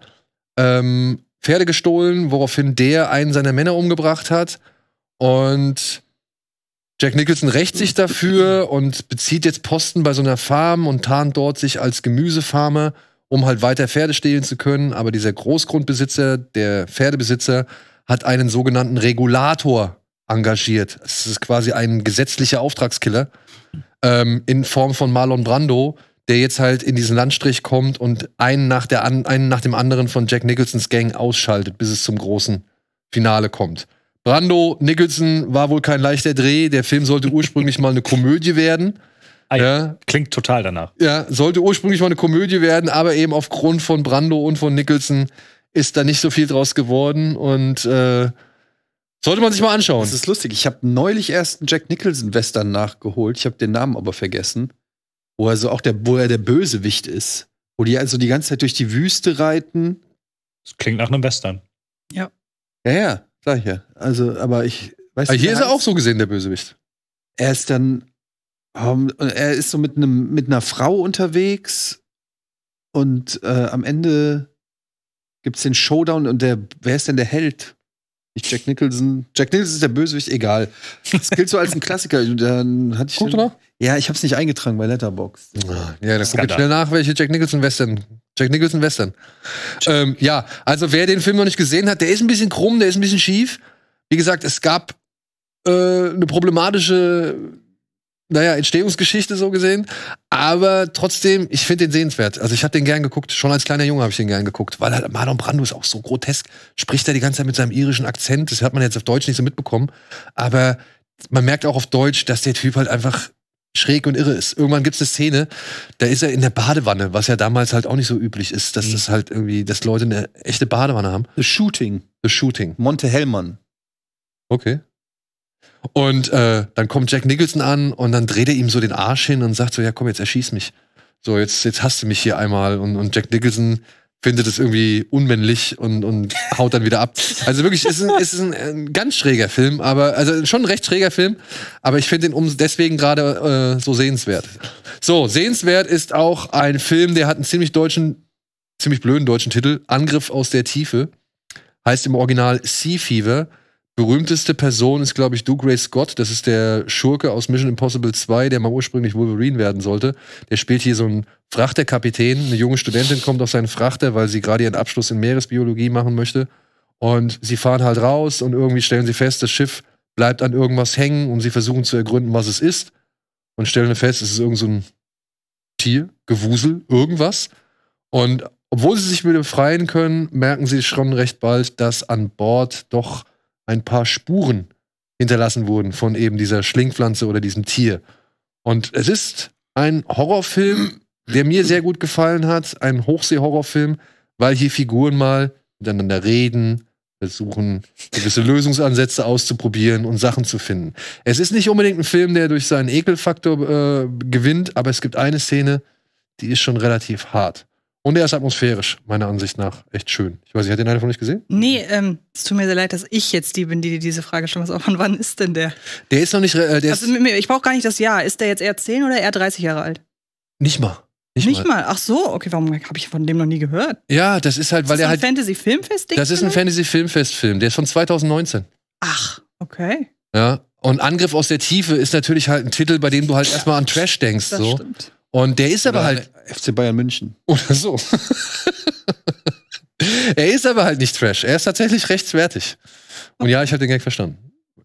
ähm, Pferde gestohlen, woraufhin der einen seiner Männer umgebracht hat. Und Jack Nicholson rächt sich dafür und bezieht jetzt Posten bei so einer Farm und tarnt dort sich als Gemüsefarmer um halt weiter Pferde stehlen zu können. Aber dieser Großgrundbesitzer, der Pferdebesitzer, hat einen sogenannten Regulator engagiert. Es ist quasi ein gesetzlicher Auftragskiller ähm, in Form von Marlon Brando, der jetzt halt in diesen Landstrich kommt und einen nach, der an, einen nach dem anderen von Jack Nicholsons Gang ausschaltet, bis es zum großen Finale kommt. Brando Nicholson war wohl kein leichter Dreh. Der Film sollte ursprünglich mal eine Komödie werden. Ja. Klingt total danach. Ja, sollte ursprünglich mal eine Komödie werden, aber eben aufgrund von Brando und von Nicholson ist da nicht so viel draus geworden und äh, sollte man sich mal anschauen. Das ist lustig. Ich habe neulich erst einen Jack Nicholson Western nachgeholt. Ich habe den Namen aber vergessen. Wo er so auch der, wo er der Bösewicht ist. Wo die also die ganze Zeit durch die Wüste reiten. Das klingt nach einem Western. Ja. Ja, ja, sag ich ja. Also, aber ich weiß aber nicht. Hier ist er auch so gesehen, der Bösewicht. Er ist dann um, ähm, er ist so mit einem mit einer Frau unterwegs und äh, am Ende gibt's den Showdown und der wer ist denn der Held? Nicht Jack Nicholson. Jack Nicholson ist der Bösewicht, egal. Das gilt so als ein Klassiker. Dann hatte ich Guck den, ja, ich habe es nicht eingetragen bei Letterbox. Ah, ja, ja dann guck schnell nach, welche Jack Nicholson Western. Jack Nicholson Western. ähm, ja, also wer den Film noch nicht gesehen hat, der ist ein bisschen krumm, der ist ein bisschen schief. Wie gesagt, es gab äh, eine problematische naja, Entstehungsgeschichte so gesehen. Aber trotzdem, ich finde den sehenswert. Also ich habe den gern geguckt. Schon als kleiner Junge habe ich den gern geguckt, weil halt Marlon Brando ist auch so grotesk. Spricht er die ganze Zeit mit seinem irischen Akzent. Das hat man jetzt auf Deutsch nicht so mitbekommen. Aber man merkt auch auf Deutsch, dass der Typ halt einfach schräg und irre ist. Irgendwann gibt es eine Szene, da ist er in der Badewanne, was ja damals halt auch nicht so üblich ist, dass mhm. das halt irgendwie, dass Leute eine echte Badewanne haben. The Shooting. The Shooting. Monte Hellmann. Okay. Und äh, dann kommt Jack Nicholson an und dann dreht er ihm so den Arsch hin und sagt so, ja komm, jetzt erschieß mich. So, jetzt, jetzt hast du mich hier einmal. Und, und Jack Nicholson findet es irgendwie unmännlich und, und haut dann wieder ab. Also wirklich, es ist, ein, es ist ein, ein, ganz schräger Film, aber also schon ein recht schräger Film, aber ich finde ihn um deswegen gerade äh, so sehenswert. So, sehenswert ist auch ein Film, der hat einen ziemlich deutschen, ziemlich blöden deutschen Titel, Angriff aus der Tiefe. Heißt im Original Sea Fever berühmteste Person ist, glaube ich, Dougray Scott. Das ist der Schurke aus Mission Impossible 2, der mal ursprünglich Wolverine werden sollte. Der spielt hier so einen Frachterkapitän. Eine junge Studentin kommt auf seinen Frachter, weil sie gerade ihren Abschluss in Meeresbiologie machen möchte. Und sie fahren halt raus und irgendwie stellen sie fest, das Schiff bleibt an irgendwas hängen und sie versuchen zu ergründen, was es ist. Und stellen fest, es ist irgend so ein Tier, Gewusel, irgendwas. Und obwohl sie sich wieder befreien können, merken sie schon recht bald, dass an Bord doch ein paar Spuren hinterlassen wurden von eben dieser Schlingpflanze oder diesem Tier. Und es ist ein Horrorfilm, der mir sehr gut gefallen hat, ein Hochsee-Horrorfilm, weil hier Figuren mal miteinander reden, versuchen, gewisse Lösungsansätze auszuprobieren und Sachen zu finden. Es ist nicht unbedingt ein Film, der durch seinen Ekelfaktor äh, gewinnt, aber es gibt eine Szene, die ist schon relativ hart. Und er ist atmosphärisch, meiner Ansicht nach, echt schön. Ich weiß, ich hatte den einer von euch gesehen? Nee, ähm, es tut mir sehr leid, dass ich jetzt die bin, die dir diese Frage schon was auch. Von wann ist denn der? Der ist noch nicht. Äh, der also, ist ich brauche gar nicht das Jahr. Ist der jetzt eher 10 oder eher 30 Jahre alt? Nicht mal. Nicht, nicht mal. mal. Ach so, okay, warum habe ich von dem noch nie gehört? Ja, das ist halt, weil ist das ein halt. Fantasy -Filmfest -Ding das ist ein Fantasy Filmfest Film. Der ist von 2019. Ach, okay. Ja, und Angriff aus der Tiefe ist natürlich halt ein Titel, bei dem du halt erstmal an Trash denkst. Das so. stimmt. Und der ist Oder aber halt. FC Bayern München. Oder so. er ist aber halt nicht trash. Er ist tatsächlich rechtswertig. Und ja, ich habe den Gag verstanden.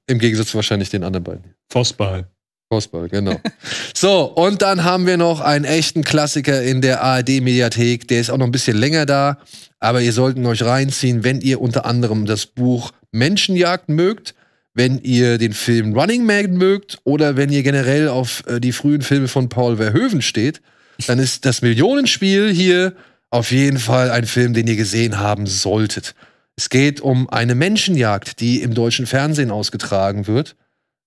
Im Gegensatz zu wahrscheinlich den anderen beiden. Faustball. Faustball, genau. so, und dann haben wir noch einen echten Klassiker in der ARD-Mediathek. Der ist auch noch ein bisschen länger da. Aber ihr sollten euch reinziehen, wenn ihr unter anderem das Buch Menschenjagd mögt wenn ihr den Film Running Man mögt oder wenn ihr generell auf äh, die frühen Filme von Paul Verhoeven steht, dann ist das Millionenspiel hier auf jeden Fall ein Film, den ihr gesehen haben solltet. Es geht um eine Menschenjagd, die im deutschen Fernsehen ausgetragen wird.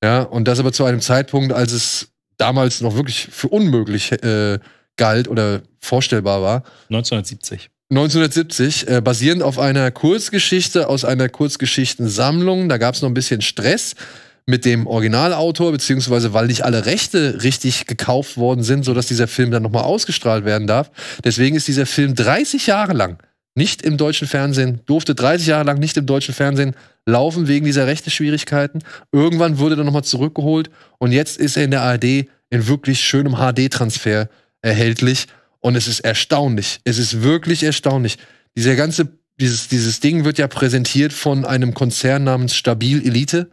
Ja, und das aber zu einem Zeitpunkt, als es damals noch wirklich für unmöglich äh, galt oder vorstellbar war. 1970. 1970, äh, basierend auf einer Kurzgeschichte aus einer Kurzgeschichtensammlung. Da gab es noch ein bisschen Stress mit dem Originalautor, beziehungsweise weil nicht alle Rechte richtig gekauft worden sind, sodass dieser Film dann nochmal ausgestrahlt werden darf. Deswegen ist dieser Film 30 Jahre lang nicht im deutschen Fernsehen, durfte 30 Jahre lang nicht im deutschen Fernsehen laufen wegen dieser Rechte-Schwierigkeiten. Irgendwann wurde er nochmal zurückgeholt und jetzt ist er in der ARD in wirklich schönem HD-Transfer erhältlich. Und es ist erstaunlich. Es ist wirklich erstaunlich. Dieser ganze, dieses, dieses Ding wird ja präsentiert von einem Konzern namens Stabil Elite.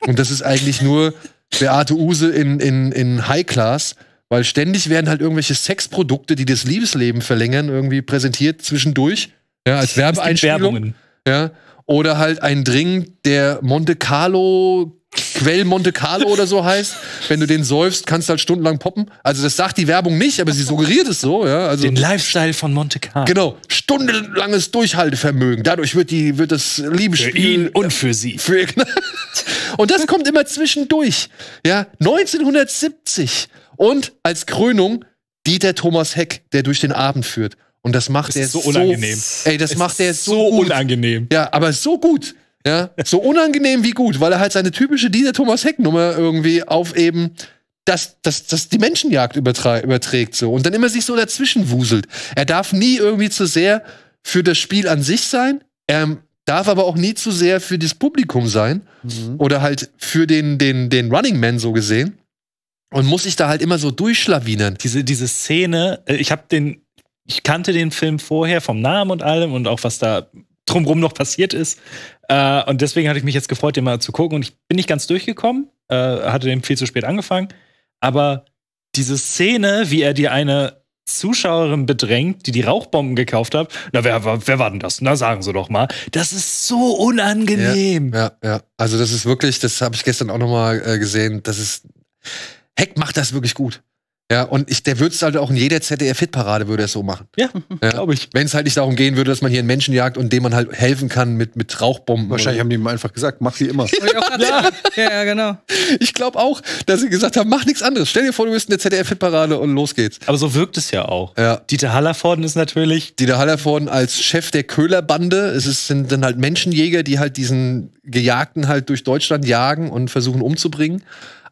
Und das ist eigentlich nur Beate Use in, in, in High Class. Weil ständig werden halt irgendwelche Sexprodukte, die das Liebesleben verlängern, irgendwie präsentiert zwischendurch. Ja, als Werbeeinstellung. Ja. Oder halt ein Drink der Monte Carlo Quell Monte Carlo oder so heißt. Wenn du den säufst, kannst du halt stundenlang poppen. Also das sagt die Werbung nicht, aber sie suggeriert es so. Ja? Also, den Lifestyle von Monte Carlo. Genau, stundenlanges Durchhaltevermögen. Dadurch wird, die, wird das Liebesspiel... Für ihn und für sie. Für, und das kommt immer zwischendurch. Ja? 1970 und als Krönung Dieter Thomas Heck, der durch den Abend führt. Und das macht das er so unangenehm. So, ey, das es macht er so, so unangenehm. Ja, aber so gut. Ja, so unangenehm wie gut, weil er halt seine typische dieser Thomas Heck Nummer irgendwie auf eben dass, dass, dass die Menschenjagd überträgt so und dann immer sich so dazwischen wuselt. Er darf nie irgendwie zu sehr für das Spiel an sich sein, er ähm, darf aber auch nie zu sehr für das Publikum sein mhm. oder halt für den, den, den Running Man so gesehen und muss sich da halt immer so durchschlawinern. Diese, diese Szene, äh, ich habe den, ich kannte den Film vorher vom Namen und allem und auch was da drumherum noch passiert ist. Äh, und deswegen hatte ich mich jetzt gefreut, den mal zu gucken. Und ich bin nicht ganz durchgekommen, äh, hatte den viel zu spät angefangen. Aber diese Szene, wie er die eine Zuschauerin bedrängt, die die Rauchbomben gekauft hat. Na, wer, wer war denn das? Na, sagen Sie doch mal. Das ist so unangenehm. Ja, ja. ja. Also, das ist wirklich, das habe ich gestern auch nochmal äh, gesehen. Das ist. Heck macht das wirklich gut. Ja, und ich, der würde es halt auch in jeder zdf fitparade würde es so machen. Ja, ja. glaube ich. Wenn es halt nicht darum gehen würde, dass man hier einen Menschen jagt und dem man halt helfen kann mit, mit Rauchbomben. Wahrscheinlich haben die ihm einfach gesagt, mach wie immer. ja. ja, genau. Ich glaube auch, dass sie gesagt haben, mach nichts anderes. Stell dir vor, du bist in der zdf fitparade und los geht's. Aber so wirkt es ja auch. Ja. Dieter Hallervorden ist natürlich. Dieter Hallervorden als Chef der Köhlerbande. Es ist, sind dann halt Menschenjäger, die halt diesen Gejagten halt durch Deutschland jagen und versuchen umzubringen.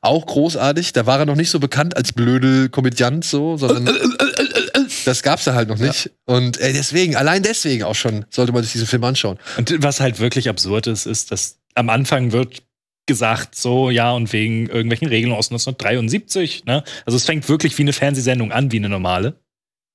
Auch großartig. Da war er noch nicht so bekannt als Blödel-Komödiant, so, sondern äh, äh, äh, das gab's da halt noch nicht. Ja. Und ey, deswegen, allein deswegen auch schon, sollte man sich diesen Film anschauen. Und was halt wirklich absurd ist, ist, dass am Anfang wird gesagt, so, ja, und wegen irgendwelchen Regeln aus 1973, ne? Also es fängt wirklich wie eine Fernsehsendung an, wie eine normale.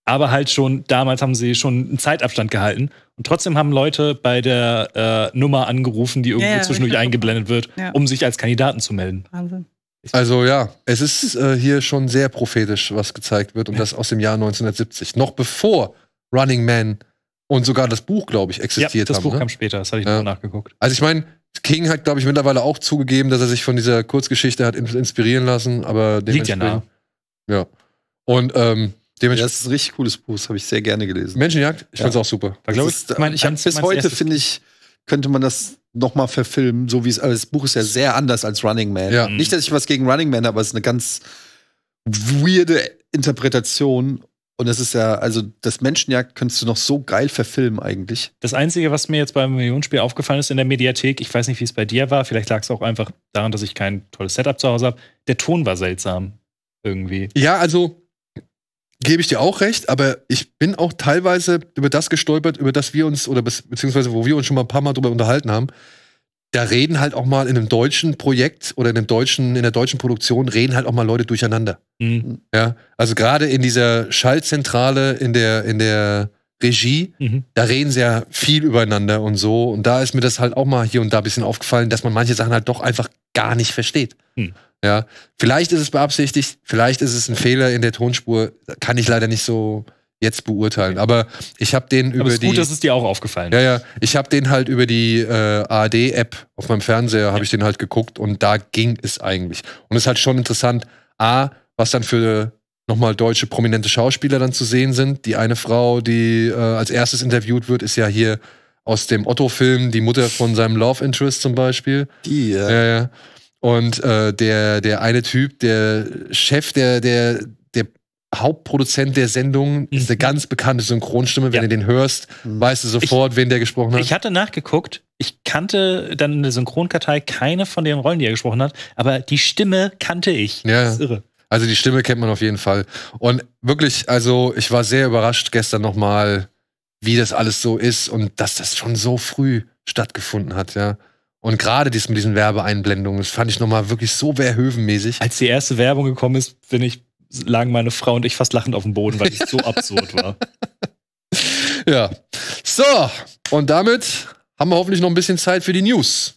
Aber halt schon, damals haben sie schon einen Zeitabstand gehalten. Und trotzdem haben Leute bei der äh, Nummer angerufen, die irgendwo ja, ja, zwischendurch eingeblendet wird, ja. um sich als Kandidaten zu melden. Wahnsinn. Also ja, es ist äh, hier schon sehr prophetisch, was gezeigt wird und das aus dem Jahr 1970, noch bevor Running Man und sogar das Buch, glaube ich, existiert haben. ja, das haben. Buch ne? kam später, das hatte ich ja. noch nachgeguckt. Also ich meine, King hat, glaube ich, mittlerweile auch zugegeben, dass er sich von dieser Kurzgeschichte hat inspirieren lassen, aber dementsprechend. Liegt ja nah. Ja. Und ähm, dementsprechend. Ja, das ist ein richtig cooles Buch, das habe ich sehr gerne gelesen. Menschenjagd, ich ja. es auch super. Da, ich, ist, ich mein, ich äh, bis heute, finde ich, könnte man das nochmal verfilmen, so wie es, aber das Buch ist ja sehr anders als Running Man. Ja. Nicht, dass ich was gegen Running Man habe, aber es ist eine ganz weirde Interpretation. Und das ist ja, also das Menschenjagd könntest du noch so geil verfilmen eigentlich. Das Einzige, was mir jetzt beim Millionenspiel aufgefallen ist in der Mediathek, ich weiß nicht, wie es bei dir war, vielleicht lag es auch einfach daran, dass ich kein tolles Setup zu Hause habe, der Ton war seltsam irgendwie. Ja, also gebe ich dir auch recht, aber ich bin auch teilweise über das gestolpert, über das wir uns, oder beziehungsweise wo wir uns schon mal ein paar Mal drüber unterhalten haben. Da reden halt auch mal in einem deutschen Projekt oder in einem deutschen, in der deutschen Produktion reden halt auch mal Leute durcheinander. Mhm. Ja, also gerade in dieser Schaltzentrale, in der, in der Regie, mhm. da reden sie ja viel übereinander und so. Und da ist mir das halt auch mal hier und da ein bisschen aufgefallen, dass man manche Sachen halt doch einfach gar nicht versteht. Mhm. Ja, vielleicht ist es beabsichtigt, vielleicht ist es ein Fehler in der Tonspur, kann ich leider nicht so jetzt beurteilen. Aber ich habe den Aber über ist die. Gut, dass es dir auch aufgefallen. Ja, ja. Ich habe den halt über die äh, ARD-App auf meinem Fernseher habe ja. ich den halt geguckt und da ging es eigentlich. Und es ist halt schon interessant. A, was dann für nochmal deutsche prominente Schauspieler dann zu sehen sind. Die eine Frau, die äh, als erstes interviewt wird, ist ja hier aus dem Otto-Film die Mutter von seinem Love Interest zum Beispiel. Die, ja. ja, Und äh, der, der eine Typ, der Chef, der, der, der Hauptproduzent der Sendung, ist mhm. eine ganz bekannte Synchronstimme. Wenn ja. du den hörst, mhm. weißt du sofort, ich, wen der gesprochen hat. Ich hatte nachgeguckt, ich kannte dann in der Synchronkartei keine von den Rollen, die er gesprochen hat, aber die Stimme kannte ich. Ja. Das ist irre. Also die Stimme kennt man auf jeden Fall. Und wirklich, also ich war sehr überrascht gestern nochmal, wie das alles so ist und dass das schon so früh stattgefunden hat, ja. Und gerade dies mit diesen Werbeeinblendungen, das fand ich nochmal wirklich so werhövenmäßig. Als die erste Werbung gekommen ist, bin ich, lagen meine Frau und ich fast lachend auf dem Boden, weil es so absurd war. Ja. So, und damit haben wir hoffentlich noch ein bisschen Zeit für die News.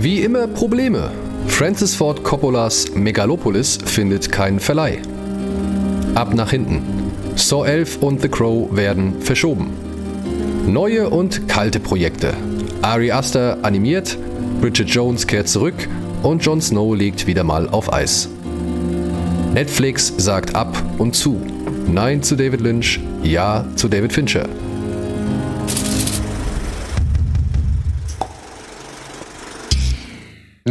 Wie immer Probleme. Francis Ford Coppolas Megalopolis findet keinen Verleih. Ab nach hinten. Saw 11 und The Crow werden verschoben. Neue und kalte Projekte. Ari Aster animiert, Bridget Jones kehrt zurück und Jon Snow liegt wieder mal auf Eis. Netflix sagt ab und zu. Nein zu David Lynch, ja zu David Fincher.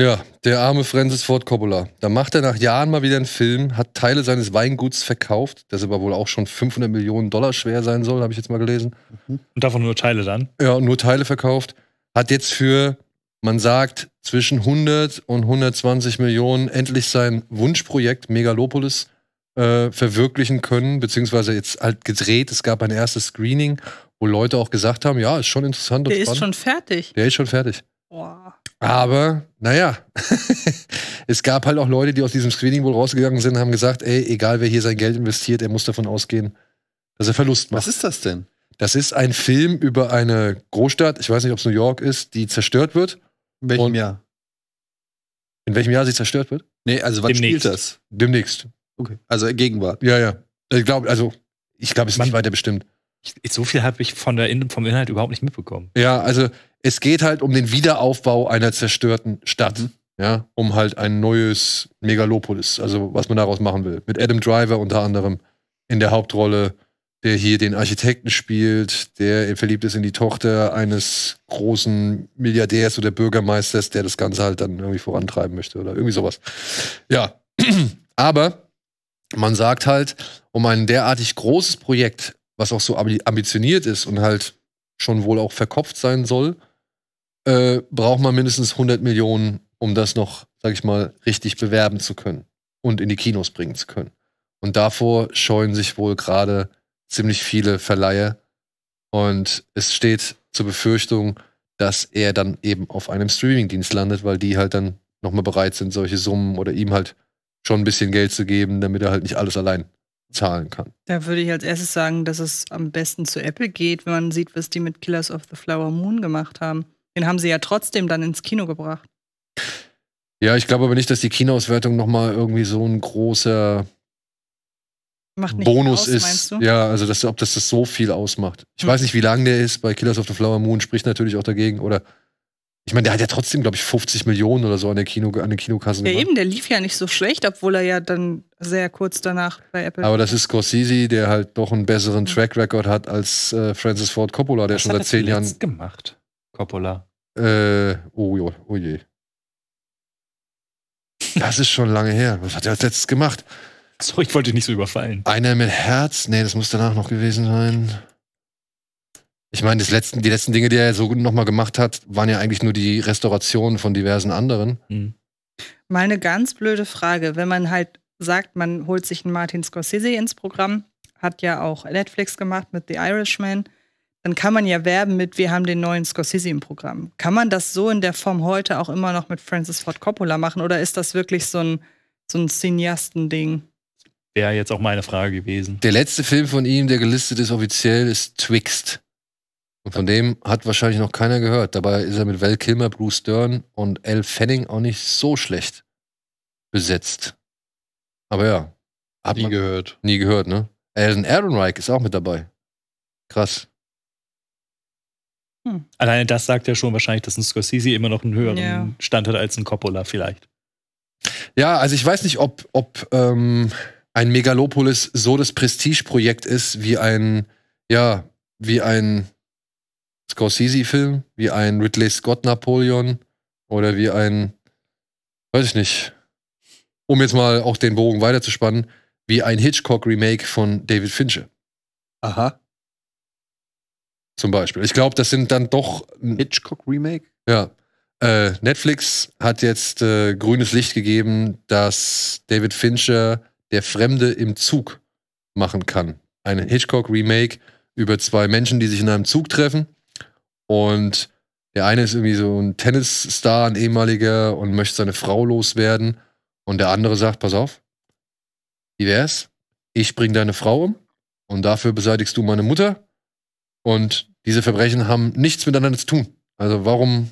Ja, der arme Francis Ford Coppola. Da macht er nach Jahren mal wieder einen Film, hat Teile seines Weinguts verkauft, das aber wohl auch schon 500 Millionen Dollar schwer sein soll, habe ich jetzt mal gelesen. Mhm. Und davon nur Teile dann? Ja, nur Teile verkauft. Hat jetzt für, man sagt, zwischen 100 und 120 Millionen endlich sein Wunschprojekt Megalopolis äh, verwirklichen können, beziehungsweise jetzt halt gedreht. Es gab ein erstes Screening, wo Leute auch gesagt haben, ja, ist schon interessant. Der ist schon fertig. Der ist schon fertig. Aber, naja, es gab halt auch Leute, die aus diesem Screening wohl rausgegangen sind haben gesagt, ey, egal wer hier sein Geld investiert, er muss davon ausgehen, dass er Verlust macht. Was ist das denn? Das ist ein Film über eine Großstadt, ich weiß nicht, ob es New York ist, die zerstört wird. In welchem Jahr? In welchem Jahr sie zerstört wird? Nee, also wann Demnächst. spielt das? Demnächst. Okay. Also Gegenwart. Ja, ja. Ich glaube, also ich glaube, es ist man, nicht weiter bestimmt. Ich, so viel habe ich von der In vom Inhalt überhaupt nicht mitbekommen. Ja, also es geht halt um den Wiederaufbau einer zerstörten Stadt. Mhm. Ja, um halt ein neues Megalopolis, also was man daraus machen will. Mit Adam Driver unter anderem in der Hauptrolle, der hier den Architekten spielt, der verliebt ist in die Tochter eines großen Milliardärs oder Bürgermeisters, der das Ganze halt dann irgendwie vorantreiben möchte oder irgendwie sowas. Ja, aber man sagt halt, um ein derartig großes Projekt was auch so ambitioniert ist und halt schon wohl auch verkopft sein soll, äh, braucht man mindestens 100 Millionen, um das noch, sag ich mal, richtig bewerben zu können und in die Kinos bringen zu können. Und davor scheuen sich wohl gerade ziemlich viele Verleiher. Und es steht zur Befürchtung, dass er dann eben auf einem Streamingdienst landet, weil die halt dann nochmal bereit sind, solche Summen oder ihm halt schon ein bisschen Geld zu geben, damit er halt nicht alles allein zahlen kann. Da würde ich als erstes sagen, dass es am besten zu Apple geht, wenn man sieht, was die mit Killers of the Flower Moon gemacht haben. Den haben sie ja trotzdem dann ins Kino gebracht. Ja, ich glaube aber nicht, dass die Kinoauswertung nochmal irgendwie so ein großer Bonus aus, ist. Ja, also dass, ob das, das so viel ausmacht. Ich hm. weiß nicht, wie lang der ist. Bei Killers of the Flower Moon spricht natürlich auch dagegen. Oder ich meine, der hat ja trotzdem, glaube ich, 50 Millionen oder so an der, Kino, an der Kinokasse. Ja, gemacht. eben, der lief ja nicht so schlecht, obwohl er ja dann sehr kurz danach bei Apple. Aber das ist Scorsese, der halt doch einen besseren Track Record hat als äh, Francis Ford Coppola, der Was schon seit zehn Jahren. gemacht, Coppola. Äh, oh, jo, oh je. Das ist schon lange her. Was hat er als letztes gemacht? Sorry, ich wollte dich nicht so überfallen. Einer mit Herz? Nee, das muss danach noch gewesen sein. Ich meine, letzten, die letzten Dinge, die er so nochmal gemacht hat, waren ja eigentlich nur die Restaurationen von diversen anderen. Mhm. Mal eine ganz blöde Frage. Wenn man halt sagt, man holt sich einen Martin Scorsese ins Programm, hat ja auch Netflix gemacht mit The Irishman, dann kann man ja werben mit, wir haben den neuen Scorsese im Programm. Kann man das so in der Form heute auch immer noch mit Francis Ford Coppola machen oder ist das wirklich so ein, so ein Cineasten-Ding? Wäre jetzt auch meine Frage gewesen. Der letzte Film von ihm, der gelistet ist offiziell, ist Twixt. Und von dem hat wahrscheinlich noch keiner gehört. Dabei ist er mit Val Kilmer, Bruce Dern und Al Fanning auch nicht so schlecht besetzt. Aber ja. Hat nie gehört. Nie gehört, ne? Alison Ehrenreich ist auch mit dabei. Krass. Hm. Alleine das sagt ja schon wahrscheinlich, dass ein Scorsese immer noch einen höheren ja. Stand hat als ein Coppola vielleicht. Ja, also ich weiß nicht, ob, ob ähm, ein Megalopolis so das Prestigeprojekt ist wie ein, ja, wie ein Scorsese-Film, wie ein Ridley Scott Napoleon oder wie ein, weiß ich nicht, um jetzt mal auch den Bogen weiterzuspannen, wie ein Hitchcock-Remake von David Fincher. Aha. Zum Beispiel. Ich glaube, das sind dann doch. Hitchcock-Remake? Ja. Äh, Netflix hat jetzt äh, grünes Licht gegeben, dass David Fincher der Fremde im Zug machen kann. Ein Hitchcock-Remake über zwei Menschen, die sich in einem Zug treffen und der eine ist irgendwie so ein Tennisstar, ein ehemaliger, und möchte seine Frau loswerden. Und der andere sagt: Pass auf, wie wär's? Ich bring deine Frau um und dafür beseitigst du meine Mutter. Und diese Verbrechen haben nichts miteinander zu tun. Also, warum?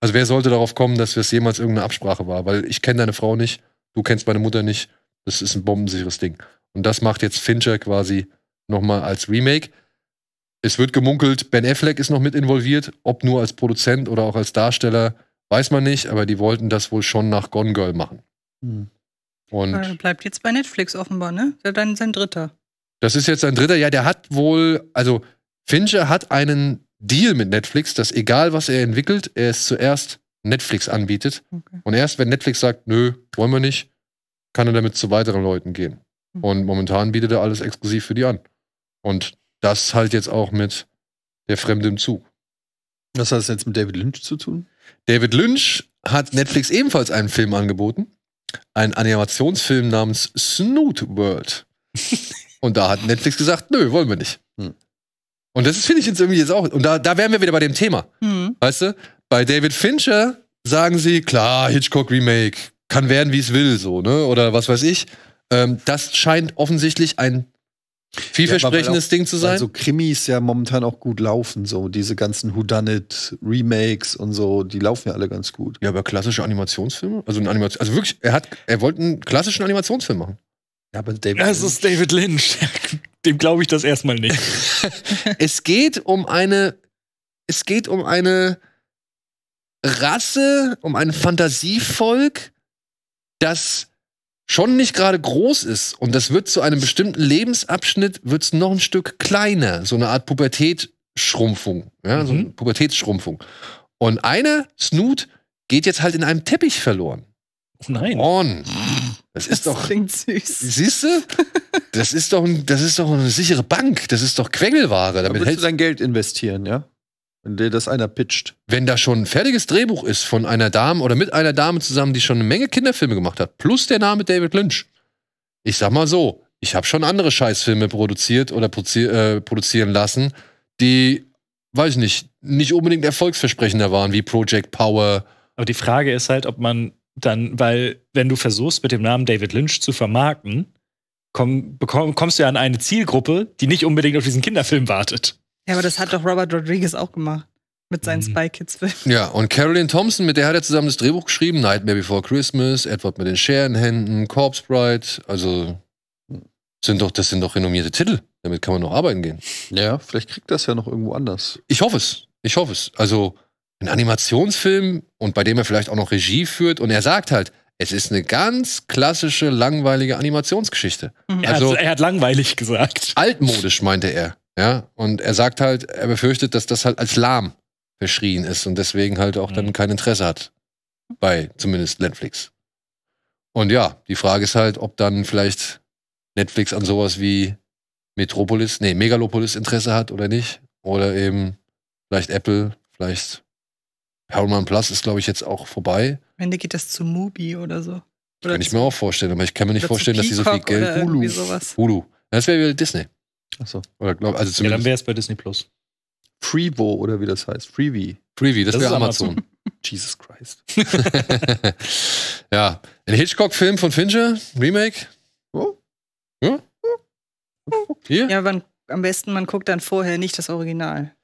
Also, wer sollte darauf kommen, dass es jemals irgendeine Absprache war? Weil ich kenne deine Frau nicht, du kennst meine Mutter nicht. Das ist ein bombensicheres Ding. Und das macht jetzt Fincher quasi nochmal als Remake. Es wird gemunkelt, Ben Affleck ist noch mit involviert, ob nur als Produzent oder auch als Darsteller, weiß man nicht, aber die wollten das wohl schon nach Gone Girl machen. Hm. Und er äh, bleibt jetzt bei Netflix offenbar, ne? Das dann sein dritter. Das ist jetzt sein dritter, ja, der hat wohl, also Fincher hat einen Deal mit Netflix, dass egal was er entwickelt, er es zuerst Netflix anbietet. Okay. Und erst wenn Netflix sagt, nö, wollen wir nicht, kann er damit zu weiteren Leuten gehen. Mhm. Und momentan bietet er alles exklusiv für die an. Und das halt jetzt auch mit Der Fremde im Zug. Was hat das jetzt mit David Lynch zu tun? David Lynch hat Netflix ebenfalls einen Film angeboten. Einen Animationsfilm namens Snoot World. und da hat Netflix gesagt, nö, wollen wir nicht. Hm. Und das finde ich jetzt irgendwie jetzt auch. Und da, da wären wir wieder bei dem Thema. Hm. Weißt du? Bei David Fincher sagen sie, klar, Hitchcock Remake, kann werden, wie es will, so, ne? Oder was weiß ich. Ähm, das scheint offensichtlich ein Vielversprechendes ja, Ding zu sein. Also Krimis ja momentan auch gut laufen, so diese ganzen Whodunit Remakes und so, die laufen ja alle ganz gut. Ja, aber klassische Animationsfilme, also ein Animation, also wirklich, er hat, er wollte einen klassischen Animationsfilm machen. Ja, aber David das Lynch. ist David Lynch. Dem glaube ich das erstmal nicht. es geht um eine, es geht um eine Rasse, um ein Fantasievolk, das schon nicht gerade groß ist und das wird zu einem bestimmten Lebensabschnitt wird es noch ein Stück kleiner, so eine Art Pubertätsschrumpfung, ja, mhm. so eine mhm. Pubertätsschrumpfung. Und einer Snoot geht jetzt halt in einem Teppich verloren. Oh nein. On. Das ist das doch. Klingt süß. Siehst du? Das ist doch, das ist doch eine sichere Bank. Das ist doch Quengelware. Damit da willst du dein Geld investieren, ja? Wenn dir das einer pitcht. Wenn da schon ein fertiges Drehbuch ist von einer Dame oder mit einer Dame zusammen, die schon eine Menge Kinderfilme gemacht hat, plus der Name David Lynch. Ich sag mal so, ich habe schon andere Scheißfilme produziert oder produzi äh, produzieren lassen, die, weiß ich nicht, nicht unbedingt erfolgsversprechender waren, wie Project Power. Aber die Frage ist halt, ob man dann, weil, wenn du versuchst, mit dem Namen David Lynch zu vermarkten, komm, bekomm, kommst du ja an eine Zielgruppe, die nicht unbedingt auf diesen Kinderfilm wartet. Ja, aber das hat doch Robert Rodriguez auch gemacht. Mit seinen mhm. Spy Kids-Filmen. Ja, und Carolyn Thompson, mit der hat er zusammen das Drehbuch geschrieben: Nightmare Before Christmas, Edward mit den Scherenhänden, Corpse Bride. Also, sind doch, das sind doch renommierte Titel. Damit kann man noch arbeiten gehen. Ja, vielleicht kriegt das ja noch irgendwo anders. Ich hoffe es. Ich hoffe es. Also, ein Animationsfilm und bei dem er vielleicht auch noch Regie führt und er sagt halt, es ist eine ganz klassische, langweilige Animationsgeschichte. Mhm. Also, er, hat, er, hat, langweilig gesagt. Altmodisch, meinte er. Ja, und er sagt halt, er befürchtet, dass das halt als lahm verschrien ist und deswegen halt auch mhm. dann kein Interesse hat. Bei zumindest Netflix. Und ja, die Frage ist halt, ob dann vielleicht Netflix an sowas wie Metropolis, nee, Megalopolis Interesse hat oder nicht. Oder eben vielleicht Apple, vielleicht Paramount Plus ist, glaube ich, jetzt auch vorbei. Am Ende geht das zu Mubi oder so. Oder kann ich mir auch vorstellen, aber ich kann mir nicht vorstellen, dass die so viel Geld. Hulu. Hulu. Das wäre wieder Disney. Achso. Oder glaub, also Ja, dann wäre es bei Disney Plus. Freevo oder wie das heißt. Freebie. Freebie, das, das wäre Amazon. Amazon. Jesus Christ. ja. Ein Hitchcock-Film von Fincher, Remake. Oh. Ja. Hier? Ja, man, am besten, man guckt dann vorher nicht das Original.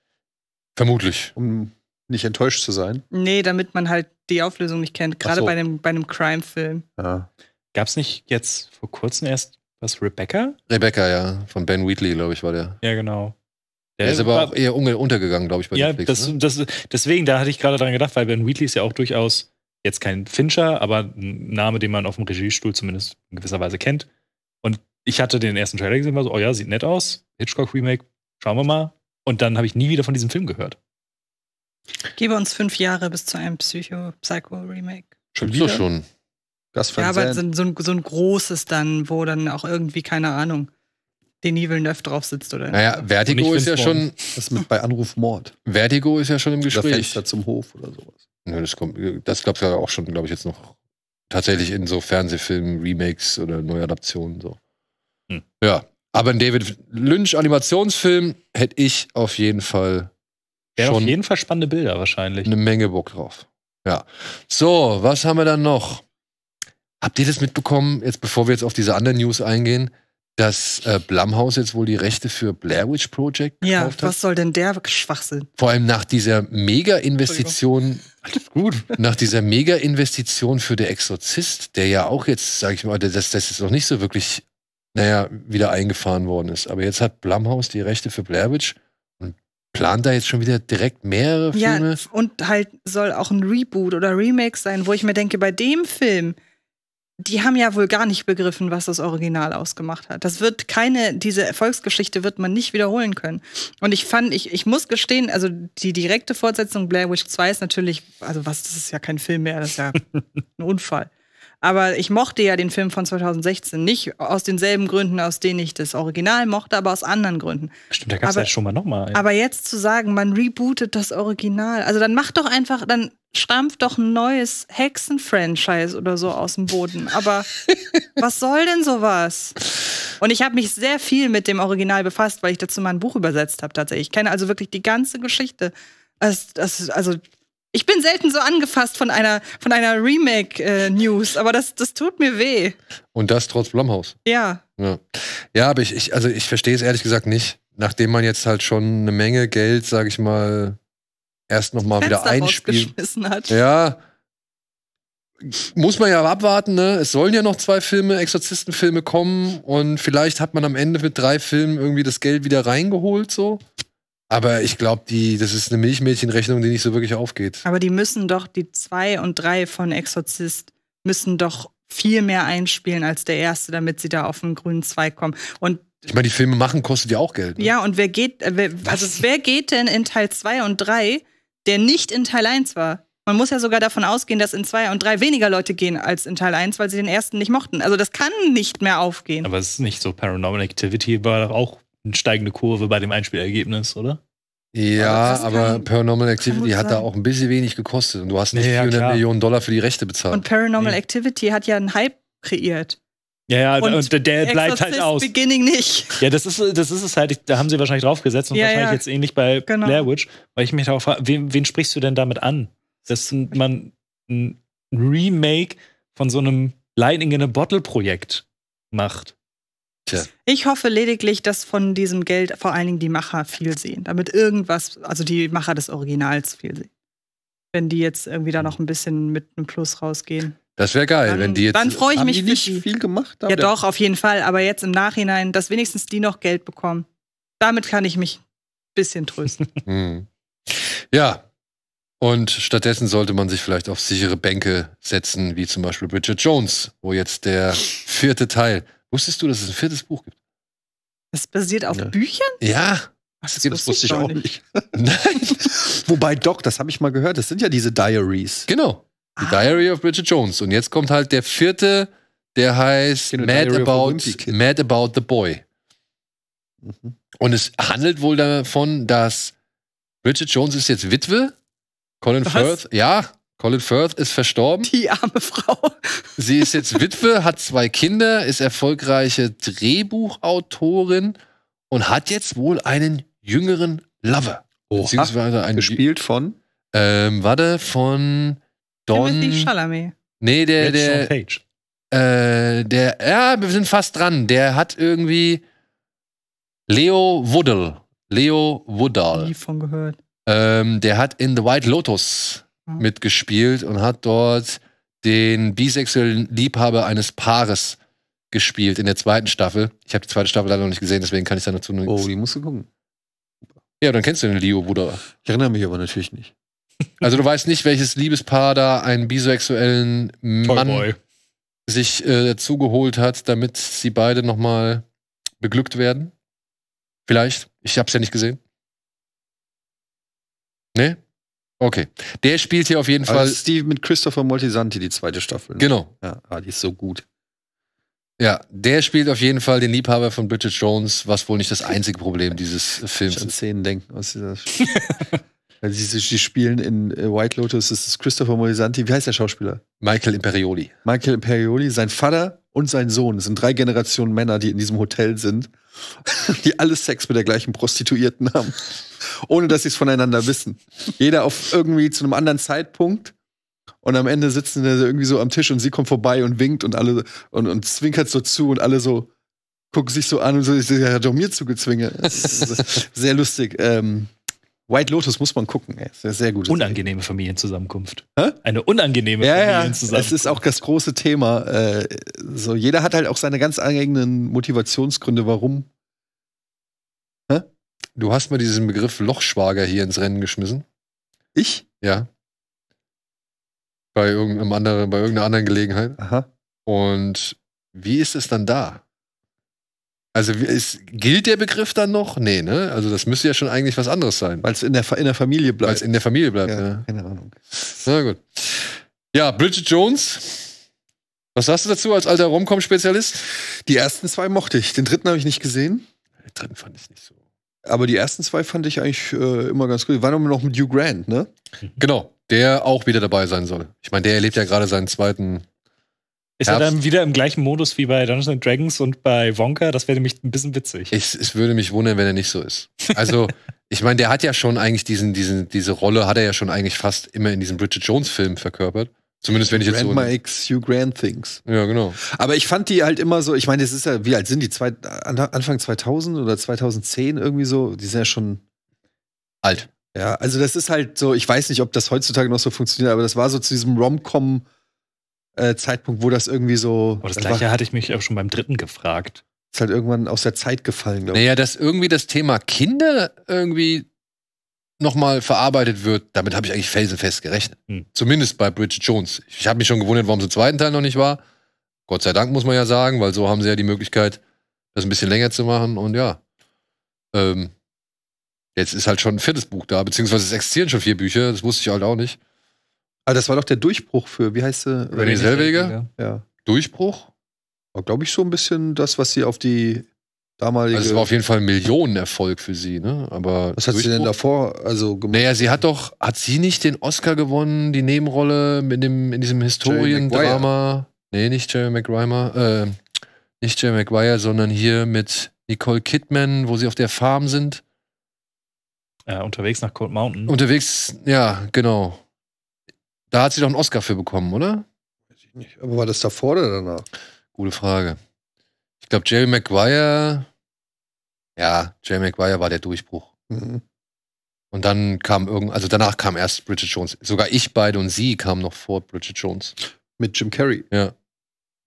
Vermutlich. Um nicht enttäuscht zu sein. Nee, damit man halt die Auflösung nicht kennt. Gerade so. bei einem, bei einem Crime-Film. Ja. Gab es nicht jetzt vor kurzem erst was, Rebecca? Rebecca, ja. Von Ben Wheatley, glaube ich, war der. Ja, genau. Der, der ist aber war, auch eher untergegangen, glaube ich, bei ja, Netflix. Ja, ne? deswegen, da hatte ich gerade dran gedacht, weil Ben Wheatley ist ja auch durchaus jetzt kein Fincher, aber ein Name, den man auf dem Regiestuhl zumindest in gewisser Weise kennt. Und ich hatte den ersten Trailer gesehen, war so, oh ja, sieht nett aus, Hitchcock Remake, schauen wir mal. Und dann habe ich nie wieder von diesem Film gehört. Gebe uns fünf Jahre bis zu einem Psycho-Psycho-Remake. Schon wieder? schon. Das ja, aber so, so, ein, so ein großes dann, wo dann auch irgendwie, keine Ahnung, den Evil Neff drauf sitzt, oder? Naja, Vertigo ist ja schon. Das mit bei Anruf Mord. Vertigo ist ja schon im Gespräch. Oder Fenster zum Hof oder sowas. Nö, das kommt, das gab es ja auch schon, glaube ich, jetzt noch tatsächlich in so Fernsehfilmen, Remakes oder Neuadaptionen so. Hm. Ja, aber ein David Lynch Animationsfilm hätte ich auf jeden Fall. Wäre auf jeden Fall spannende Bilder wahrscheinlich. Eine Menge Bock drauf. Ja. So, was haben wir dann noch? Habt ihr das mitbekommen, jetzt bevor wir jetzt auf diese anderen News eingehen, dass äh, Blumhouse jetzt wohl die Rechte für Blair Witch Project gekauft ja, hat? Ja, was soll denn der Schwachsinn? Vor allem nach dieser Mega-Investition. gut. Nach dieser Mega-Investition für Der Exorzist, der ja auch jetzt, sag ich mal, das, das ist noch nicht so wirklich, naja, wieder eingefahren worden ist. Aber jetzt hat Blumhouse die Rechte für Blair Witch und plant da jetzt schon wieder direkt mehrere Filme. Ja, und halt soll auch ein Reboot oder Remake sein, wo ich mir denke, bei dem Film die haben ja wohl gar nicht begriffen, was das Original ausgemacht hat. Das wird keine, diese Erfolgsgeschichte wird man nicht wiederholen können. Und ich fand, ich, ich muss gestehen, also die direkte Fortsetzung Blair Witch 2 ist natürlich, also was, das ist ja kein Film mehr, das ist ja ein Unfall. Aber ich mochte ja den Film von 2016 nicht aus denselben Gründen, aus denen ich das Original mochte, aber aus anderen Gründen. Stimmt, da gab es ja schon mal nochmal. Ja. Aber jetzt zu sagen, man rebootet das Original, also dann macht doch einfach, dann stampft doch ein neues Hexen-Franchise oder so aus dem Boden. Aber was soll denn sowas? Und ich habe mich sehr viel mit dem Original befasst, weil ich dazu mal ein Buch übersetzt habe tatsächlich. Ich kenne also wirklich die ganze Geschichte. also, also ich bin selten so angefasst von einer, von einer Remake-News, äh, aber das, das tut mir weh. Und das trotz Blumhaus. Ja. ja. Ja, aber ich, ich also ich verstehe es ehrlich gesagt nicht. Nachdem man jetzt halt schon eine Menge Geld, sage ich mal, erst nochmal wieder einspielen. Ja. Muss man ja abwarten, ne? Es sollen ja noch zwei Filme, Exorzistenfilme kommen und vielleicht hat man am Ende mit drei Filmen irgendwie das Geld wieder reingeholt, so. Aber ich glaube, das ist eine Milchmädchenrechnung, die nicht so wirklich aufgeht. Aber die müssen doch, die zwei und drei von Exorzist müssen doch viel mehr einspielen als der erste, damit sie da auf den grünen Zweig kommen. Und ich meine, die Filme machen kostet ja auch Geld. Ne? Ja, und wer geht, wer, also wer geht denn in Teil 2 und 3 der nicht in Teil 1 war. Man muss ja sogar davon ausgehen, dass in 2 und 3 weniger Leute gehen als in Teil 1, weil sie den ersten nicht mochten. Also das kann nicht mehr aufgehen. Aber es ist nicht so, Paranormal Activity war doch auch eine steigende Kurve bei dem Einspielergebnis, oder? Ja, aber, aber kann, Paranormal Activity hat da auch ein bisschen wenig gekostet und du hast nicht nee, 400 ja, Millionen Dollar für die Rechte bezahlt. Und Paranormal nee. Activity hat ja einen Hype kreiert. Ja, ja, und, und der, der bleibt halt aus. Beginning nicht. Ja, das ist, das ist es halt, da haben sie wahrscheinlich draufgesetzt und ja, wahrscheinlich ja. jetzt ähnlich bei genau. Blair Witch, weil ich mich darauf frage, wen, wen, sprichst du denn damit an? Dass man ein Remake von so einem Lightning in a Bottle Projekt macht. Tja. Ich hoffe lediglich, dass von diesem Geld vor allen Dingen die Macher viel sehen, damit irgendwas, also die Macher des Originals viel sehen. Wenn die jetzt irgendwie da noch ein bisschen mit einem Plus rausgehen. Das wäre geil, dann, wenn die jetzt. Dann freue ich haben mich. Die nicht viel gemacht. Haben? Ja, doch, auf jeden Fall. Aber jetzt im Nachhinein, dass wenigstens die noch Geld bekommen. Damit kann ich mich ein bisschen trösten. Hm. ja. Und stattdessen sollte man sich vielleicht auf sichere Bänke setzen, wie zum Beispiel Bridget Jones, wo jetzt der vierte Teil. Wusstest du, dass es ein viertes Buch gibt? Das basiert auf ja. Büchern? Ja. Das, das wusste ich auch nicht. nicht. Nein. Wobei, Doc, das habe ich mal gehört, das sind ja diese Diaries. Genau. The ah. Diary of Bridget Jones. Und jetzt kommt halt der vierte, der heißt genau, Mad About, Mad About the Boy. Mhm. Und es handelt wohl davon, dass Bridget Jones ist jetzt Witwe. Colin Was? Firth, ja, Colin Firth ist verstorben. Die arme Frau. Sie ist jetzt Witwe, hat zwei Kinder, ist erfolgreiche Drehbuchautorin und hat jetzt wohl einen jüngeren Lover. Oh, beziehungsweise einen gespielt von? Ähm, warte, von Don. Timothy Chalamet. Nee, der. der Page. Äh, der, ja, wir sind fast dran. Der hat irgendwie Leo Woodall. Leo Woodall. Nie von gehört. Ähm, der hat in The White Lotus ah. mitgespielt und hat dort den bisexuellen Liebhaber eines Paares gespielt in der zweiten Staffel. Ich habe die zweite Staffel leider noch nicht gesehen, deswegen kann ich da dazu nur. Oh, die musst du gucken. Ja, dann kennst du den Leo Woodall. Ich erinnere mich aber natürlich nicht. Also du weißt nicht, welches Liebespaar da einen bisexuellen Mann sich äh, dazugeholt hat, damit sie beide nochmal beglückt werden. Vielleicht. Ich hab's ja nicht gesehen. Ne? Okay. Der spielt hier auf jeden also Fall. Das ist die mit Christopher Moltisanti, die zweite Staffel. Ne? Genau. Ja, ah, die ist so gut. Ja, der spielt auf jeden Fall den Liebhaber von Bridget Jones, was wohl nicht das einzige Problem dieses Films ist. ich an Szenen denken aus dieser Also die, die spielen in äh, White Lotus, das ist Christopher Molisanti. Wie heißt der Schauspieler? Michael Imperioli. Michael Imperioli, sein Vater und sein Sohn. Das sind drei Generationen Männer, die in diesem Hotel sind, die alle Sex mit der gleichen Prostituierten haben. Ohne dass sie es voneinander wissen. Jeder auf irgendwie zu einem anderen Zeitpunkt. Und am Ende sitzen sie irgendwie so am Tisch und sie kommt vorbei und winkt und alle und, und zwinkert so zu und alle so gucken sich so an und so, ich sehe ja, hat doch mir zugezwinge. Sehr lustig. Ähm, White Lotus muss man gucken. Ey. Ist eine sehr gute Unangenehme Serie. Familienzusammenkunft. Hä? Eine unangenehme ja, Familienzusammenkunft. Ja, es ist auch das große Thema. Äh, so, jeder hat halt auch seine ganz eigenen Motivationsgründe, warum. Hä? Du hast mal diesen Begriff Lochschwager hier ins Rennen geschmissen. Ich? Ja. Bei, irgendeinem anderen, bei irgendeiner anderen Gelegenheit. Aha. Und wie ist es dann da? Also ist, gilt der Begriff dann noch? Nee, ne? Also das müsste ja schon eigentlich was anderes sein. Weil es in der, in der Familie bleibt. Weil es in der Familie bleibt, ja, ja. Keine Ahnung. Na gut. Ja, Bridget Jones. Was sagst du dazu als alter Romcom-Spezialist? Die ersten zwei mochte ich. Den dritten habe ich nicht gesehen. Den dritten fand ich nicht so. Aber die ersten zwei fand ich eigentlich äh, immer ganz gut. Die waren immer noch mit Hugh Grant, ne? Genau, der auch wieder dabei sein soll. Ich meine, der erlebt ja gerade seinen zweiten ist Herbst. er dann wieder im gleichen Modus wie bei Dungeons Dragons und bei Wonka? Das wäre nämlich ein bisschen witzig. Ich, es würde mich wundern, wenn er nicht so ist. Also, ich meine, der hat ja schon eigentlich diesen, diesen, diese Rolle hat er ja schon eigentlich fast immer in diesem Bridget jones film verkörpert. Zumindest wenn ich jetzt Grand so. Mike's Hugh Grant Things. Ja, genau. Aber ich fand die halt immer so, ich meine, das ist ja, wie alt sind die? Zwei, Anfang 2000 oder 2010 irgendwie so? Die sind ja schon. Alt. Ja, also das ist halt so, ich weiß nicht, ob das heutzutage noch so funktioniert, aber das war so zu diesem Rom-Com- äh, Zeitpunkt, wo das irgendwie so. Aber das gleiche war, hatte ich mich auch schon beim dritten gefragt. Ist halt irgendwann aus der Zeit gefallen, glaube ich. Naja, dass irgendwie das Thema Kinder irgendwie nochmal verarbeitet wird, damit habe ich eigentlich felsenfest gerechnet. Hm. Zumindest bei Bridget Jones. Ich habe mich schon gewundert, warum es im zweiten Teil noch nicht war. Gott sei Dank, muss man ja sagen, weil so haben sie ja die Möglichkeit, das ein bisschen länger zu machen. Und ja, ähm, jetzt ist halt schon ein viertes Buch da, beziehungsweise es existieren schon vier Bücher, das wusste ich halt auch nicht. Aber ah, das war doch der Durchbruch für, wie heißt sie? René Selweger? Ja. Durchbruch? War, glaube ich, so ein bisschen das, was sie auf die damalige. Also es war auf jeden Fall ein Millionenerfolg für sie, ne? Aber. Was hat Durchbruch? sie denn davor also gemacht? Naja, sie hat doch, hat sie nicht den Oscar gewonnen, die Nebenrolle in, dem, in diesem Historiendrama? Nee, nicht Jerry Maguire, äh, nicht Jerry Maguire, sondern hier mit Nicole Kidman, wo sie auf der Farm sind. Ja, äh, unterwegs nach Cold Mountain. Unterwegs, ja, genau. Da hat sie doch einen Oscar für bekommen, oder? Weiß ich nicht. Aber war das davor oder danach? Gute Frage. Ich glaube, Jerry Maguire. Ja, Jerry Maguire war der Durchbruch. Mhm. Und dann kam irgend, also danach kam erst Bridget Jones. Sogar ich beide und sie kamen noch vor Bridget Jones. Mit Jim Carrey. Ja. Me,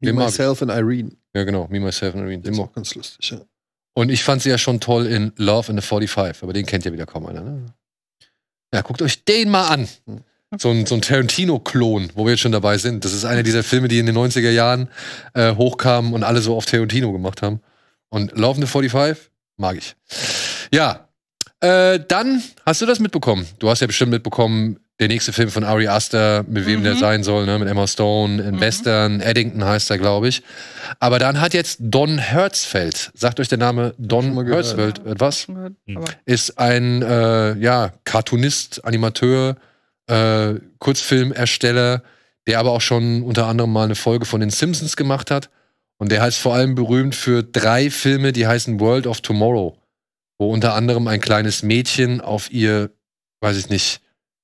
Den Myself and Irene. Ja, genau. Me, Myself and Irene. Das auch ganz lustig, ja. Und ich fand sie ja schon toll in Love in the 45, aber den kennt ja wieder kaum einer, ne? Ja, guckt euch den mal an. Hm. So ein, so ein Tarantino-Klon, wo wir jetzt schon dabei sind. Das ist einer dieser Filme, die in den 90er Jahren äh, hochkamen und alle so auf Tarantino gemacht haben. Und laufende 45 mag ich. Ja, äh, dann hast du das mitbekommen. Du hast ja bestimmt mitbekommen, der nächste Film von Ari Aster, mit wem mhm. der sein soll, ne? mit Emma Stone, in mhm. Western, Eddington heißt er, glaube ich. Aber dann hat jetzt Don Hertzfeld, sagt euch der Name Don Hertzfeld etwas? Mhm. Ist ein äh, ja, Cartoonist, Animateur, äh, Kurzfilmersteller, der aber auch schon unter anderem mal eine Folge von den Simpsons gemacht hat. Und der heißt vor allem berühmt für drei Filme, die heißen World of Tomorrow, wo unter anderem ein kleines Mädchen auf ihr, weiß ich nicht,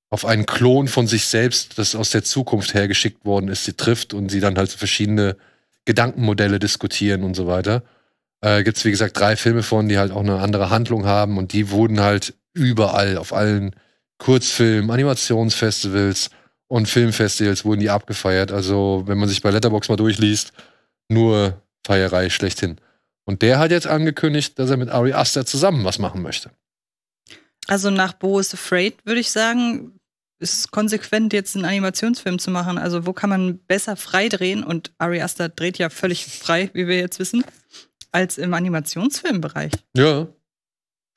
auf einen Klon von sich selbst, das aus der Zukunft hergeschickt worden ist, sie trifft und sie dann halt so verschiedene Gedankenmodelle diskutieren und so weiter. Äh, Gibt es, wie gesagt, drei Filme von, die halt auch eine andere Handlung haben und die wurden halt überall, auf allen Kurzfilm, Animationsfestivals und Filmfestivals wurden die abgefeiert. Also, wenn man sich bei Letterbox mal durchliest, nur Feierei schlechthin. Und der hat jetzt angekündigt, dass er mit Ari Aster zusammen was machen möchte. Also nach Bo is Afraid würde ich sagen, ist es konsequent, jetzt einen Animationsfilm zu machen. Also wo kann man besser frei drehen? Und Ari Aster dreht ja völlig frei, wie wir jetzt wissen, als im Animationsfilmbereich. Ja,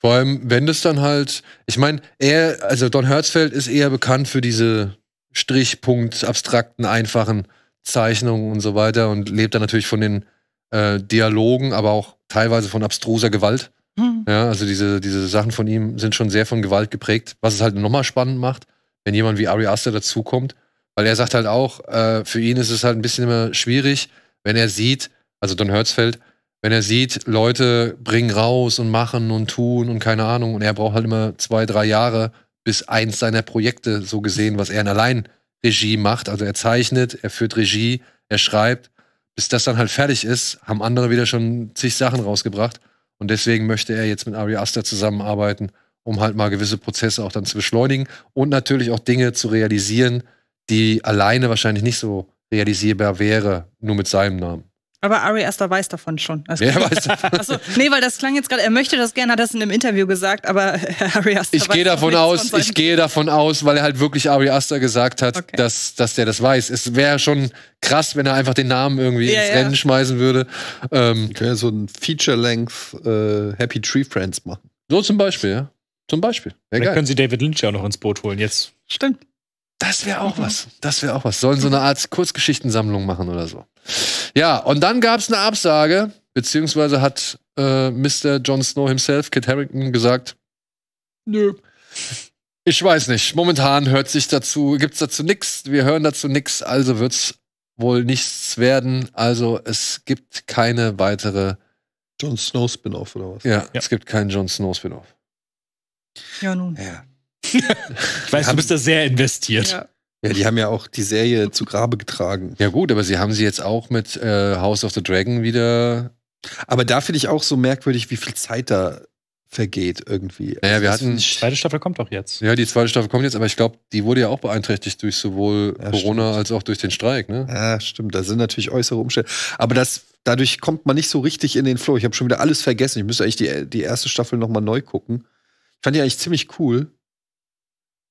vor allem, wenn das dann halt, ich meine, er, also Don Hertzfeld ist eher bekannt für diese Strichpunkt, abstrakten, einfachen Zeichnungen und so weiter und lebt dann natürlich von den äh, Dialogen, aber auch teilweise von abstruser Gewalt. Mhm. Ja, also diese, diese Sachen von ihm sind schon sehr von Gewalt geprägt, was es halt nochmal spannend macht, wenn jemand wie Ari Aster dazukommt, weil er sagt halt auch, äh, für ihn ist es halt ein bisschen immer schwierig, wenn er sieht, also Don Hertzfeld, wenn er sieht, Leute bringen raus und machen und tun und keine Ahnung, und er braucht halt immer zwei, drei Jahre, bis eins seiner Projekte so gesehen, was er in allein Regie macht. Also er zeichnet, er führt Regie, er schreibt. Bis das dann halt fertig ist, haben andere wieder schon zig Sachen rausgebracht. Und deswegen möchte er jetzt mit Ari Aster zusammenarbeiten, um halt mal gewisse Prozesse auch dann zu beschleunigen und natürlich auch Dinge zu realisieren, die alleine wahrscheinlich nicht so realisierbar wäre, nur mit seinem Namen. Aber Ari Aster weiß davon schon. Also, ja, weiß davon. Achso, nee, weil das klang jetzt gerade, er möchte das gerne, hat das in einem Interview gesagt, aber äh, Ari Aster Ich gehe davon aus, ich gehe davon aus, weil er halt wirklich Ari Aster gesagt hat, okay. dass, dass der das weiß. Es wäre schon krass, wenn er einfach den Namen irgendwie ja, ins ja. Rennen schmeißen würde. Ähm, ich so ein Feature-Length äh, Happy Tree Friends machen. So zum Beispiel, ja. Zum Beispiel. Dann können sie David Lynch ja auch noch ins Boot holen jetzt. Stimmt. Das wäre auch was. Das wäre auch was. Sollen so eine Art Kurzgeschichtensammlung machen oder so. Ja, und dann gab es eine Absage, beziehungsweise hat äh, Mr. Jon Snow himself, Kit Harrington, gesagt, nö. Ich weiß nicht. Momentan hört sich dazu, gibt es dazu nichts, wir hören dazu nichts, also wird es wohl nichts werden. Also es gibt keine weitere Jon Snow Spin-off oder was? Ja, ja, es gibt keinen Jon Snow Spin-off. Ja, nun. Ja ich weiß, du bist da sehr investiert. Ja. Ja, die haben ja auch die Serie zu Grabe getragen. Ja, gut, aber sie haben sie jetzt auch mit äh, House of the Dragon wieder. Aber da finde ich auch so merkwürdig, wie viel Zeit da vergeht irgendwie. Naja, wir also hatten. Die zweite Staffel kommt doch jetzt. Ja, die zweite Staffel kommt jetzt, aber ich glaube, die wurde ja auch beeinträchtigt durch sowohl ja, Corona stimmt. als auch durch den Streik, ne? Ja, stimmt. Da sind natürlich äußere Umstände. Aber das, dadurch kommt man nicht so richtig in den Flow. Ich habe schon wieder alles vergessen. Ich müsste eigentlich die, die erste Staffel nochmal neu gucken. Ich fand die eigentlich ziemlich cool.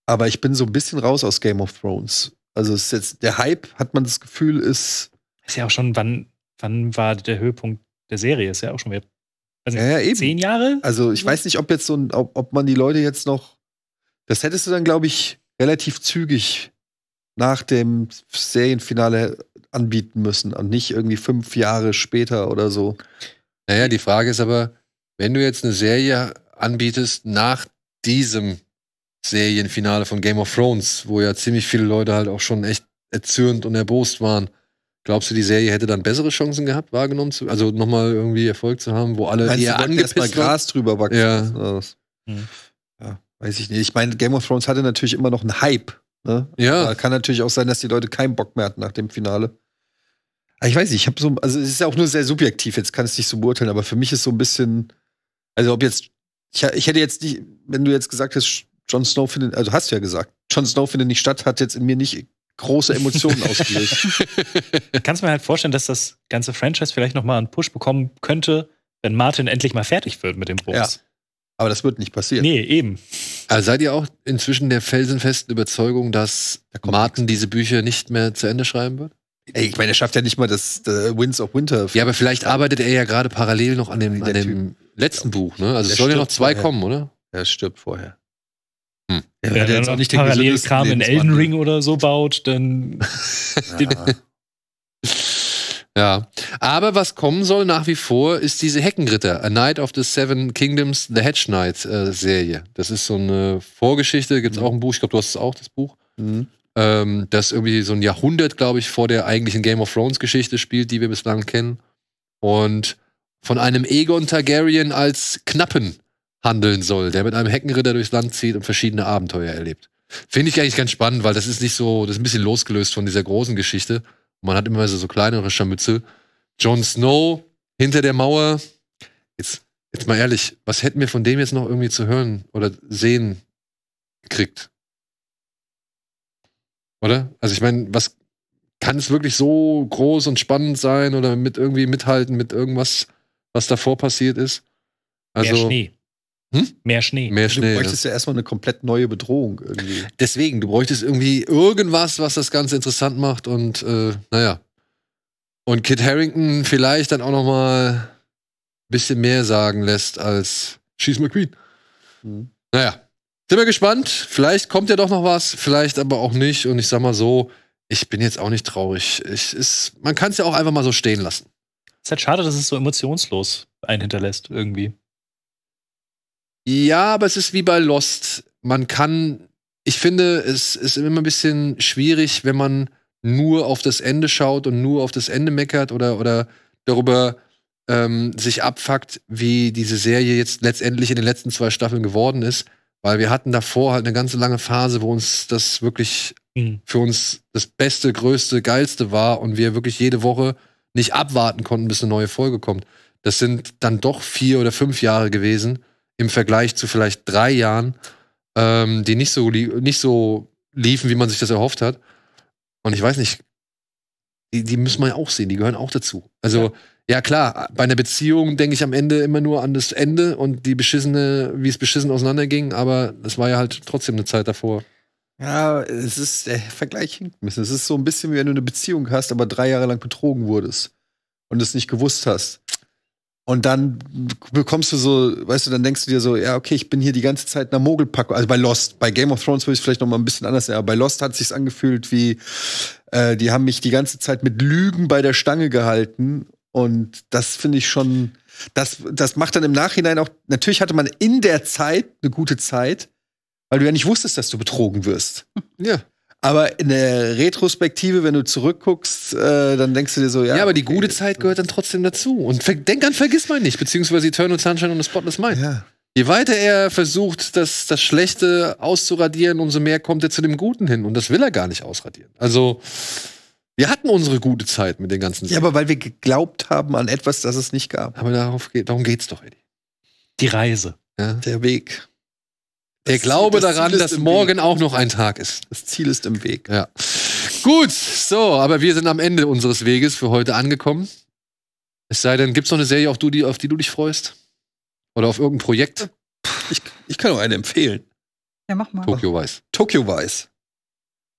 Aber ich bin so ein bisschen raus aus Game of Thrones. Also ist jetzt der Hype, hat man das Gefühl, ist. Ist ja auch schon, wann, wann war der Höhepunkt der Serie? Ist ja auch schon wieder. Also ja, ja, eben. Zehn Jahre? Also ich weiß nicht, ob jetzt so ein, ob, ob man die Leute jetzt noch. Das hättest du dann, glaube ich, relativ zügig nach dem Serienfinale anbieten müssen und nicht irgendwie fünf Jahre später oder so. Naja, die Frage ist aber, wenn du jetzt eine Serie anbietest nach diesem Serienfinale von Game of Thrones, wo ja ziemlich viele Leute halt auch schon echt erzürnt und erbost waren. Glaubst du, die Serie hätte dann bessere Chancen gehabt, wahrgenommen zu, also nochmal irgendwie Erfolg zu haben, wo alle Meinst eher angepisst erst Gras drüber wachsen. Ja. Hm. weiß ich nicht. Ich meine, Game of Thrones hatte natürlich immer noch einen Hype. Ne? Ja. Aber kann natürlich auch sein, dass die Leute keinen Bock mehr hatten nach dem Finale. Aber ich weiß nicht, ich habe so, also es ist ja auch nur sehr subjektiv. Jetzt kann es nicht so beurteilen, aber für mich ist so ein bisschen, also ob jetzt, ich, ich hätte jetzt nicht, wenn du jetzt gesagt hast, Jon Snow findet, also hast du ja gesagt, Jon Snow findet nicht statt, hat jetzt in mir nicht große Emotionen ausgelöst. Kannst du mir halt vorstellen, dass das ganze Franchise vielleicht nochmal einen Push bekommen könnte, wenn Martin endlich mal fertig wird mit dem Buch. Ja. Aber das wird nicht passieren. Nee, eben. Also seid ihr auch inzwischen der felsenfesten Überzeugung, dass da Martin diese Bücher nicht mehr zu Ende schreiben wird? Ey, ich meine, er schafft ja nicht mal das äh, Winds of Winter. Ja, aber vielleicht arbeitet er ja gerade parallel noch an dem, an dem letzten Buch, ne? Also es sollen ja noch zwei ja. kommen, oder? Er stirbt vorher. Hm. Ja, Wenn er jetzt auch nicht parallel Kram in Elden Ring oder so baut, dann. ja. Aber was kommen soll nach wie vor, ist diese Heckenritter, A Knight of the Seven Kingdoms, The Hedge Knight äh, Serie. Das ist so eine Vorgeschichte, gibt es mhm. auch ein Buch, ich glaube, du hast es auch, das Buch. Mhm. Ähm, das irgendwie so ein Jahrhundert, glaube ich, vor der eigentlichen Game of Thrones Geschichte spielt, die wir bislang kennen. Und von einem Egon Targaryen als Knappen handeln soll, der mit einem Heckenritter durchs Land zieht und verschiedene Abenteuer erlebt. Finde ich eigentlich ganz spannend, weil das ist nicht so, das ist ein bisschen losgelöst von dieser großen Geschichte. Man hat immer so, so kleinere Scharmützel. Jon Snow hinter der Mauer. Jetzt, jetzt mal ehrlich, was hätten wir von dem jetzt noch irgendwie zu hören oder sehen kriegt? Oder? Also ich meine, was kann es wirklich so groß und spannend sein oder mit irgendwie mithalten mit irgendwas, was davor passiert ist? Also, Mehr Schnee. Hm? Mehr Schnee. Mehr Schnee. Du bräuchtest ja erstmal eine komplett neue Bedrohung irgendwie. Deswegen, du bräuchtest irgendwie irgendwas, was das Ganze interessant macht und äh, naja. Und Kit Harrington vielleicht dann auch nochmal ein bisschen mehr sagen lässt als Schieß McQueen. Hm. Naja, sind wir gespannt. Vielleicht kommt ja doch noch was, vielleicht aber auch nicht. Und ich sag mal so, ich bin jetzt auch nicht traurig. Ich, ist, man kann es ja auch einfach mal so stehen lassen. Es ist halt schade, dass es so emotionslos einen hinterlässt irgendwie. Ja, aber es ist wie bei Lost. Man kann, ich finde, es ist immer ein bisschen schwierig, wenn man nur auf das Ende schaut und nur auf das Ende meckert oder, oder darüber ähm, sich abfuckt, wie diese Serie jetzt letztendlich in den letzten zwei Staffeln geworden ist. Weil wir hatten davor halt eine ganze lange Phase, wo uns das wirklich mhm. für uns das Beste, Größte, Geilste war und wir wirklich jede Woche nicht abwarten konnten, bis eine neue Folge kommt. Das sind dann doch vier oder fünf Jahre gewesen im Vergleich zu vielleicht drei Jahren, ähm, die nicht so, nicht so liefen, wie man sich das erhofft hat. Und ich weiß nicht, die, die müssen wir ja auch sehen, die gehören auch dazu. Also, ja. ja klar, bei einer Beziehung denke ich am Ende immer nur an das Ende und die beschissene, wie es beschissen auseinanderging, aber es war ja halt trotzdem eine Zeit davor. Ja, es ist, der äh, Vergleich hinkt ein bisschen. Es ist so ein bisschen wie wenn du eine Beziehung hast, aber drei Jahre lang betrogen wurdest und es nicht gewusst hast. Und dann bekommst du so, weißt du, dann denkst du dir so, ja, okay, ich bin hier die ganze Zeit in einer Mogelpackung. Also bei Lost, bei Game of Thrones würde ich es vielleicht noch mal ein bisschen anders sehen, aber bei Lost hat es sich angefühlt wie, äh, die haben mich die ganze Zeit mit Lügen bei der Stange gehalten. Und das finde ich schon, das, das macht dann im Nachhinein auch, natürlich hatte man in der Zeit eine gute Zeit, weil du ja nicht wusstest, dass du betrogen wirst. Ja. Aber in der Retrospektive, wenn du zurückguckst, äh, dann denkst du dir so, ja. Ja, aber die gute Zeit gehört dann trotzdem dazu. Und denk an Vergiss mal nicht, beziehungsweise Eternal Sunshine und the Spotless Mind. Ja. Je weiter er versucht, das, das Schlechte auszuradieren, umso mehr kommt er zu dem Guten hin. Und das will er gar nicht ausradieren. Also, wir hatten unsere gute Zeit mit den ganzen Sachen. Ja, aber weil wir geglaubt haben an etwas, das es nicht gab. Aber darauf geht, darum geht's doch, Eddie. Die Reise. Ja? Der Weg. Der Glaube das daran, dass morgen Weg. auch noch ein Tag ist. Das Ziel ist im Weg. Ja. Gut, so, aber wir sind am Ende unseres Weges für heute angekommen. Es sei denn, gibt es noch eine Serie, auf, die, auf die du dich freust? Oder auf irgendein Projekt? Ich, ich kann nur eine empfehlen. Ja, mach mal. Tokyo Weiß. Tokyo Weiß.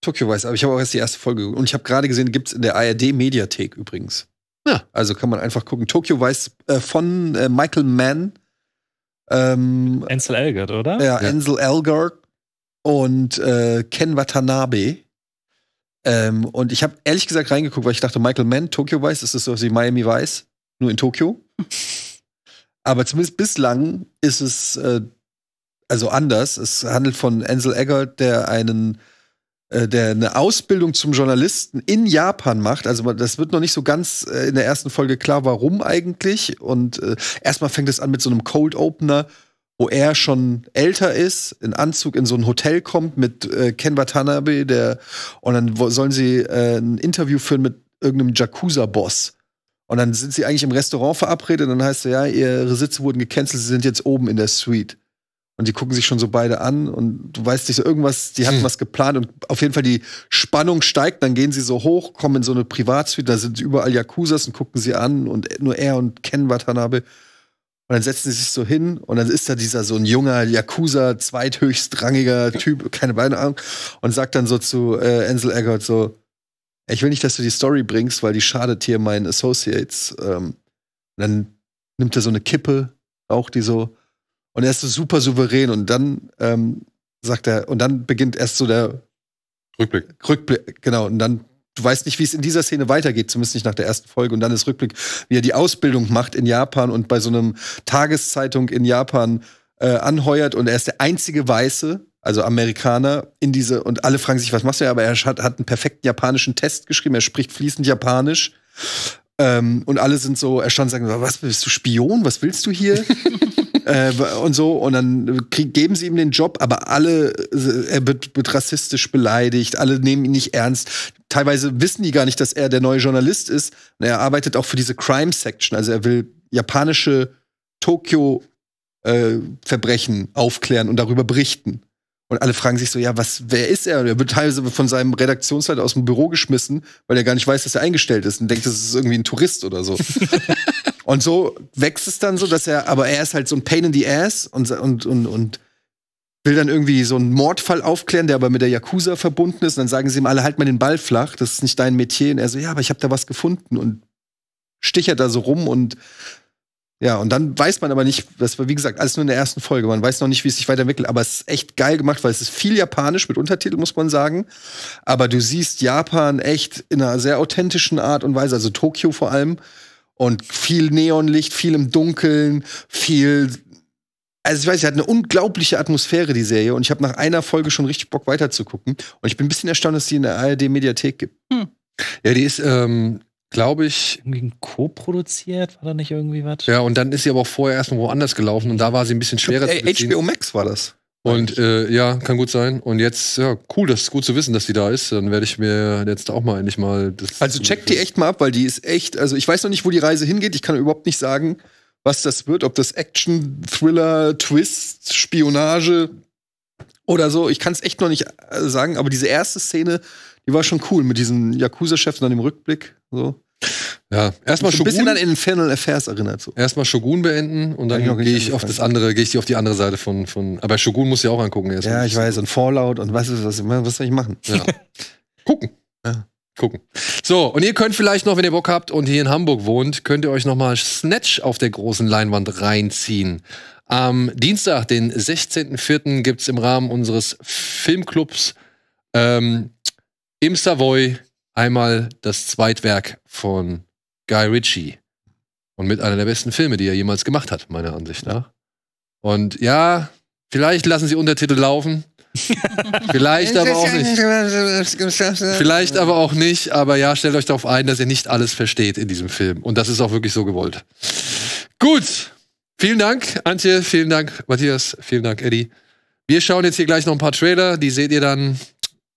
Tokyo Weiß, aber ich habe auch erst die erste Folge geguckt. Und ich habe gerade gesehen, gibt es in der ARD-Mediathek übrigens. Ja. Also kann man einfach gucken. Tokyo Weiß äh, von äh, Michael Mann ähm, Ansel Elgert, oder? Ja, ja. Ansel Elgert und äh, Ken Watanabe. Ähm, und ich habe ehrlich gesagt reingeguckt, weil ich dachte, Michael Mann, Tokyo Vice, ist das so wie Miami Vice, nur in Tokio. Aber zumindest bislang ist es äh, also anders. Es handelt von Ansel Eggert, der einen äh, der eine Ausbildung zum Journalisten in Japan macht. Also das wird noch nicht so ganz äh, in der ersten Folge klar, warum eigentlich. Und äh, erstmal fängt es an mit so einem Cold Opener, wo er schon älter ist, in Anzug in so ein Hotel kommt mit äh, Ken Watanabe, der und dann sollen sie äh, ein Interview führen mit irgendeinem Jakuza-Boss. Und dann sind sie eigentlich im Restaurant verabredet und dann heißt es, ja, ihre Sitze wurden gecancelt, sie sind jetzt oben in der Suite. Und die gucken sich schon so beide an und du weißt nicht so irgendwas, die hatten hm. was geplant und auf jeden Fall die Spannung steigt, dann gehen sie so hoch, kommen in so eine Privatsuite, da sind überall Yakuzas und gucken sie an und nur er und Ken Watanabe. Und dann setzen sie sich so hin und dann ist da dieser so ein junger Yakuza, zweithöchstrangiger Typ, keine Beine Ahnung, und sagt dann so zu äh, Ansel Eggert so, ich will nicht, dass du die Story bringst, weil die schadet hier meinen Associates. Ähm, und dann nimmt er so eine Kippe, auch die so, und er ist so super souverän und dann ähm, sagt er, und dann beginnt erst so der Rückblick. Rückblick, genau. Und dann, du weißt nicht, wie es in dieser Szene weitergeht, zumindest nicht nach der ersten Folge. Und dann ist Rückblick, wie er die Ausbildung macht in Japan und bei so einem Tageszeitung in Japan äh, anheuert und er ist der einzige Weiße, also Amerikaner, in diese, und alle fragen sich, was machst du ja, aber er hat, hat einen perfekten japanischen Test geschrieben, er spricht fließend Japanisch. Ähm, und alle sind so erstaunt, und sagen, was bist du Spion? Was willst du hier? äh, und so. Und dann krieg, geben sie ihm den Job, aber alle, äh, er wird, wird rassistisch beleidigt, alle nehmen ihn nicht ernst teilweise wissen die gar nicht, dass er der neue Journalist ist. Und er arbeitet auch für diese Crime Section. Also er will japanische Tokio-Verbrechen äh, aufklären und darüber berichten. Und alle fragen sich so, ja, was, wer ist er? Und er wird teilweise von seinem Redaktionsleiter aus dem Büro geschmissen, weil er gar nicht weiß, dass er eingestellt ist und denkt, das ist irgendwie ein Tourist oder so. Und so wächst es dann so, dass er, aber er ist halt so ein Pain in the Ass und, und, und, und will dann irgendwie so einen Mordfall aufklären, der aber mit der Yakuza verbunden ist. Und dann sagen sie ihm alle, halt mal den Ball flach, das ist nicht dein Metier. Und er so, ja, aber ich habe da was gefunden und stichert da so rum und ja, und dann weiß man aber nicht, das war wie gesagt alles nur in der ersten Folge, man weiß noch nicht, wie es sich weiterentwickelt, aber es ist echt geil gemacht, weil es ist viel japanisch mit Untertitel, muss man sagen. Aber du siehst Japan echt in einer sehr authentischen Art und Weise, also Tokio vor allem, und viel Neonlicht, viel im Dunkeln, viel. Also ich weiß, sie hat eine unglaubliche Atmosphäre, die Serie. Und ich habe nach einer Folge schon richtig Bock weiterzugucken. Und ich bin ein bisschen erstaunt, dass die in der ARD-Mediathek gibt. Hm. Ja, die ist, ähm, glaube ich. Irgendwie co-produziert, war da nicht irgendwie was? Ja, und dann ist sie aber auch vorher erstmal woanders gelaufen und da war sie ein bisschen schwerer glaub, äh, zu beziehen. HBO Max war das. Und äh, ja, kann gut sein. Und jetzt, ja, cool, das ist gut zu wissen, dass die da ist. Dann werde ich mir jetzt auch mal endlich mal das. Also check die echt mal ab, weil die ist echt. Also ich weiß noch nicht, wo die Reise hingeht. Ich kann überhaupt nicht sagen, was das wird, ob das Action, Thriller, Twist, Spionage oder so. Ich kann es echt noch nicht äh, sagen, aber diese erste Szene, die war schon cool mit diesen yakuza chefs und dann im Rückblick. So. Ja, erstmal Shogun. Ein bisschen an Infernal Affairs erinnert. So. Erstmal Shogun beenden und dann gehe ich auf das andere, gehe ich auf die andere Seite von, von. Aber ah, Shogun muss ich auch angucken. Ja, ich weiß. Und Fallout und was ist Was soll ich machen? Ja. Gucken. Ja. Gucken. So, und ihr könnt vielleicht noch, wenn ihr Bock habt und hier in Hamburg wohnt, könnt ihr euch noch mal Snatch auf der großen Leinwand reinziehen. Am Dienstag, den 16.04., gibt es im Rahmen unseres Filmclubs ähm, im Savoy einmal das Zweitwerk von Guy Ritchie und mit einer der besten Filme, die er jemals gemacht hat, meiner Ansicht nach. Und ja, vielleicht lassen sie Untertitel laufen. vielleicht aber auch nicht. Vielleicht aber auch nicht, aber ja, stellt euch darauf ein, dass ihr nicht alles versteht in diesem Film. Und das ist auch wirklich so gewollt. Gut, vielen Dank, Antje, vielen Dank, Matthias, vielen Dank, Eddie. Wir schauen jetzt hier gleich noch ein paar Trailer, die seht ihr dann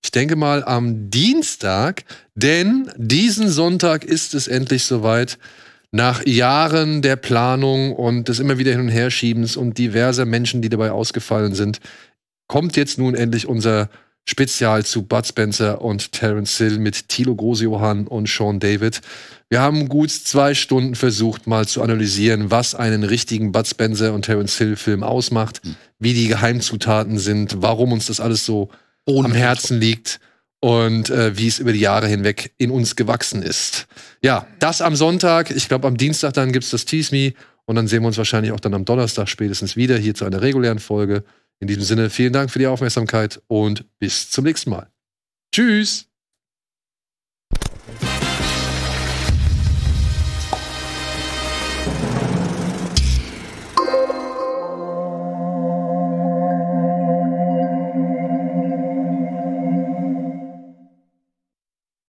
ich denke mal am Dienstag, denn diesen Sonntag ist es endlich soweit. Nach Jahren der Planung und des immer wieder Hin- und Herschiebens und diverser Menschen, die dabei ausgefallen sind, kommt jetzt nun endlich unser Spezial zu Bud Spencer und Terence Hill mit Thilo Großjohann und Sean David. Wir haben gut zwei Stunden versucht, mal zu analysieren, was einen richtigen Bud Spencer und Terence Hill Film ausmacht, hm. wie die Geheimzutaten sind, warum uns das alles so am Herzen liegt und äh, wie es über die Jahre hinweg in uns gewachsen ist. Ja, das am Sonntag. Ich glaube, am Dienstag dann gibt es das Tease Me und dann sehen wir uns wahrscheinlich auch dann am Donnerstag spätestens wieder hier zu einer regulären Folge. In diesem Sinne, vielen Dank für die Aufmerksamkeit und bis zum nächsten Mal. Tschüss!